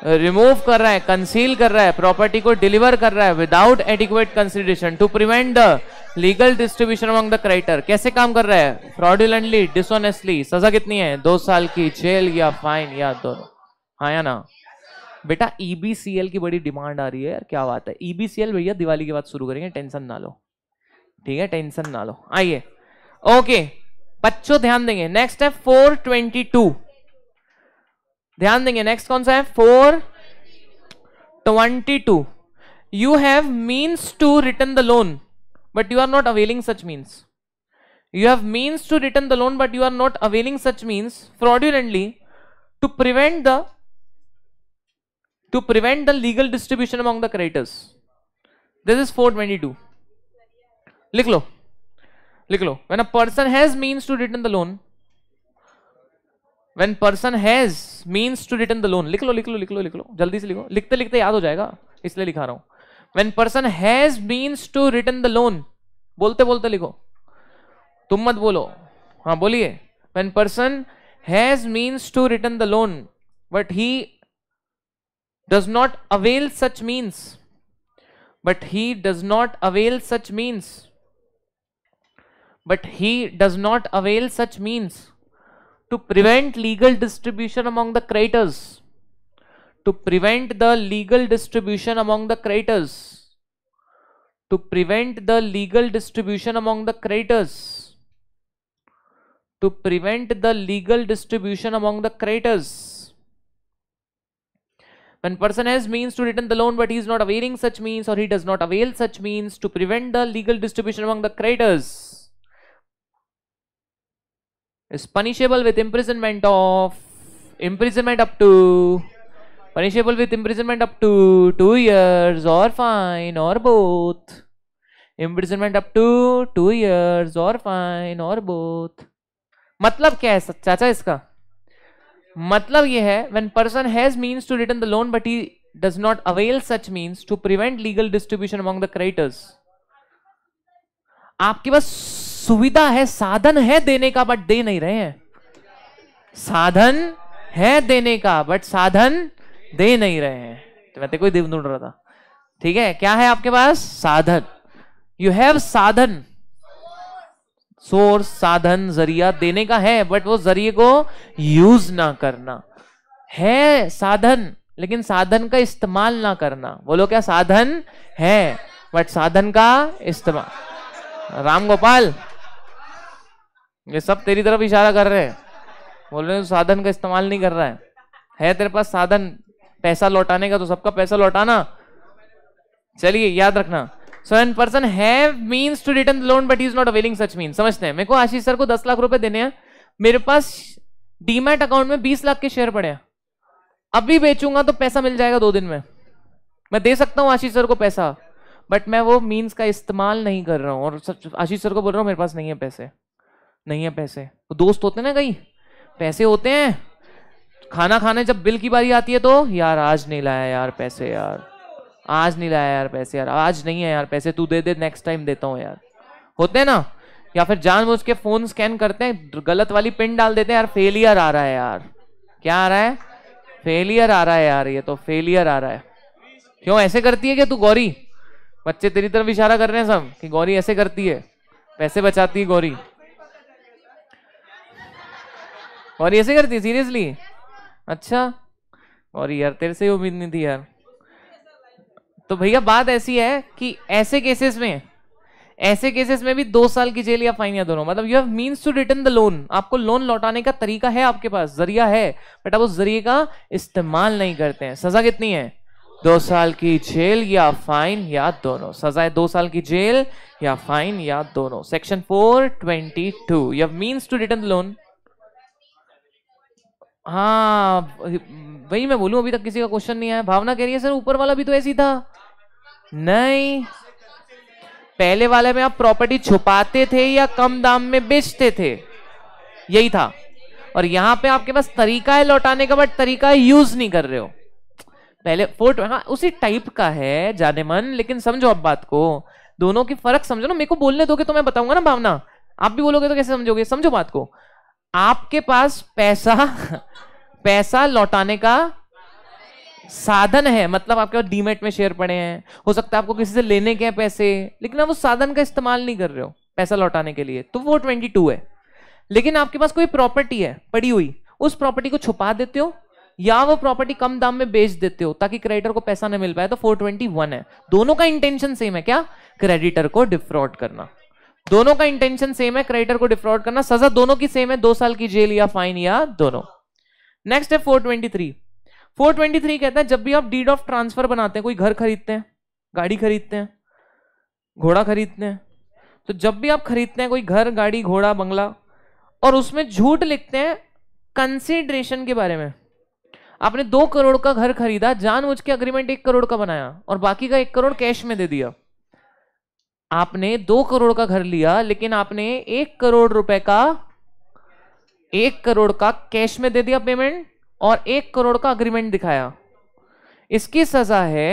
रिमूव कर रहा है कंसील कर रहा है प्रॉपर्टी को डिलीवर कर रहा है without adequate consideration to prevent the legal distribution among the creditor कैसे काम कर रहा है फ्रॉडुलेंटली डिसऑनेस्टली सजा कितनी है दो साल की जेल या फाइन या दोनों हाँ या ना बेटा ईबीसीएल e की बड़ी डिमांड आ रही है यार क्या बात है ईबीसीएल e भैया दिवाली के बाद शुरू करेंगे टेंशन ना लो ठीक है टेंशन ना लो आइए ओके बच्चों ध्यान देंगे नेक्स्ट है फोर ट्वेंटी टू ध्यान देंगे नेक्स्ट कौन सा है four twenty two you have means to return the loan but you are not availing such means you have means to return the loan but you are not availing such means fraudulently to prevent the to prevent the legal distribution among the creditors this is four twenty two लिख लो लिख लो when a person has means to return the loan when person has means to return the loan लिख लो लिख लो लिख लो लिख लो जल्दी से लिखो लिखते लिखते याद हो जाएगा इसलिए लिखा रहा हूं when person has means to return the loan बोलते बोलते लिखो तुम मत बोलो हाँ बोलिए when person has means to return the loan but he does not avail such means but he does not avail such means but he does not avail such means to prevent legal distribution among the creditors to prevent the legal distribution among the creditors to prevent the legal distribution among the creditors to prevent the legal distribution among the creditors when person has means to return the loan but he is not availing such means or he does not avail such means to prevent the legal distribution among the creditors is punishable with imprisonment of imprisonment up to punishable with imprisonment up to 2 years or fine or both imprisonment up to 2 years or fine or both मतलब क्या है चाचा iska matlab ye hai when person has means to return the loan but he does not avail such means to prevent legal distribution among the creditors aapke paas सुविधा है साधन है देने का बट दे नहीं रहे हैं साधन है देने का बट साधन दे नहीं रहे हैं तो मैं कोई देव ढूंढ रहा था ठीक है क्या है आपके पास साधन यू हैव साधन सोर्स साधन जरिया देने का है बट वो जरिए को यूज ना करना है साधन लेकिन साधन का इस्तेमाल ना करना बोलो क्या साधन है बट साधन का इस्तेमाल राम गोपाल ये सब तेरी तरफ इशारा कर रहे हैं बोल रहे हैं साधन का इस्तेमाल नहीं कर रहा है है तेरे पास साधन पैसा लौटाने का तो सबका पैसा लौटाना चलिए याद रखना so an person have means to return loan but is not availing such mean समझते हैं मेरे को आशीष सर को दस लाख रुपए देने हैं मेरे पास डीमैट अकाउंट में बीस लाख के शेयर पड़े हैं अभी बेचूंगा तो पैसा मिल जाएगा दो दिन में मैं दे सकता हूँ आशीष सर को पैसा बट मैं वो मीन्स का इस्तेमाल नहीं कर रहा हूँ और आशीष सर को बोल रहा हूँ मेरे पास नहीं है पैसे नहीं है पैसे दोस्त होते ना कहीं पैसे होते हैं खाना खाने जब बिल की बारी आती है तो यार आज नहीं लाया यार पैसे यार आज नहीं लाया यार पैसे यार आज नहीं है यार पैसे तू दे दे नेक्स्ट टाइम देता हूँ यार होते हैं ना या फिर जानबूझ के फोन स्कैन करते हैं गलत वाली पिन डाल देते हैं यार फेलियर आ रहा है यार क्या आ रहा है फेलियर आ रहा है यार ये तो फेलियर आ रहा है क्यों ऐसे करती है क्या तू गौरी बच्चे तेरी तरफ इशारा कर रहे हैं सब कि गौरी ऐसे करती है पैसे बचाती है गौरी और ऐसे करती सीरियसली अच्छा और यार तेरे से उम्मीद नहीं थी यार तो भैया बात ऐसी है कि ऐसे केसेस में ऐसे केसेस में भी दो साल की जेल या फाइन या दोनों मतलब you have means to return the loan आपको लोन लौटाने का तरीका है आपके पास जरिया है बट आप उस जरिए का इस्तेमाल नहीं करते हैं सजा कितनी है दो साल की जेल या फाइन या दोनों है दो साल की जेल या फाइन या दोनों section four twenty two you have means to return the loan हाँ वही मैं बोलूँ अभी तक किसी का क्वेश्चन नहीं आया भावना कह रही है सर ऊपर वाला भी तो ऐसी था नहीं पहले वाले में आप प्रॉपर्टी छुपाते थे या कम दाम में बेचते थे यही था और यहाँ पे आपके पास तरीका है लौटाने का बट तरीका यूज नहीं कर रहे हो पहले फोर्ट हाँ उसी टाइप का है जाने मन लेकिन समझो आप बात को दोनों की फर्क समझो ना मेरे को बोलने दोगे तो मैं बताऊंगा ना भावना आप भी बोलोगे तो कैसे समझोगे समझो बात को आपके पास पैसा पैसा लौटाने का साधन है मतलब आपके पास डीमेट में शेयर पड़े हैं हो सकता है आपको किसी से लेने के हैं पैसे लेकिन आप उस साधन का इस्तेमाल नहीं कर रहे हो पैसा लौटाने के लिए तो वो ट्वेंटी टू है लेकिन आपके पास कोई प्रॉपर्टी है पड़ी हुई उस प्रॉपर्टी को छुपा देते हो या वो प्रॉपर्टी कम दाम में बेच देते हो ताकि क्रेडिटर को पैसा ना मिल पाए तो 421 है दोनों का इंटेंशन सेम है क्या क्रेडिटर को डिफ्रॉड करना दोनों का इंटेंशन सेम है क्रेडिटर को डिफ्रॉड करना सजा दोनों की सेम है दो साल की जेल या फाइन या दोनों नेक्स्ट है 423 423 कहता है जब भी आप डीड ऑफ ट्रांसफर बनाते हैं कोई घर खरीदते हैं गाड़ी खरीदते हैं घोड़ा खरीदते हैं तो जब भी आप खरीदते हैं कोई घर गाड़ी घोड़ा बंगला और उसमें झूठ लिखते हैं कंसिडरेशन के बारे में आपने दो करोड़ का घर खरीदा जानबूझ के अग्रीमेंट एक करोड़ का बनाया और बाकी का एक करोड़ कैश में दे दिया आपने दो करोड़ का घर लिया लेकिन आपने एक करोड़ रुपए का एक करोड़ का कैश में दे दिया पेमेंट और एक करोड़ का अग्रीमेंट दिखाया इसकी सजा है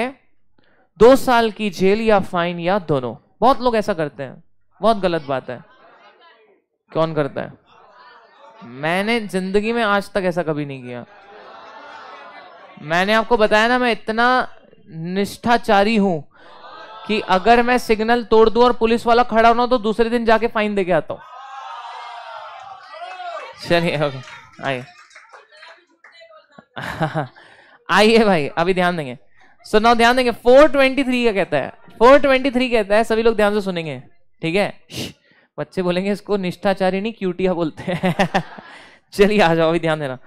दो साल की जेल या फाइन या दोनों बहुत लोग ऐसा करते हैं बहुत गलत बात है कौन करता है मैंने जिंदगी में आज तक ऐसा कभी नहीं किया मैंने आपको बताया ना मैं इतना निष्ठाचारी हूं कि अगर मैं सिग्नल तोड़ दूं और पुलिस वाला खड़ा होना तो दूसरे दिन जाके फाइन दे के आता हूं चलिए ओके आइए आइए भाई अभी ध्यान देंगे सो नाउ ध्यान देंगे 423 का कहता है 423 कहता है सभी लोग ध्यान से सुनेंगे ठीक है बच्चे बोलेंगे इसको नहीं क्यूटिया हाँ बोलते हैं चलिए आ जाओ अभी ध्यान देना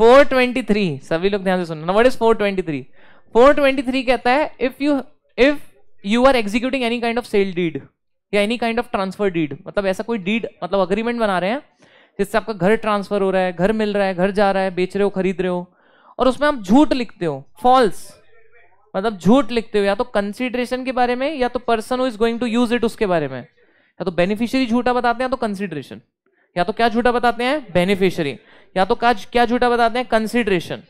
423 सभी लोग ध्यान से सुनना व्हाट इज 423 423 कहता है if you if you are executing any kind of sale deed या any kind of transfer deed मतलब ऐसा कोई डीड मतलब अग्रीमेंट बना रहे हैं जिससे आपका घर ट्रांसफर हो रहा है घर मिल रहा है घर जा रहा है बेच रहे हो खरीद रहे हो और उसमें आप झूठ लिखते हो फॉल्स मतलब झूठ लिखते हो या तो कंसिडरेशन के बारे में या तो person who is going to use it उसके बारे में या तो बेनिफिशियरी झूठा बताते हैं तो कंसिडरेशन या तो क्या झूठा बताते हैं बेनिफिशियरी या तो क्या झूठा बताते हैं कंसिडरेशन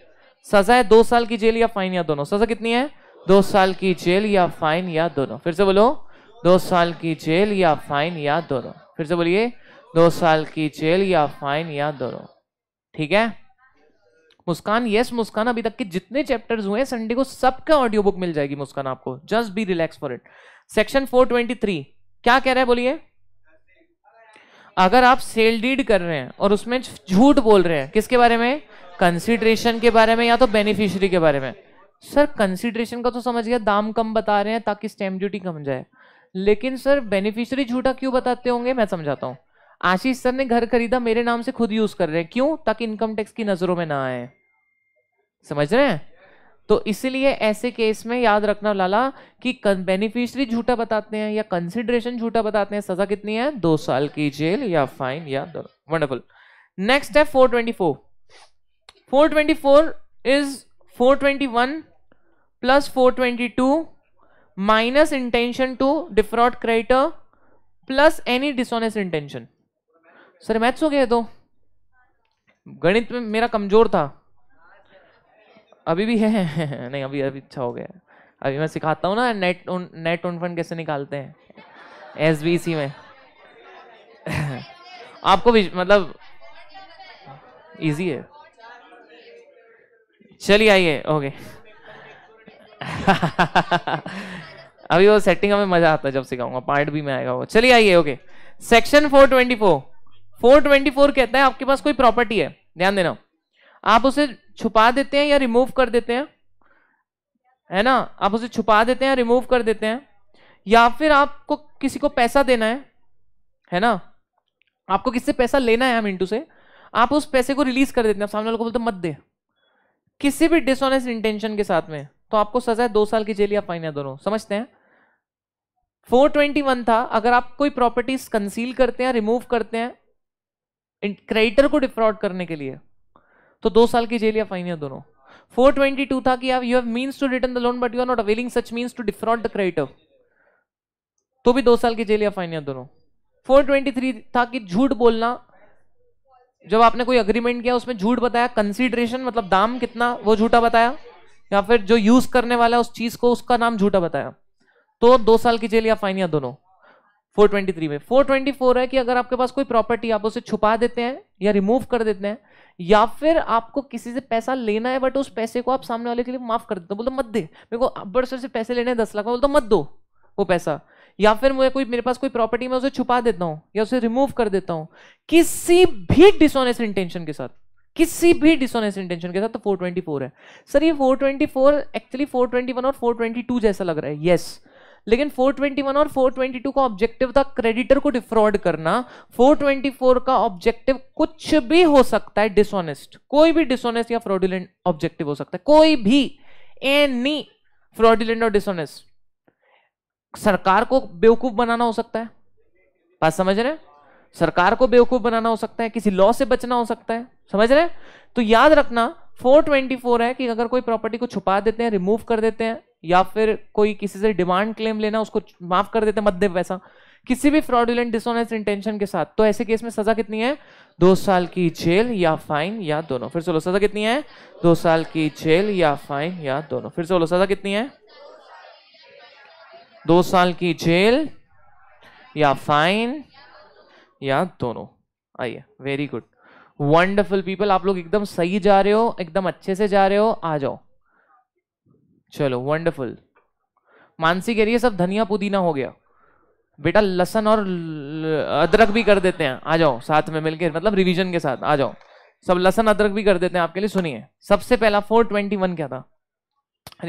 सजा है दो साल की जेल या फाइन या दोनों सजा कितनी है दो साल की जेल या फाइन या दोनों फिर से बोलो दो साल की जेल या फाइन या दोनों फिर से बोलिए दो साल की जेल या फाइन या दोनों ठीक है मुस्कान यस मुस्कान अभी तक के जितने चैप्टर्स हुए संडे को सबका ऑडियो बुक मिल जाएगी मुस्कान आपको just be relax for it section 423 क्या कह रहा है बोलिए अगर आप सेल डीड कर रहे हैं और उसमें झूठ बोल रहे हैं किसके बारे में कंसिडरेशन के बारे में या तो बेनिफिशरी के बारे में सर कंसिडरेशन का तो समझ गया दाम कम बता रहे हैं ताकि स्टैम्प ड्यूटी कम जाए लेकिन सर बेनिफिशियरी झूठा क्यों बताते होंगे मैं समझाता हूँ आशीष सर ने घर खरीदा मेरे नाम से खुद यूज कर रहे हैं क्यों ताकि इनकम टैक्स की नजरों में ना आए समझ रहे हैं तो इसलिए ऐसे केस में याद रखना लाला कि बेनिफिशरी झूठा बताते हैं या कंसिडरेशन झूठा बताते हैं सजा कितनी है दो साल की जेल या फाइन या वंडरफुल नेक्स्ट है four twenty four four twenty four is four twenty one plus four twenty two minus intention to defraud creditor plus any dishonest intention sir maths हो गया तो गणित में मेरा कमजोर था अभी भी है नहीं अभी अभी अच्छा हो गया अभी मैं सिखाता हूँ ना नेट उन, नेट उन फंड कैसे निकालते हैं एस बी सी में आपको भी मतलब इजी है चलिए आइए ओके अभी वो सेटिंग में मजा आता है जब सिखाऊंगा पार्ट भी में आएगा वो चलिए आइए ओके सेक्शन 424 424 कहता है आपके पास कोई प्रॉपर्टी है ध्यान देना आप उसे छुपा देते हैं या रिमूव कर देते हैं है ना आप उसे छुपा देते हैं या रिमूव कर देते हैं या फिर आपको किसी को पैसा देना है है ना आपको किससे पैसा लेना है मिंटू से आप उस पैसे को रिलीज कर देते हैं आप सामने वाले को बोलते मत दे किसी भी डिसऑनेस्ट इंटेंशन के साथ में तो आपको सजा है दो साल की जेल या फाइन है दोनों समझते हैं 421 था अगर आप कोई प्रॉपर्टीज कंसील करते हैं रिमूव करते हैं क्रेडिटर को डिफ्रॉड करने के लिए तो दो साल की जेल या फाइन है दोनों 422 था कि आप you have means to return the loan but you are not availing such means to defraud the creditor तो भी दो साल की जेल या फाइन है दोनों 423 था कि झूठ बोलना जब आपने कोई अग्रीमेंट किया उसमें झूठ बताया कंसिडरेशन मतलब दाम कितना वो झूठा बताया या फिर जो यूज करने वाला है उस चीज को उसका नाम झूठा बताया तो दो साल की जेल या फाइन या दोनों 423 में 424 है कि अगर आपके पास कोई प्रॉपर्टी आप उसे छुपा देते हैं या रिमूव कर देते हैं या फिर आपको किसी से पैसा लेना है बट उस पैसे को आप सामने वाले के लिए माफ कर देते हो बोलते मत दे मेरे को अब्बड़ सर से पैसे लेने हैं दस लाख में बोलते मत दो वो पैसा या फिर मुझे कोई मेरे पास कोई प्रॉपर्टी मैं उसे छुपा देता हूँ या उसे रिमूव कर देता हूँ किसी भी डिसऑनेस्ट इंटेंशन के साथ किसी भी डिसोनेस इंटेंशन के साथ तो 424 है सर ये 424 एक्चुअली 421 और 422 जैसा लग रहा है यस yes. लेकिन 421 और 422 का ऑब्जेक्टिव था क्रेडिटर को डिफ्रॉड करना 424 का ऑब्जेक्टिव कुछ भी हो सकता है डिसऑनेस्ट कोई भी डिसऑनेस्ट या फ्रॉडुलेंट ऑब्जेक्टिव हो सकता है कोई भी एनी फ्रॉडुलेंट और डिसऑनेस्ट सरकार को बेवकूफ बनाना हो सकता है बात समझ रहे हैं सरकार को बेवकूफ बनाना हो सकता है किसी लॉ से बचना हो सकता है समझ रहे तो याद रखना 424 है कि अगर कोई प्रॉपर्टी को छुपा देते हैं रिमूव कर देते हैं या फिर कोई किसी से डिमांड क्लेम लेना उसको माफ कर देते हैं मध्य पैसा किसी भी फ्रॉडुलेंट डिसऑनेस्ट इंटेंशन के साथ तो ऐसे केस में सजा कितनी है दो साल की जेल या फाइन या दोनों फिर सोलो सजा कितनी है दो साल की जेल या फाइन या दोनों फिर सोलो सजा कितनी है दो साल की जेल या फाइन या दोनों आइए वेरी गुड वंडरफुल पीपल आप लोग एकदम सही जा रहे हो एकदम अच्छे से जा रहे हो आ जाओ चलो वंडरफुल मानसी कह रही है सब धनिया पुदीना हो गया बेटा लसन और अदरक भी कर देते हैं आ जाओ साथ में मिलकर मतलब रिवीजन के साथ आ जाओ सब लसन अदरक भी कर देते हैं आपके लिए सुनिए सबसे पहला 421 क्या था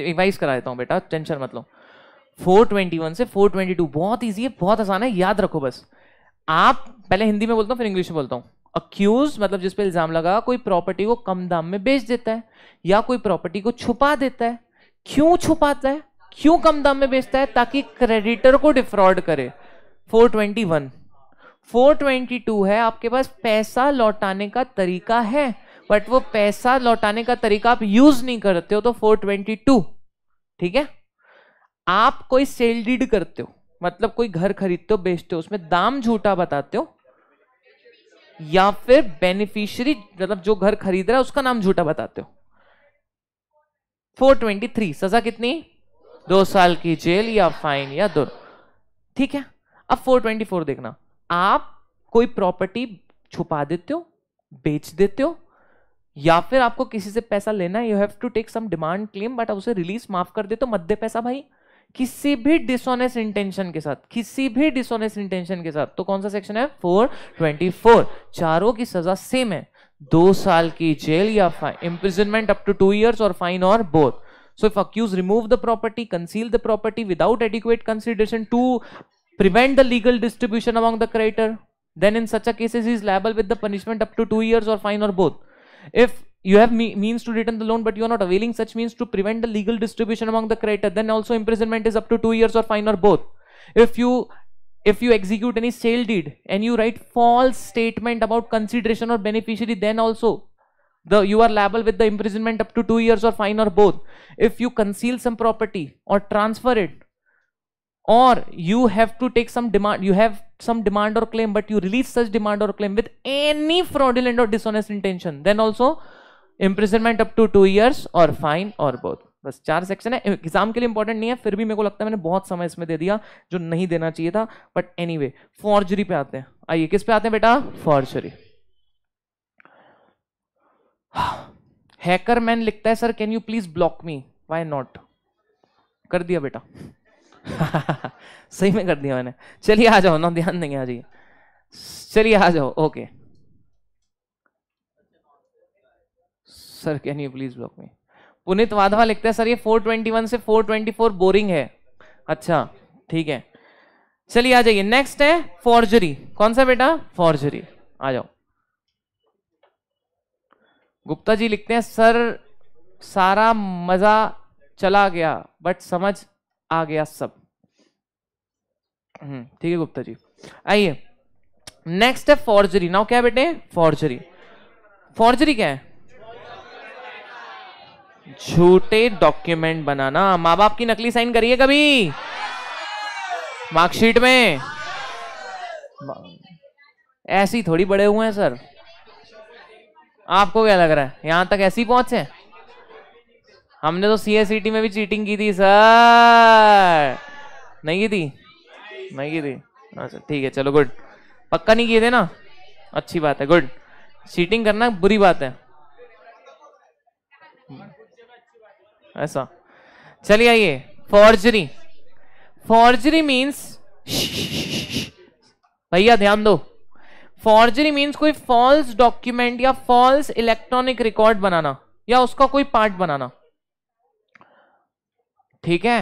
रिवाइज करा देता हूँ बेटा टेंशन फोर ट्वेंटी वन से टू बहुत ईजी है बहुत आसान है याद रखो बस आप पहले हिंदी में बोलता हूँ फिर इंग्लिश में बोलता हूँ अक्यूज मतलब जिस पे इल्जाम लगा कोई प्रॉपर्टी को कम दाम में बेच देता है या कोई प्रॉपर्टी को छुपा देता है क्यों छुपाता है क्यों कम दाम में बेचता है ताकि क्रेडिटर को डिफ्रॉड करे 421 422 है आपके पास पैसा लौटाने का तरीका है बट वो पैसा लौटाने का तरीका आप यूज नहीं करते हो तो 422 ठीक है आप कोई सेल डीड करते हो मतलब कोई घर खरीदते हो बेचते हो उसमें दाम झूठा बताते हो या फिर बेनिफिशियरी मतलब जो घर खरीद रहा है उसका नाम झूठा बताते हो 423 सजा कितनी दो साल की जेल या फाइन या दो ठीक है अब 424 देखना आप कोई प्रॉपर्टी छुपा देते हो बेच देते हो या फिर आपको किसी से पैसा लेना है you have to take some demand claim but आप उसे रिलीज माफ कर देते हो मध्य पैसा भाई किसी भी डिसऑनेस्ट इंटेंशन के साथ किसी भी डिसऑनेस्ट इंटेंशन के साथ तो कौन सा सेक्शन है 424 चारों की सजा सेम है दो साल की जेल या fine imprisonment up to two years और फाइन और both so if accused remove the property conceal the property without adequate consideration to prevent the legal distribution among the creditor then in such a cases is liable with the punishment up to two years और फाइन और both if you have me means to return the loan but you are not availing such means to prevent the legal distribution among the creditor then also imprisonment is up to 2 years or fine or both if you if you execute any sale deed and you write false statement about consideration or beneficiary then also the you are liable with the imprisonment up to 2 years or fine or both if you conceal some property or transfer it or you have to take some demand you have some demand or claim but you release such demand or claim with any fraudulent or dishonest intention then also imprisonment up to two years और फाइन और बोथ बस चार सेक्शन है एग्जाम के लिए इंपॉर्टेंट नहीं है फिर भी मेरे को लगता है मैंने बहुत समय इसमें दे दिया जो नहीं देना चाहिए था बट एनी वे फॉर्जरी पे आते हैं आइए किस पे आते हैं बेटा फॉर्जरी हैकर मैन लिखता है sir can you please block me why not कर दिया बेटा सही में कर दिया मैंने चलिए आ जाओ ना ध्यान देंगे आ जाइए चलिए आ जाओ okay okay. Sir can you please block me Punit Wadhwa लिखते हैं सर ये 421 से 424 बोरिंग है अच्छा ठीक है चलिए आ जाइए नेक्स्ट है फॉर्जरी कौन सा बेटा फॉर्जरी आ जाओ गुप्ता जी लिखते हैं सर सारा मजा चला गया बट समझ आ गया सब हम्म, ठीक है गुप्ता जी आइए नेक्स्ट है फॉर्जरी नाउ क्या बेटे फॉर्जरी फॉर्जरी क्या है झूठे डॉक्यूमेंट बनाना माँ बाप की नकली साइन करिए कभी मार्कशीट में ऐसी थोड़ी बड़े हुए हैं सर आपको क्या लग रहा है यहां तक ऐसी पहुंचे हमने तो टी e में भी चीटिंग की थी सर नहीं की थी नहीं की थी अच्छा ठीक है चलो गुड पक्का नहीं किए थे ना अच्छी बात है गुड चीटिंग करना बुरी बात है ऐसा चलिए आइए फॉर्जरी फॉर्जरी मीन्स भैया ध्यान दो फॉर्जरी मीन्स कोई फॉल्स डॉक्यूमेंट या फॉल्स इलेक्ट्रॉनिक रिकॉर्ड बनाना या उसका कोई पार्ट बनाना ठीक है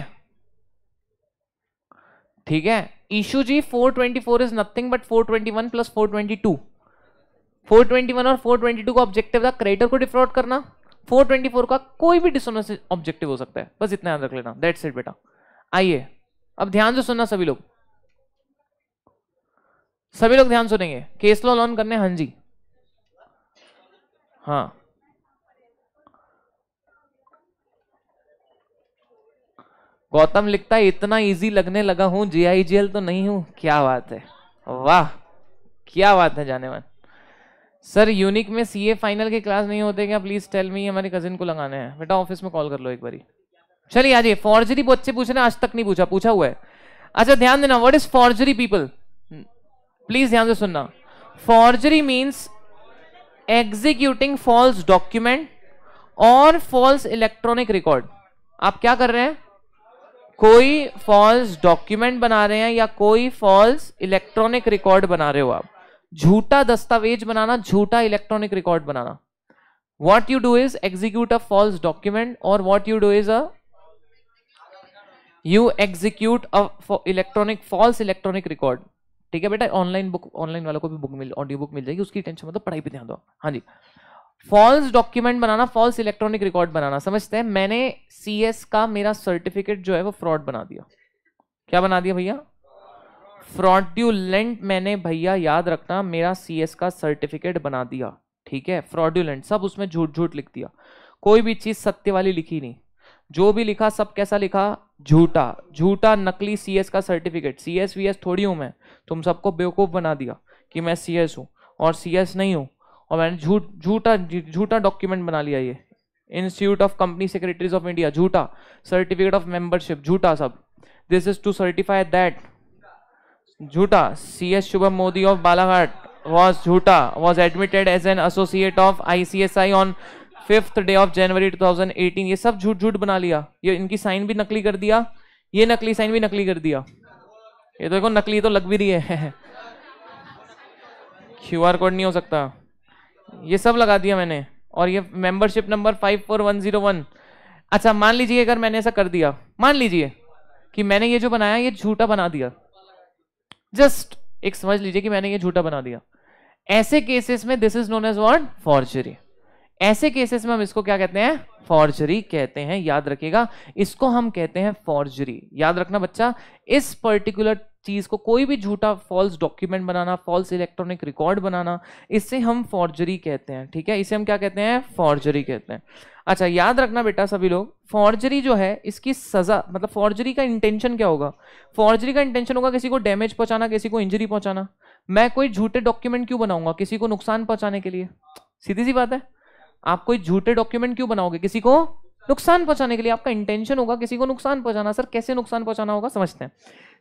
ठीक है Ishu ji 424 is nothing but one plus twenty 421 और 422 का ऑब्जेक्टिव था क्रेडिटर को डिफ्रॉड करना 424 का कोई भी डिसोनस ऑब्जेक्टिव हो सकता है बस इतना याद रख लेना दैट सेट बेटा आइए अब ध्यान से सुनना सभी लोग सभी लोग ध्यान सुनेंगे केस लॉ लॉन करने हाँ जी हाँ गौतम लिखता है इतना इजी लगने लगा हूं जीआईजीएल तो नहीं हूं क्या बात है वाह क्या बात है जाने मन सर यूनिक में सीए फाइनल के क्लास नहीं होते क्या प्लीज टेल मी हमारे कजिन को लगाना है बेटा ऑफिस में कॉल कर लो एक बारी चलिए आज फॉर्जरी बच्चे पूछ रहे आज तक नहीं पूछा पूछा हुआ है अच्छा ध्यान देना what is forgery people please ध्यान से सुनना forgery means executing false document और फॉल्स इलेक्ट्रॉनिक रिकॉर्ड आप क्या कर रहे हैं कोई फॉल्स डॉक्यूमेंट बना रहे हैं या कोई फॉल्स इलेक्ट्रॉनिक रिकॉर्ड बना रहे हो आप झूठा दस्तावेज बनाना झूठा इलेक्ट्रॉनिक रिकॉर्ड बनाना what you do is execute a false document और what you do is a you execute a electronic false electronic record ठीक है बेटा ऑनलाइन बुक ऑनलाइन वालों को भी बुक मिल ऑडियो बुक मिल जाएगी उसकी टेंशन मतलब पढ़ाई पर ध्यान दो हाँ जी फॉल्स डॉक्यूमेंट बनाना फॉल्स इलेक्ट्रॉनिक रिकॉर्ड बनाना समझते हैं मैंने एस का मेरा सर्टिफिकेट जो है वो फ्रॉड बना दिया क्या बना दिया भैया फ्रॉड्यूलेंट मैंने भैया याद रखना मेरा सीएस का सर्टिफिकेट बना दिया ठीक है फ्रॉड्यूलेंट सब उसमें झूठ झूठ लिख दिया कोई भी चीज सत्य वाली लिखी नहीं जो भी लिखा सब कैसा लिखा झूठा झूठा नकली सीएस का सर्टिफिकेट सीएस वीएस थोड़ी हूं मैं तुम सबको बेवकूफ बना दिया कि मैं एस हूँ और एस नहीं हूँ और मैंने झूठ झूठा झूठा डॉक्यूमेंट बना लिया ये institute of company secretaries of India झूठा सर्टिफिकेट ऑफ मेंबरशिप झूठा सब this is to certify that झूठा C S Shubham Modi of Balaghat was झूठा was admitted as an associate of I C S I on fifth day of January two thousand eighteen ये सब झूठ झूठ बना लिया ये इनकी साइन भी नकली कर दिया ये नकली साइन भी नकली कर दिया ये तो देखो नकली तो लग भी रही है क्यू आर कोड नहीं हो सकता ये सब लगा दिया मैंने और ये membership number five four one zero one अच्छा मान लीजिए अगर मैंने ऐसा कर दिया मान लीजिए कि मैंने ये जो बनाया ये झूठा बना दिया जस्ट एक समझ लीजिए कि मैंने ये झूठा बना दिया ऐसे केसेस में this is known as what forgery ऐसे केसेस में हम इसको क्या कहते हैं फॉर्जरी कहते हैं याद रखिएगा इसको हम कहते हैं फॉर्जरी याद रखना बच्चा इस पर्टिकुलर चीज को कोई भी झूठा फॉल्स डॉक्यूमेंट बनाना फॉल्स इलेक्ट्रॉनिक रिकॉर्ड बनाना इससे हम फॉर्जरी कहते हैं ठीक है इसे हम क्या कहते हैं फॉर्जरी कहते हैं अच्छा याद रखना बेटा सभी लोग फॉर्जरी जो है इसकी सजा मतलब फॉर्जरी का इंटेंशन क्या होगा फॉर्जरी का इंटेंशन होगा किसी को डैमेज पहुंचाना किसी को इंजरी पहुंचाना मैं कोई झूठे डॉक्यूमेंट क्यों बनाऊंगा किसी को नुकसान पहुंचाने के लिए सीधी सी बात है आप कोई झूठे डॉक्यूमेंट क्यों बनाओगे किसी को नुकसान पहुंचाने के लिए आपका इंटेंशन होगा किसी को नुकसान पहुंचाना सर कैसे नुकसान पहुंचाना होगा समझते हैं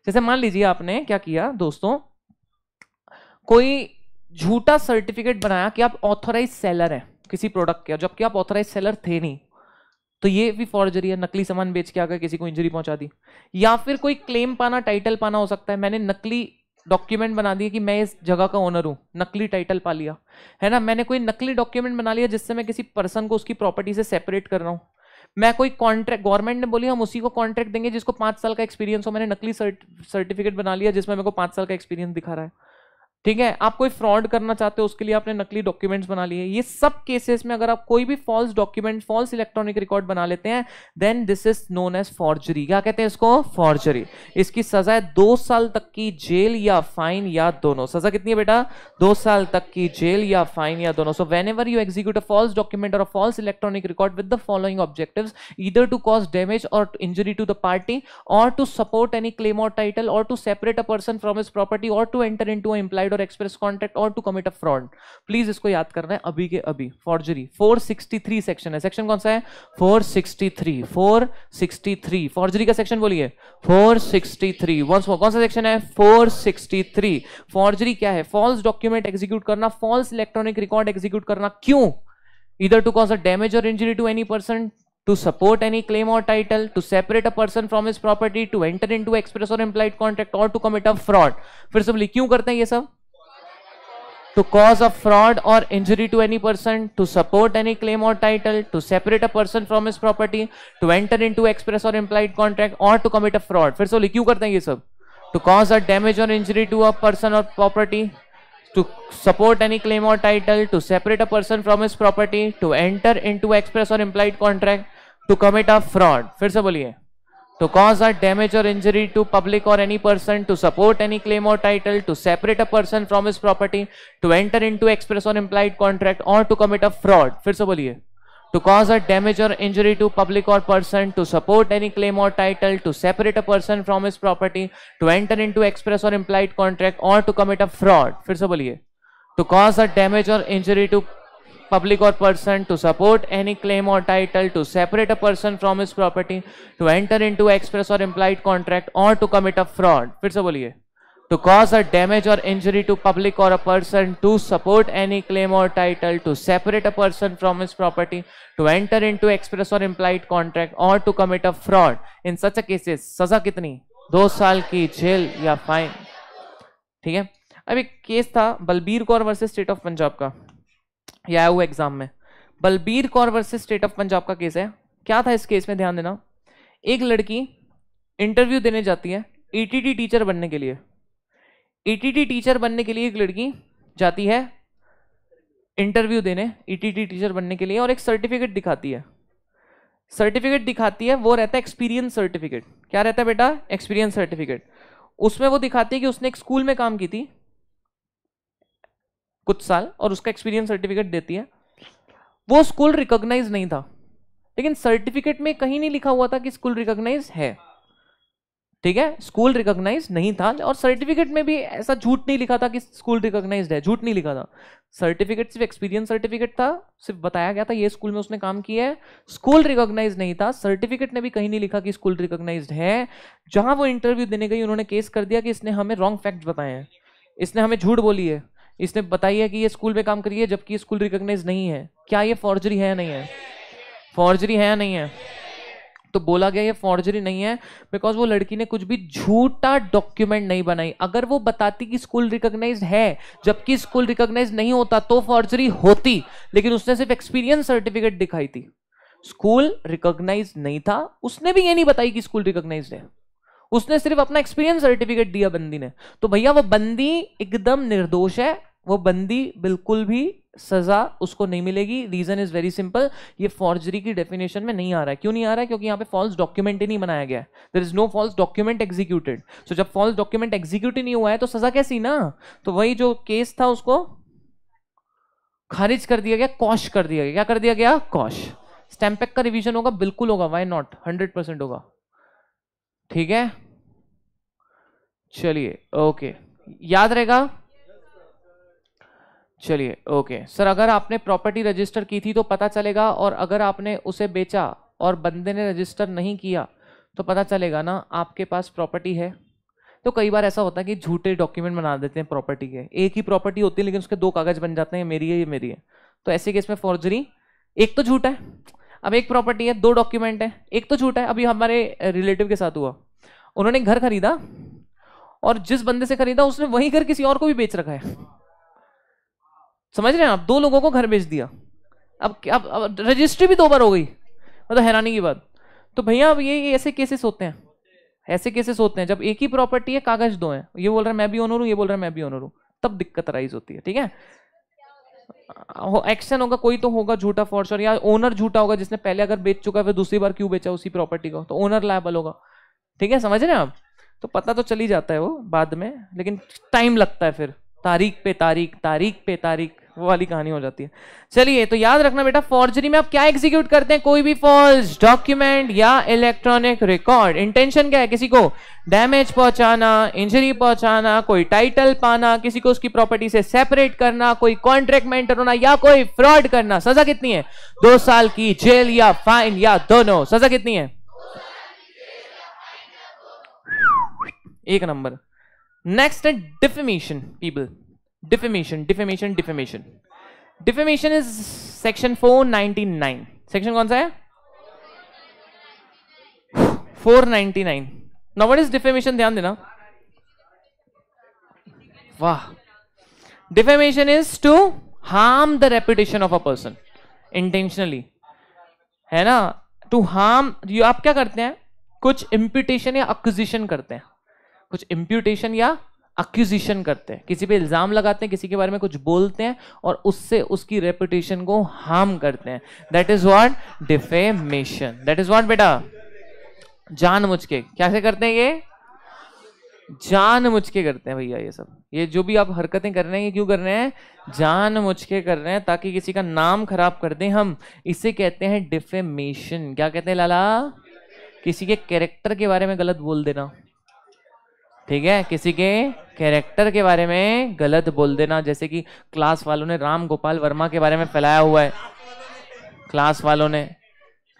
जैसे मान लीजिए आपने क्या किया दोस्तों कोई झूठा सर्टिफिकेट बनाया कि आप ऑथोराइज सेलर हैं किसी प्रोडक्ट का जबकि आप ऑथराइज सेलर थे नहीं तो ये भी फॉर्जरी है नकली सामान बेच के आकर किसी को इंजरी पहुंचा दी या फिर कोई क्लेम पाना टाइटल पाना हो सकता है मैंने नकली डॉक्यूमेंट बना दिया कि मैं इस जगह का ओनर हूँ नकली टाइटल पा लिया है ना मैंने कोई नकली डॉक्यूमेंट बना लिया जिससे मैं किसी पर्सन को उसकी प्रॉपर्टी से सेपरेट कर रहा हूँ मैं कोई कॉन्ट्रैक्ट गवर्नमेंट ने बोली हम उसी को कॉन्ट्रैक्ट देंगे जिसको पाँच साल का एक्सपीरियंस हो मैंने नकली सर्टिफिकेट बना लिया जिसमें मेरे को पाँच साल का एक्सपीरियंस दिखा रहा है ठीक है आप कोई फ्रॉड करना चाहते हो उसके लिए आपने नकली डॉक्यूमेंट्स बना लिए ये सब केसेस में अगर आप कोई भी false document false electronic record बना लेते हैं then this is known as forgery क्या कहते हैं इसको फॉर्जरी इसकी सजा है दो साल तक की जेल या फाइन या दोनों सजा कितनी है बेटा दो साल तक की जेल या फाइन या दोनों so whenever you execute a false document or a false electronic record with the following objective either to cause damage or injury to the party or to support any claim or title or to separate a person from his property और to enter into valid or express contract or to commit a fraud please इसको याद करना है अभी के अभी फॉर्जरी 463 सेक्शन है सेक्शन कौन सा है 463 463 फॉर्जरी का सेक्शन बोलिए 463 वंस मोर कौन सा सेक्शन है 463 फॉर्जरी क्या है फॉल्स डॉक्यूमेंट एग्जीक्यूट करना फॉल्स इलेक्ट्रॉनिक रिकॉर्ड एग्जीक्यूट करना क्यों either to cause a damage और injury to any person to support any claim or title to separate a person from his property to enter into express or implied contract or to commit a fraud fir sab likh karte hain ye sab to cause a fraud or injury to any person, to support any claim or title, to separate a person from his property, to enter into express or implied contract, or to commit a fraud. फिर से बोले क्यों करते हैं ये सब To cause a damage or injury to a person or property, to support any claim or title, to separate a person from his property, to enter into express or implied contract, to commit a fraud. फिर से बोलिए to cause a damage or injury to public or any person, to support any claim or title, to separate a person from his property, to enter into express or implied contract or to commit a fraud. fir se boliye to cause a damage or injury to public or person, to support any claim or title, to separate a person from his property, to enter into express or implied contract or to commit a fraud. fir se boliye to cause a damage or injury to public or person to support any claim or title, to separate a person from his property, to enter into express or implied contract or to commit a fraud. फिर से बोलिए to cause a damage or injury to public or a person, to support any claim or title, to separate a person from his property, to enter into express or implied contract or to commit a fraud. In such a cases, saza kitni 2 saal ki jail ya fine theek hai अब एक केस था Balbir Kaur versus state of Punjab का ये आया हुआ एग्जाम में Balbir Kaur versus state of Punjab का केस है क्या था इस केस में ध्यान देना एक लड़की इंटरव्यू देने जाती है ईटीटी e टीचर बनने के लिए ईटीटी e टीचर बनने के लिए एक लड़की जाती है इंटरव्यू देने ईटीटी e टीचर बनने के लिए और एक सर्टिफिकेट दिखाती है सर्टिफिकेट दिखाती है वो रहता है एक्सपीरियंस सर्टिफिकेट क्या रहता है बेटा एक्सपीरियंस सर्टिफिकेट उसमें वो दिखाती है कि उसने एक स्कूल में काम की थी कुछ साल और उसका एक्सपीरियंस सर्टिफिकेट देती है वो स्कूल रिकॉग्नाइज नहीं था लेकिन सर्टिफिकेट में कहीं नहीं लिखा हुआ था कि स्कूल रिकॉग्नाइज है ठीक है स्कूल रिकॉग्नाइज नहीं था और सर्टिफिकेट में भी ऐसा झूठ नहीं लिखा था कि स्कूल रिकॉग्नाइज है झूठ नहीं लिखा था सर्टिफिकेट सिर्फ एक्सपीरियंस सर्टिफिकेट था सिर्फ बताया गया था ये स्कूल में उसने काम किया है स्कूल रिकॉग्नाइज नहीं था सर्टिफिकेट ने भी कहीं नहीं लिखा कि स्कूल रिकॉग्नाइज है जहां वो इंटरव्यू देने गई उन्होंने केस कर दिया कि इसने हमें रॉन्ग फैक्ट बताए हैं इसने हमें झूठ बोली है इसने है कि ये स्कूल में काम करी है जबकि स्कूल रिकॉग्नाइज नहीं है क्या ये फॉर्जरी है या नहीं है फॉर्जरी है या नहीं है तो बोला गया ये फॉर्जरी नहीं है बिकॉज वो लड़की ने कुछ भी झूठा डॉक्यूमेंट नहीं बनाई अगर वो बताती कि स्कूल रिकॉग्नाइज है जबकि स्कूल रिकॉग्नाइज नहीं होता तो फॉर्जरी होती लेकिन उसने सिर्फ एक्सपीरियंस सर्टिफिकेट दिखाई थी स्कूल रिकॉग्नाइज नहीं था उसने भी ये नहीं बताई कि स्कूल रिकॉग्नाइज है उसने सिर्फ अपना एक्सपीरियंस सर्टिफिकेट दिया बंदी ने तो भैया वो बंदी एकदम निर्दोष है वो बंदी बिल्कुल भी सजा उसको नहीं मिलेगी रीजन इज वेरी सिंपल ये फॉर्जरी की डेफिनेशन में नहीं आ रहा है क्यों नहीं आ रहा है क्योंकि यहाँ पे फॉल्स डॉक्यूमेंट ही नहीं बनाया गया there is no false document executed so जब फॉल्स डॉक्यूमेंट एग्जीक्यूट ही नहीं हुआ है तो सजा कैसी ना तो वही जो केस था उसको खारिज कर दिया गया कॉश कर दिया गया क्या कर दिया गया कॉश स्टैम्पेक का रिविजन होगा बिल्कुल होगा वाई नॉट हंड्रेड परसेंट होगा ठीक है चलिए ओके याद रहेगा चलिए ओके सर अगर आपने प्रॉपर्टी रजिस्टर की थी तो पता चलेगा और अगर आपने उसे बेचा और बंदे ने रजिस्टर नहीं किया तो पता चलेगा ना आपके पास प्रॉपर्टी है तो कई बार ऐसा होता है कि झूठे डॉक्यूमेंट बना देते हैं प्रॉपर्टी के एक ही प्रॉपर्टी होती है लेकिन उसके दो कागज बन जाते हैं मेरी है ये मेरी है तो ऐसे केस में फॉर्जरी एक तो झूठ है अब एक प्रॉपर्टी है दो डॉक्यूमेंट है एक तो झूठ है अभी हमारे रिलेटिव के साथ हुआ उन्होंने घर खरीदा और जिस बंदे से खरीदा उसने वही घर किसी और को भी बेच रखा है समझ रहे हैं आप दो लोगों को घर भेज दिया अब अब, अब रजिस्ट्री भी दो बार हो गई मतलब हैरानी की बात तो भैया अब ये, ऐसे केसेस होते हैं ऐसे केसेस होते हैं जब एक ही प्रॉपर्टी है कागज दो हैं ये बोल रहा है मैं भी ओनर हूँ ये बोल रहा है मैं भी ओनर हूँ तब दिक्कत राइज होती है ठीक है एक्शन होगा कोई तो होगा झूठा फॉर और या ओनर झूठा होगा जिसने पहले अगर बेच चुका है फिर दूसरी बार क्यों बेचा उसी प्रॉपर्टी को तो ओनर लाइबल होगा ठीक है समझ रहे हैं आप तो पता तो चली जाता है वो बाद में लेकिन टाइम लगता है फिर तारीख पे तारीख तारीख पे तारीख वो वाली कहानी हो जाती है चलिए तो याद रखना बेटा फॉर्जरी में आप क्या एग्जीक्यूट करते हैं कोई भी फॉल्स डॉक्यूमेंट या इलेक्ट्रॉनिक रिकॉर्ड इंटेंशन क्या है किसी को डैमेज पहुंचाना इंजरी पहुंचाना कोई टाइटल पाना किसी को उसकी प्रॉपर्टी से सेपरेट करना कोई कॉन्ट्रैक्ट मेंटर होना या कोई फ्रॉड करना सजा कितनी है दो साल की जेल या फाइन या दोनों सजा कितनी है एक नंबर नेक्स्ट है defamation people defamation defamation defamation defamation is section four nine section कौन सा है 499 नाउ व्हाट इज डिफेमेशन ध्यान देना वाह defamation is to harm the reputation of a person intentionally है ना टू हार्म आप क्या करते हैं कुछ इम्प्यूटेशन या अक्विजिशन करते हैं कुछ इम्प्यूटेशन या अक्यूजिशन करते हैं किसी पे इल्ज़ाम लगाते हैं किसी के बारे में कुछ बोलते हैं और उससे उसकी रेपुटेशन को हार्म करते हैं that is what defamation that is what बेटा जान मुझ के क्या से करते हैं ये जान मुझ के करते हैं भैया ये सब ये जो भी आप हरकतें कर रहे हैं ये क्यों कर रहे हैं जान मुझ के कर रहे हैं ताकि किसी का नाम खराब कर दें हम इसे कहते हैं डिफेमेशन क्या कहते हैं लाला किसी के कैरेक्टर के बारे में गलत बोल देना ठीक है किसी के कैरेक्टर के बारे में गलत बोल देना जैसे कि क्लास वालों ने राम गोपाल वर्मा के बारे में फैलाया हुआ है क्लास वालों ने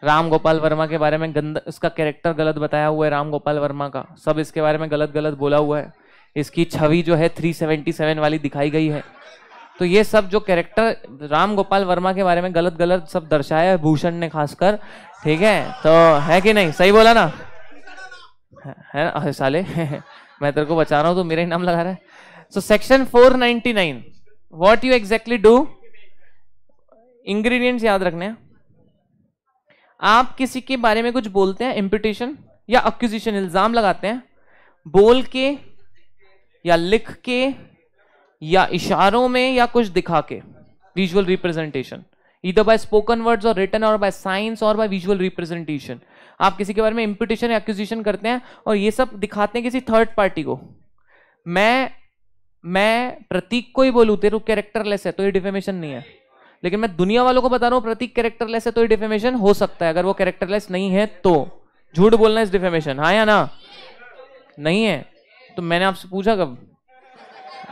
राम गोपाल वर्मा के बारे में गंद उसका कैरेक्टर गलत बताया हुआ है राम गोपाल वर्मा का सब इसके बारे में गलत गलत बोला हुआ है इसकी छवि जो है 377 वाली दिखाई गई है तो ये सब जो कैरेक्टर राम गोपाल वर्मा के बारे में गलत गलत सब दर्शाया है भूषण ने खासकर ठीक है तो है कि नहीं सही बोला ना है, है ना साले मैं तेरे को बचा रहा हूं तो मेरा ही नाम लगा रहा है so section 499 what you exactly do ingredient याद रखने हैं आप किसी के बारे में कुछ बोलते हैं इंपिटेशन या अक्यूजिशन इल्जाम लगाते हैं बोल के या लिख के या इशारों में या कुछ दिखा के विजुअल रिप्रेजेंटेशन इधर बाय स्पोकन वर्ड्स और रिटन और बाय साइंस और बाय विजुअल रिप्रेजेंटेशन आप किसी के बारे में इम्पिटिशन एक्विजिशन करते हैं और ये सब दिखाते हैं किसी थर्ड पार्टी को मैं मैं प्रतीक को ही बोलूँ तेरू कैरेक्टरलेस है तो ये डिफेमेशन नहीं है लेकिन मैं दुनिया वालों को बता रहा हूँ प्रतीक कैरेक्टरलेस है तो ये डिफेमेशन हो सकता है अगर वो कैरेक्टरलेस नहीं है तो झूठ बोलना इस डिफेमेशन हाँ या ना नहीं है तो मैंने आपसे पूछा कब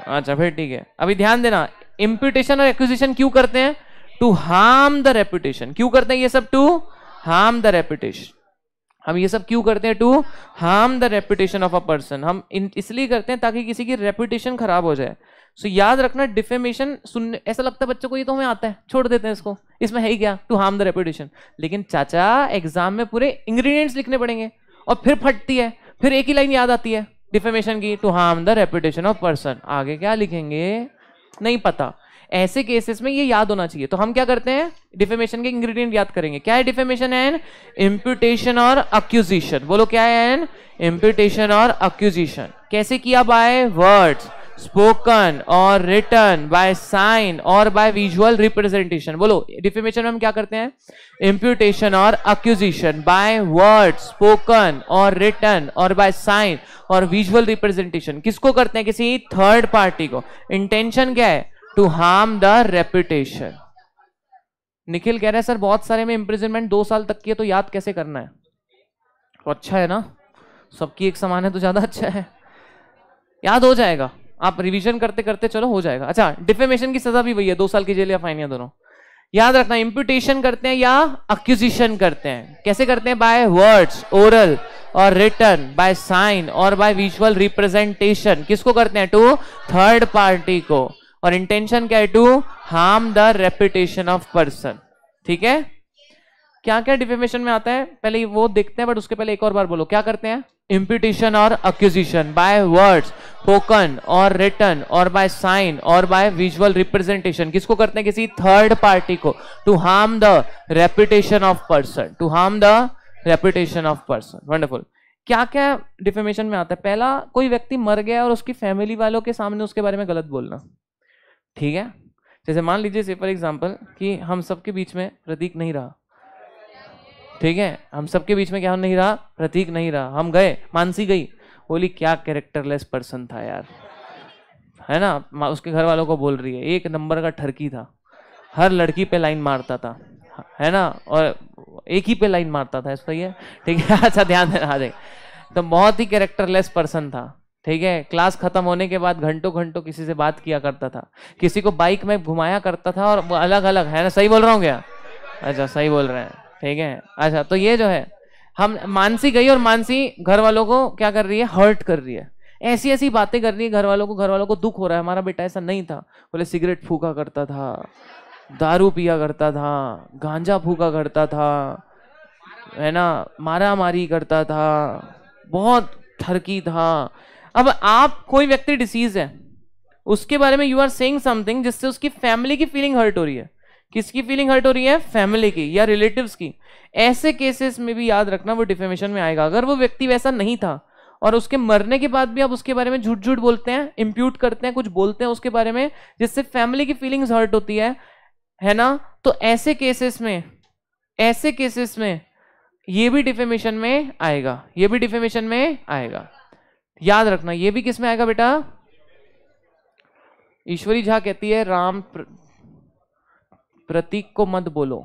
अच्छा फिर ठीक है अभी ध्यान देना इम्पिटेशन और एक्विजिशन क्यों करते हैं टू हार्म द रेपुटेशन क्यों करते हैं ये सब टू हार्म द रेपुटेशन हम ये सब क्यों करते हैं to harm the reputation of a person हम इसलिए करते हैं ताकि किसी की रेपुटेशन खराब हो जाए सो so, याद रखना डिफेमेशन सुनने ऐसा लगता है बच्चों को ये तो हमें आता है छोड़ देते हैं इसको इसमें है ही क्या टू हार्म द रेपुटेशन लेकिन चाचा एग्जाम में पूरे इंग्रीडियंट्स लिखने पड़ेंगे और फिर फटती है फिर एक ही लाइन याद आती है डिफेमेशन की to harm the reputation of person आगे क्या लिखेंगे नहीं पता ऐसे केसेस में ये याद होना चाहिए तो हम क्या करते हैं डिफेमेशन के इंग्रेडिएंट याद करेंगे क्या है डिफेमेशन एंड इम्प्यूटेशन और अक्यूजिशन बोलो क्या है एन इम्प्यूटेशन और अक्यूजिशन कैसे किया बाय वर्ड्स स्पोकन और रिटर्न बाय साइन और बाय विजुअल रिप्रेजेंटेशन बोलो डिफेमेशन में हम क्या करते हैं इम्प्यूटेशन और अक्यूजिशन बाय वर्ड स्पोकन और रिटर्न और बाय साइन और विजुअल रिप्रेजेंटेशन किसको करते हैं किसी थर्ड पार्टी को इंटेंशन क्या है to harm the reputation Nikhil कह रहे हैं सर बहुत सारे में इंप्रिजनमेंट दो साल तक की है तो याद कैसे करना है तो अच्छा है ना सबकी एक समान है तो ज़्यादा अच्छा है याद हो जाएगा आप रिवीजन करते करते चलो हो जाएगा अच्छा डिफेमेशन की सजा भी वही है दो साल की जेल या फाइन या दोनों याद रखना इंप्यूटेशन करते हैं या अक्यूजिशन करते हैं कैसे करते हैं बाय वर्ड्स ओरल और रिटर्न बाय साइन और बाय विजुअल रिप्रेजेंटेशन किसको करते हैं टू थर्ड पार्टी को और इंटेंशन क्या है to harm the reputation of person ठीक है क्या क्या डिफेमेशन में आता है पहले वो देखते हैं बट उसके पहले एक और बार बोलो क्या करते हैं इम्प्यूटेशन और अक्यूजिशन बाय वर्ड्स टोकन और रिटर्न और बाय साइन और बाय विजुअल रिप्रेजेंटेशन किसको करते हैं किसी थर्ड पार्टी को to harm the reputation of person to harm the reputation of person wonderful क्या क्या डिफेमेशन में आता है पहला कोई व्यक्ति मर गया और उसकी फैमिली वालों के सामने उसके बारे में गलत बोलना ठीक है जैसे मान लीजिए से फॉर एग्जाम्पल कि हम सबके बीच में प्रतीक नहीं रहा ठीक है हम सबके बीच में क्या नहीं रहा प्रतीक नहीं रहा हम गए मानसी गई बोली क्या कैरेक्टरलेस पर्सन था यार है ना उसके घर वालों को बोल रही है एक नंबर का ठरकी था हर लड़की पे लाइन मारता था है ना और एक ही पे लाइन मारता था सही है ठीक है अच्छा ध्यान देना आ हाँ जाए तो बहुत ही कैरेक्टरलेस पर्सन था ठीक है क्लास खत्म होने के बाद घंटों घंटों किसी से बात किया करता था किसी को बाइक में घुमाया करता था और अलग अलग है ना सही बोल रहा हूँ क्या अच्छा सही बोल रहे हैं ठीक है अच्छा तो ये जो है हम मानसी गई और मानसी घर वालों को क्या कर रही है हर्ट कर रही है ऐसी ऐसी बातें कर रही है घर वालों को घर वालों को दुख हो रहा है हमारा बेटा ऐसा नहीं था बोले सिगरेट फूका करता था दारू पिया करता था गांजा फूका करता था है ना मारा मारी करता था बहुत थरकी था अब आप कोई व्यक्ति डिसीज है उसके बारे में यू आर सेइंग समथिंग जिससे उसकी फैमिली की फीलिंग हर्ट हो रही है किसकी फीलिंग हर्ट हो रही है फैमिली की या रिलेटिव्स की ऐसे केसेस में भी याद रखना वो डिफेमेशन में आएगा अगर वो व्यक्ति वैसा नहीं था और उसके मरने के बाद भी आप उसके बारे में झूठ झूठ बोलते हैं इम्प्यूट करते हैं कुछ बोलते हैं उसके बारे में जिससे फैमिली की फीलिंग हर्ट होती है है ना तो ऐसे केसेस में ऐसे केसेस में ये भी डिफेमेशन में आएगा ये भी डिफेमेशन में आएगा याद रखना ये भी किस में आएगा बेटा ईश्वरी झा कहती है राम प्र... प्रतीक को मत बोलो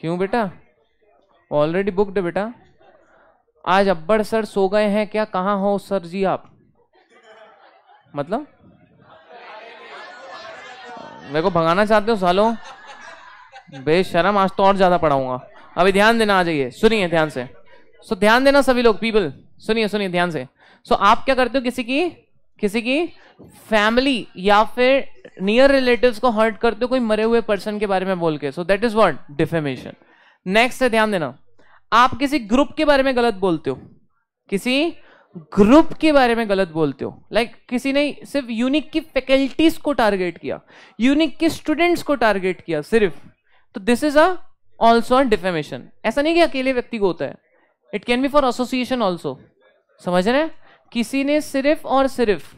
क्यों बेटा ऑलरेडी बुकड बेटा आज अब्बड़ सर सो गए हैं क्या कहाँ हो सर जी आप मतलब मेरे को भगाना चाहते हो सालों बेशरम आज तो और ज़्यादा पढ़ाऊंगा अभी ध्यान देना आ जाइए सुनिए ध्यान से सो ध्यान देना सभी लोग पीपल सुनिए सुनिए ध्यान से सो आप क्या करते हो किसी की किसी की फैमिली या फिर नियर रिलेटिव्स को हर्ट करते हो कोई मरे हुए पर्सन के बारे में बोल के so that is what defamation next है ध्यान देना आप किसी ग्रुप के बारे में गलत बोलते हो किसी ग्रुप के बारे में गलत बोलते हो लाइक like, किसी ने सिर्फ यूनिक की फैकल्टीज को टारगेट किया यूनिक के स्टूडेंट्स को टारगेट किया सिर्फ तो this is a also defamation ऐसा नहीं कि अकेले व्यक्ति को होता है it can be for association also समझ रहे हैं किसी ने सिर्फ और सिर्फ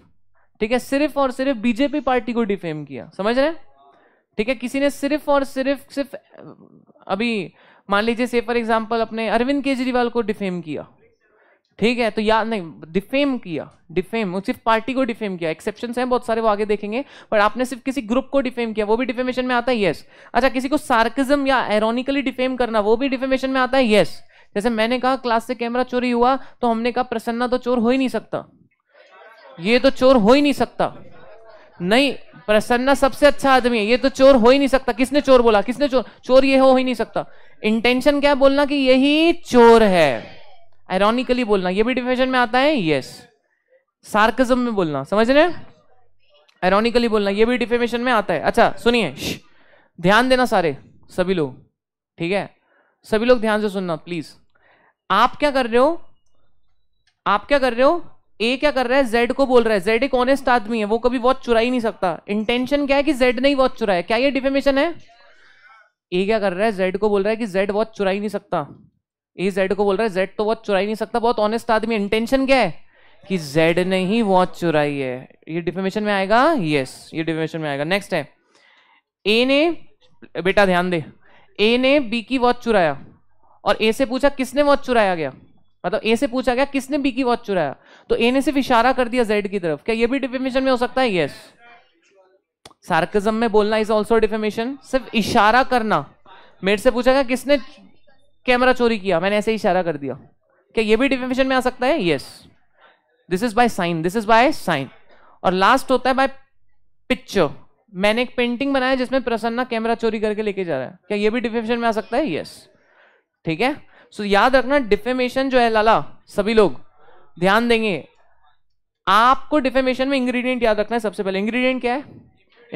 ठीक है सिर्फ और सिर्फ बीजेपी पार्टी को डिफेम किया समझ रहे हैं ठीक है किसी ने सिर्फ और सिर्फ सिर्फ अभी मान लीजिए से फॉर एग्जाम्पल अपने अरविंद केजरीवाल को डिफेम किया ठीक है तो याद नहीं डिफेम किया डिफेम सिर्फ पार्टी को डिफेम किया एक्सेप्शन हैं बहुत सारे वो आगे देखेंगे बट आपने सिर्फ किसी ग्रुप को डिफेम किया वो भी डिफेमेशन में आता है येस अच्छा किसी को सार्किज्म या एरोनिकली डिफेम करना वो भी डिफेमेशन में आता है येस जैसे मैंने कहा क्लास से कैमरा चोरी हुआ तो हमने कहा प्रसन्ना तो चोर हो ही नहीं सकता ये तो चोर हो ही नहीं सकता नहीं प्रसन्ना सबसे अच्छा आदमी है ये तो चोर हो ही नहीं सकता किसने चोर बोला किसने चोर चोर ये हो ही नहीं सकता इंटेंशन क्या बोलना कि यही चोर है आयरॉनिकली बोलना ये भी डिफिनेशन में आता है यस सार्कजम में बोलना समझ रहे आयरॉनिकली बोलना ये भी डिफेमेशन में आता है अच्छा सुनिए ध्यान देना सारे सभी लोग ठीक है सभी लोग ध्यान से सुनना प्लीज़ आप क्या कर रहे हो आप क्या कर रहे हो ए क्या कर रहा है जेड को बोल रहा है जेड एक ऑनेस्ट आदमी है वो कभी वॉच चुरा ही नहीं सकता इंटेंशन क्या है कि जेड नहीं वॉच चुरा है क्या ये डिफेमेशन है ए क्या कर रहा है जेड को बोल रहा है कि जेड वॉच चुरा ही नहीं सकता ए जेड को बोल रहा है जेड तो वॉच चुरा ही नहीं सकता बहुत ऑनेस्ट आदमी इंटेंशन क्या है कि जेड ने ही वॉच चुराई है ये डिफेमेशन में आएगा यस yes, ये डिफेमेशन में आएगा नेक्स्ट है ए ने बेटा ध्यान दे ए ने बी की वॉच चुराया और ए से पूछा किसने वॉच चुराया गया मतलब ए से पूछा गया किसने बी की वॉच चुराया तो ए ने सिर्फ इशारा कर दिया जेड की तरफ क्या ये भी डिफेमेशन में हो सकता है यस सार्कजम में बोलना इज ऑल्सो डिफेमेशन सिर्फ इशारा करना मेरे से पूछा गया किसने कैमरा चोरी किया मैंने ऐसे इशारा कर दिया क्या ये भी डिफेमेशन में आ सकता है yes this is by sign this is by sign और लास्ट होता है बाय पिक्चर मैंने एक पेंटिंग बनाया जिसमें प्रसन्ना कैमरा चोरी करके लेके जा रहा है क्या ये भी डिफेमेशन में आ सकता है यस yes. ठीक है सो so, याद रखना डिफेमेशन जो है लाला सभी लोग ध्यान देंगे आपको डिफेमेशन में इंग्रेडिएंट याद रखना है सबसे पहले इंग्रेडिएंट क्या है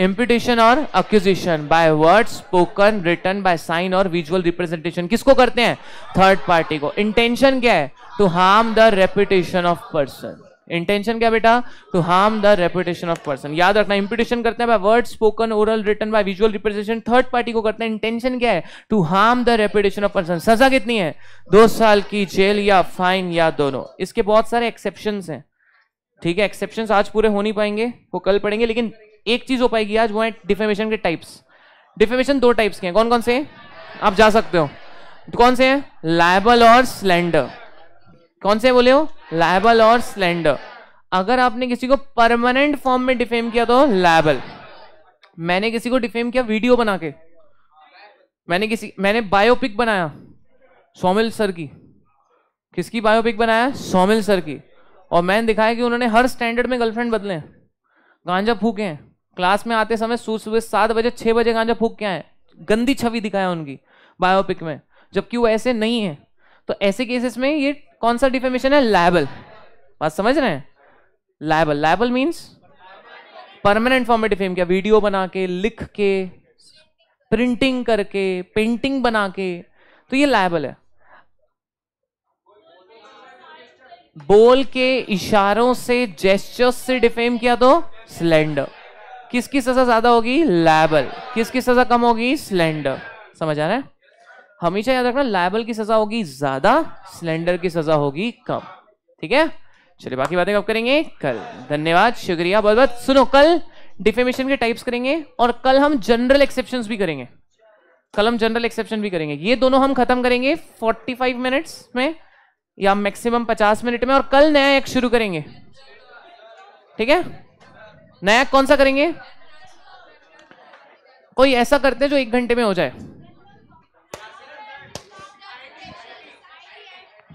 इम्प्यूटेशन और accusation by word spoken written by sign और विजुअल रिप्रेजेंटेशन किसको करते हैं थर्ड पार्टी को इंटेंशन क्या है to harm the reputation of person intention क्या बेटा to harm the reputation of person याद रखना इंप्यूटेशन करते हैं by word spoken oral written by visual representation third party को करते हैं इंटेंशन क्या है to harm the reputation of person सजा कितनी है दो साल की जेल या फाइन या दोनों इसके बहुत सारे एक्सेप्शन हैं ठीक है एक्सेप्शन आज पूरे हो नहीं पाएंगे वो कल पड़ेंगे लेकिन एक चीज हो पाएगी आज वो है डिफेमेशन के टाइप्स डिफेमेशन दो टाइप्स के हैं कौन कौन से आप जा सकते हो कौन से हैं लाइबल और स्लेंडर कौन से बोले हो लाइबल और स्लेंडर अगर आपने किसी को परमानेंट फॉर्म में डिफेम किया तो लाइबल मैंने किसी को डिफेम किया वीडियो बना के मैंने किसी मैंने बायोपिक बनाया सोमिल सर की किसकी बायोपिक बनाया सोमिल सर की और मैंने दिखाया कि उन्होंने हर स्टैंडर्ड में गर्लफ्रेंड बदले हैं गांजा फूके हैं क्लास में आते समय सुबह सुबह सात बजे छः बजे गांजा फूक के आए गंदी छवि दिखाया उनकी बायोपिक में जबकि वो ऐसे नहीं है तो ऐसे केसेस में ये कौन सा डिफेमेशन है लाइबल बात समझ रहे हैं libel libel means permanent form में डिफेम किया वीडियो बना के लिख के प्रिंटिंग करके पेंटिंग बना के तो ये लाइबल है बोल के इशारों से जेस्टर्स से डिफेम किया तो स्लेंडर किसकी सजा ज्यादा होगी लैबल किसकी सजा कम होगी स्लेंडर समझ आ रहा है हमेशा याद रखना लाइबल की सजा होगी ज्यादा सिलेंडर की सजा होगी कम ठीक है चलिए बाकी बातें कब करेंगे कल धन्यवाद शुक्रिया बहुत बहुत सुनो कल डिफेमेशन के टाइप्स करेंगे और कल हम जनरल एक्सेप्शन भी करेंगे कल हम जनरल एक्सेप्शन भी करेंगे ये दोनों हम खत्म करेंगे 45 मिनट्स में या मैक्सिमम 50 मिनट में और कल नया एक शुरू करेंगे ठीक है नया कौन सा करेंगे कोई ऐसा करते हैं जो एक घंटे में हो जाए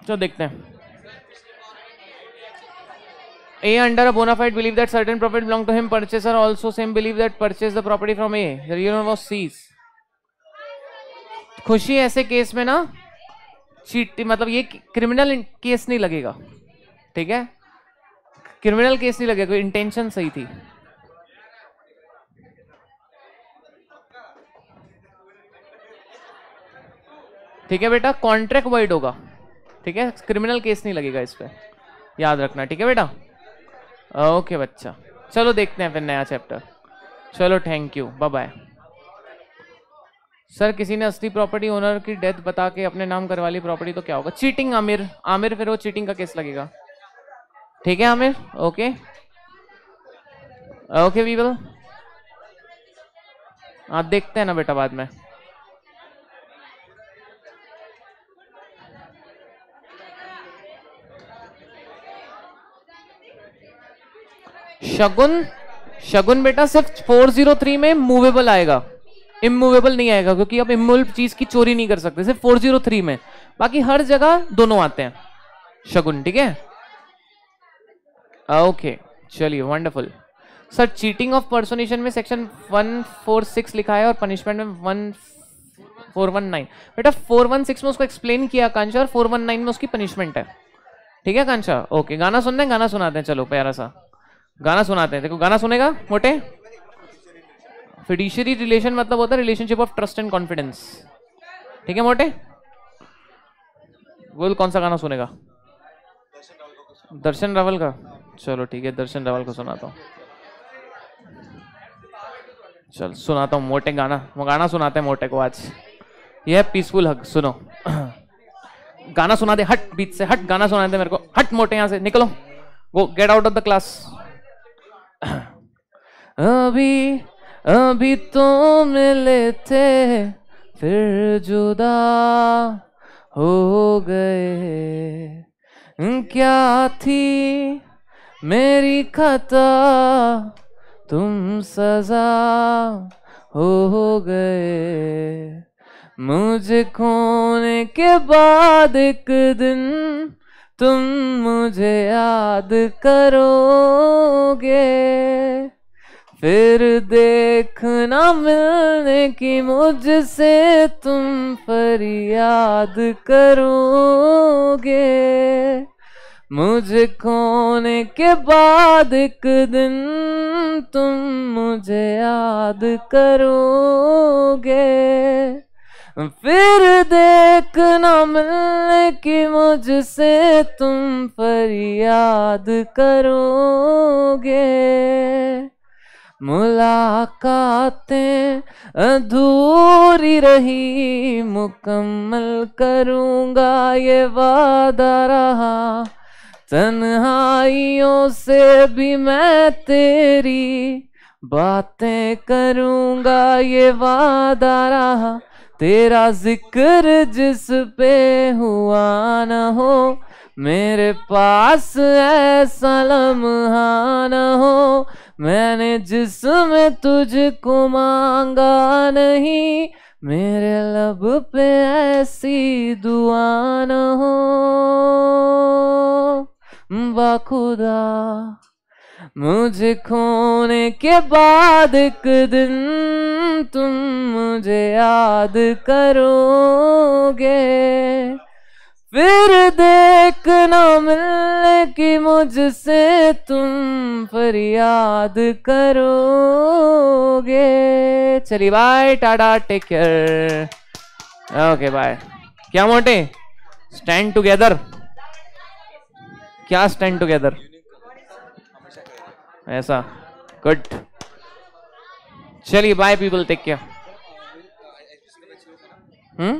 चलो देखते हैं a under a bona fide believe that certain profit belong to him purchaser also same believe that purchase the property from a real was seize खुशी ऐसे केस में ना चीट मतलब ये क्रिमिनल केस नहीं लगेगा ठीक है क्रिमिनल केस नहीं लगेगा कोई इंटेंशन सही थी ठीक है बेटा कॉन्ट्रैक्ट वाइड होगा ठीक है क्रिमिनल केस नहीं लगेगा इस पर याद रखना ठीक है बेटा ओके बच्चा चलो देखते हैं फिर नया चैप्टर चलो thank you bye bye sir किसी ने असली प्रॉपर्टी ओनर की डेथ बता के अपने नाम करवा ली प्रॉपर्टी तो क्या होगा चीटिंग आमिर आमिर फिर वो चीटिंग का केस लगेगा ठीक है आमिर ओके ओके वीवल आप देखते हैं ना बेटा बाद में शगुन शगुन बेटा सिर्फ 403 में मूवेबल आएगा इमूवेबल नहीं आएगा क्योंकि आप इमूवेबल चीज की चोरी नहीं कर सकते सिर्फ 403 में बाकी हर जगह दोनों आते हैं शगुन ठीक है ओके चलिए wonderful sir cheating of personation में सेक्शन 146 लिखा है और पनिशमेंट में वन फोर वन नाइन बेटा फोर वन सिक्स में उसको एक्सप्लेन किया कांशा और फोर वन नाइन में उसकी पनिशमेंट है ठीक है कांशा ओके गाना सुनना है गाना सुनाते हैं चलो प्यारा सा गाना सुनाते हैं देखो गाना सुनेगा मोटे फिडिशरी रिलेशन मतलब होता है relationship of trust and confidence ठीक है मोटे बोल कौन सा गाना सुनेगा दर्शन रावल का चलो ठीक है दर्शन रावल को सुनाता हूँ चल सुनाता हूँ मोटे गाना वो गाना सुनाते हैं मोटे को आज यह है पीसफुल हक सुनो गाना सुना दे हट बीच से हट गाना सुना दे मेरे को हट मोटे यहाँ से निकलो go get out of the class अभी अभी तो मिले थे फिर जुदा हो गए क्या थी मेरी खता तुम सजा हो गए मुझे खोने के बाद एक दिन तुम मुझे याद करोगे फिर देखना मिलने की मुझसे तुम फरियाद करोगे मुझे खोने के बाद एक दिन तुम मुझे याद करोगे फिर देखना मिलने की मुझसे तुम फरियाद करोगे मुलाकातें अधूरी रही मुकम्मल करूँगा ये वादा रहा तन्हाइयों से भी मैं तेरी बातें करूँगा ये वादा रहा तेरा जिक्र जिस पे हुआ न हो मेरे पास ऐसा लम्हा न हो मैंने जिसमें तुझको मांगा नहीं मेरे लब पे ऐसी दुआ न हो बाखुदा मुझे खोने के बाद एक दिन तुम मुझे याद करोगे फिर देखना मिलने की मुझसे तुम फरियाद करोगे चलिए bye tata take care okay bye क्या मोटे स्टैंड टुगेदर क्या स्टैंड टुगेदर ऐसा गुड चलिए बाय पीपल टेक केयर हम्म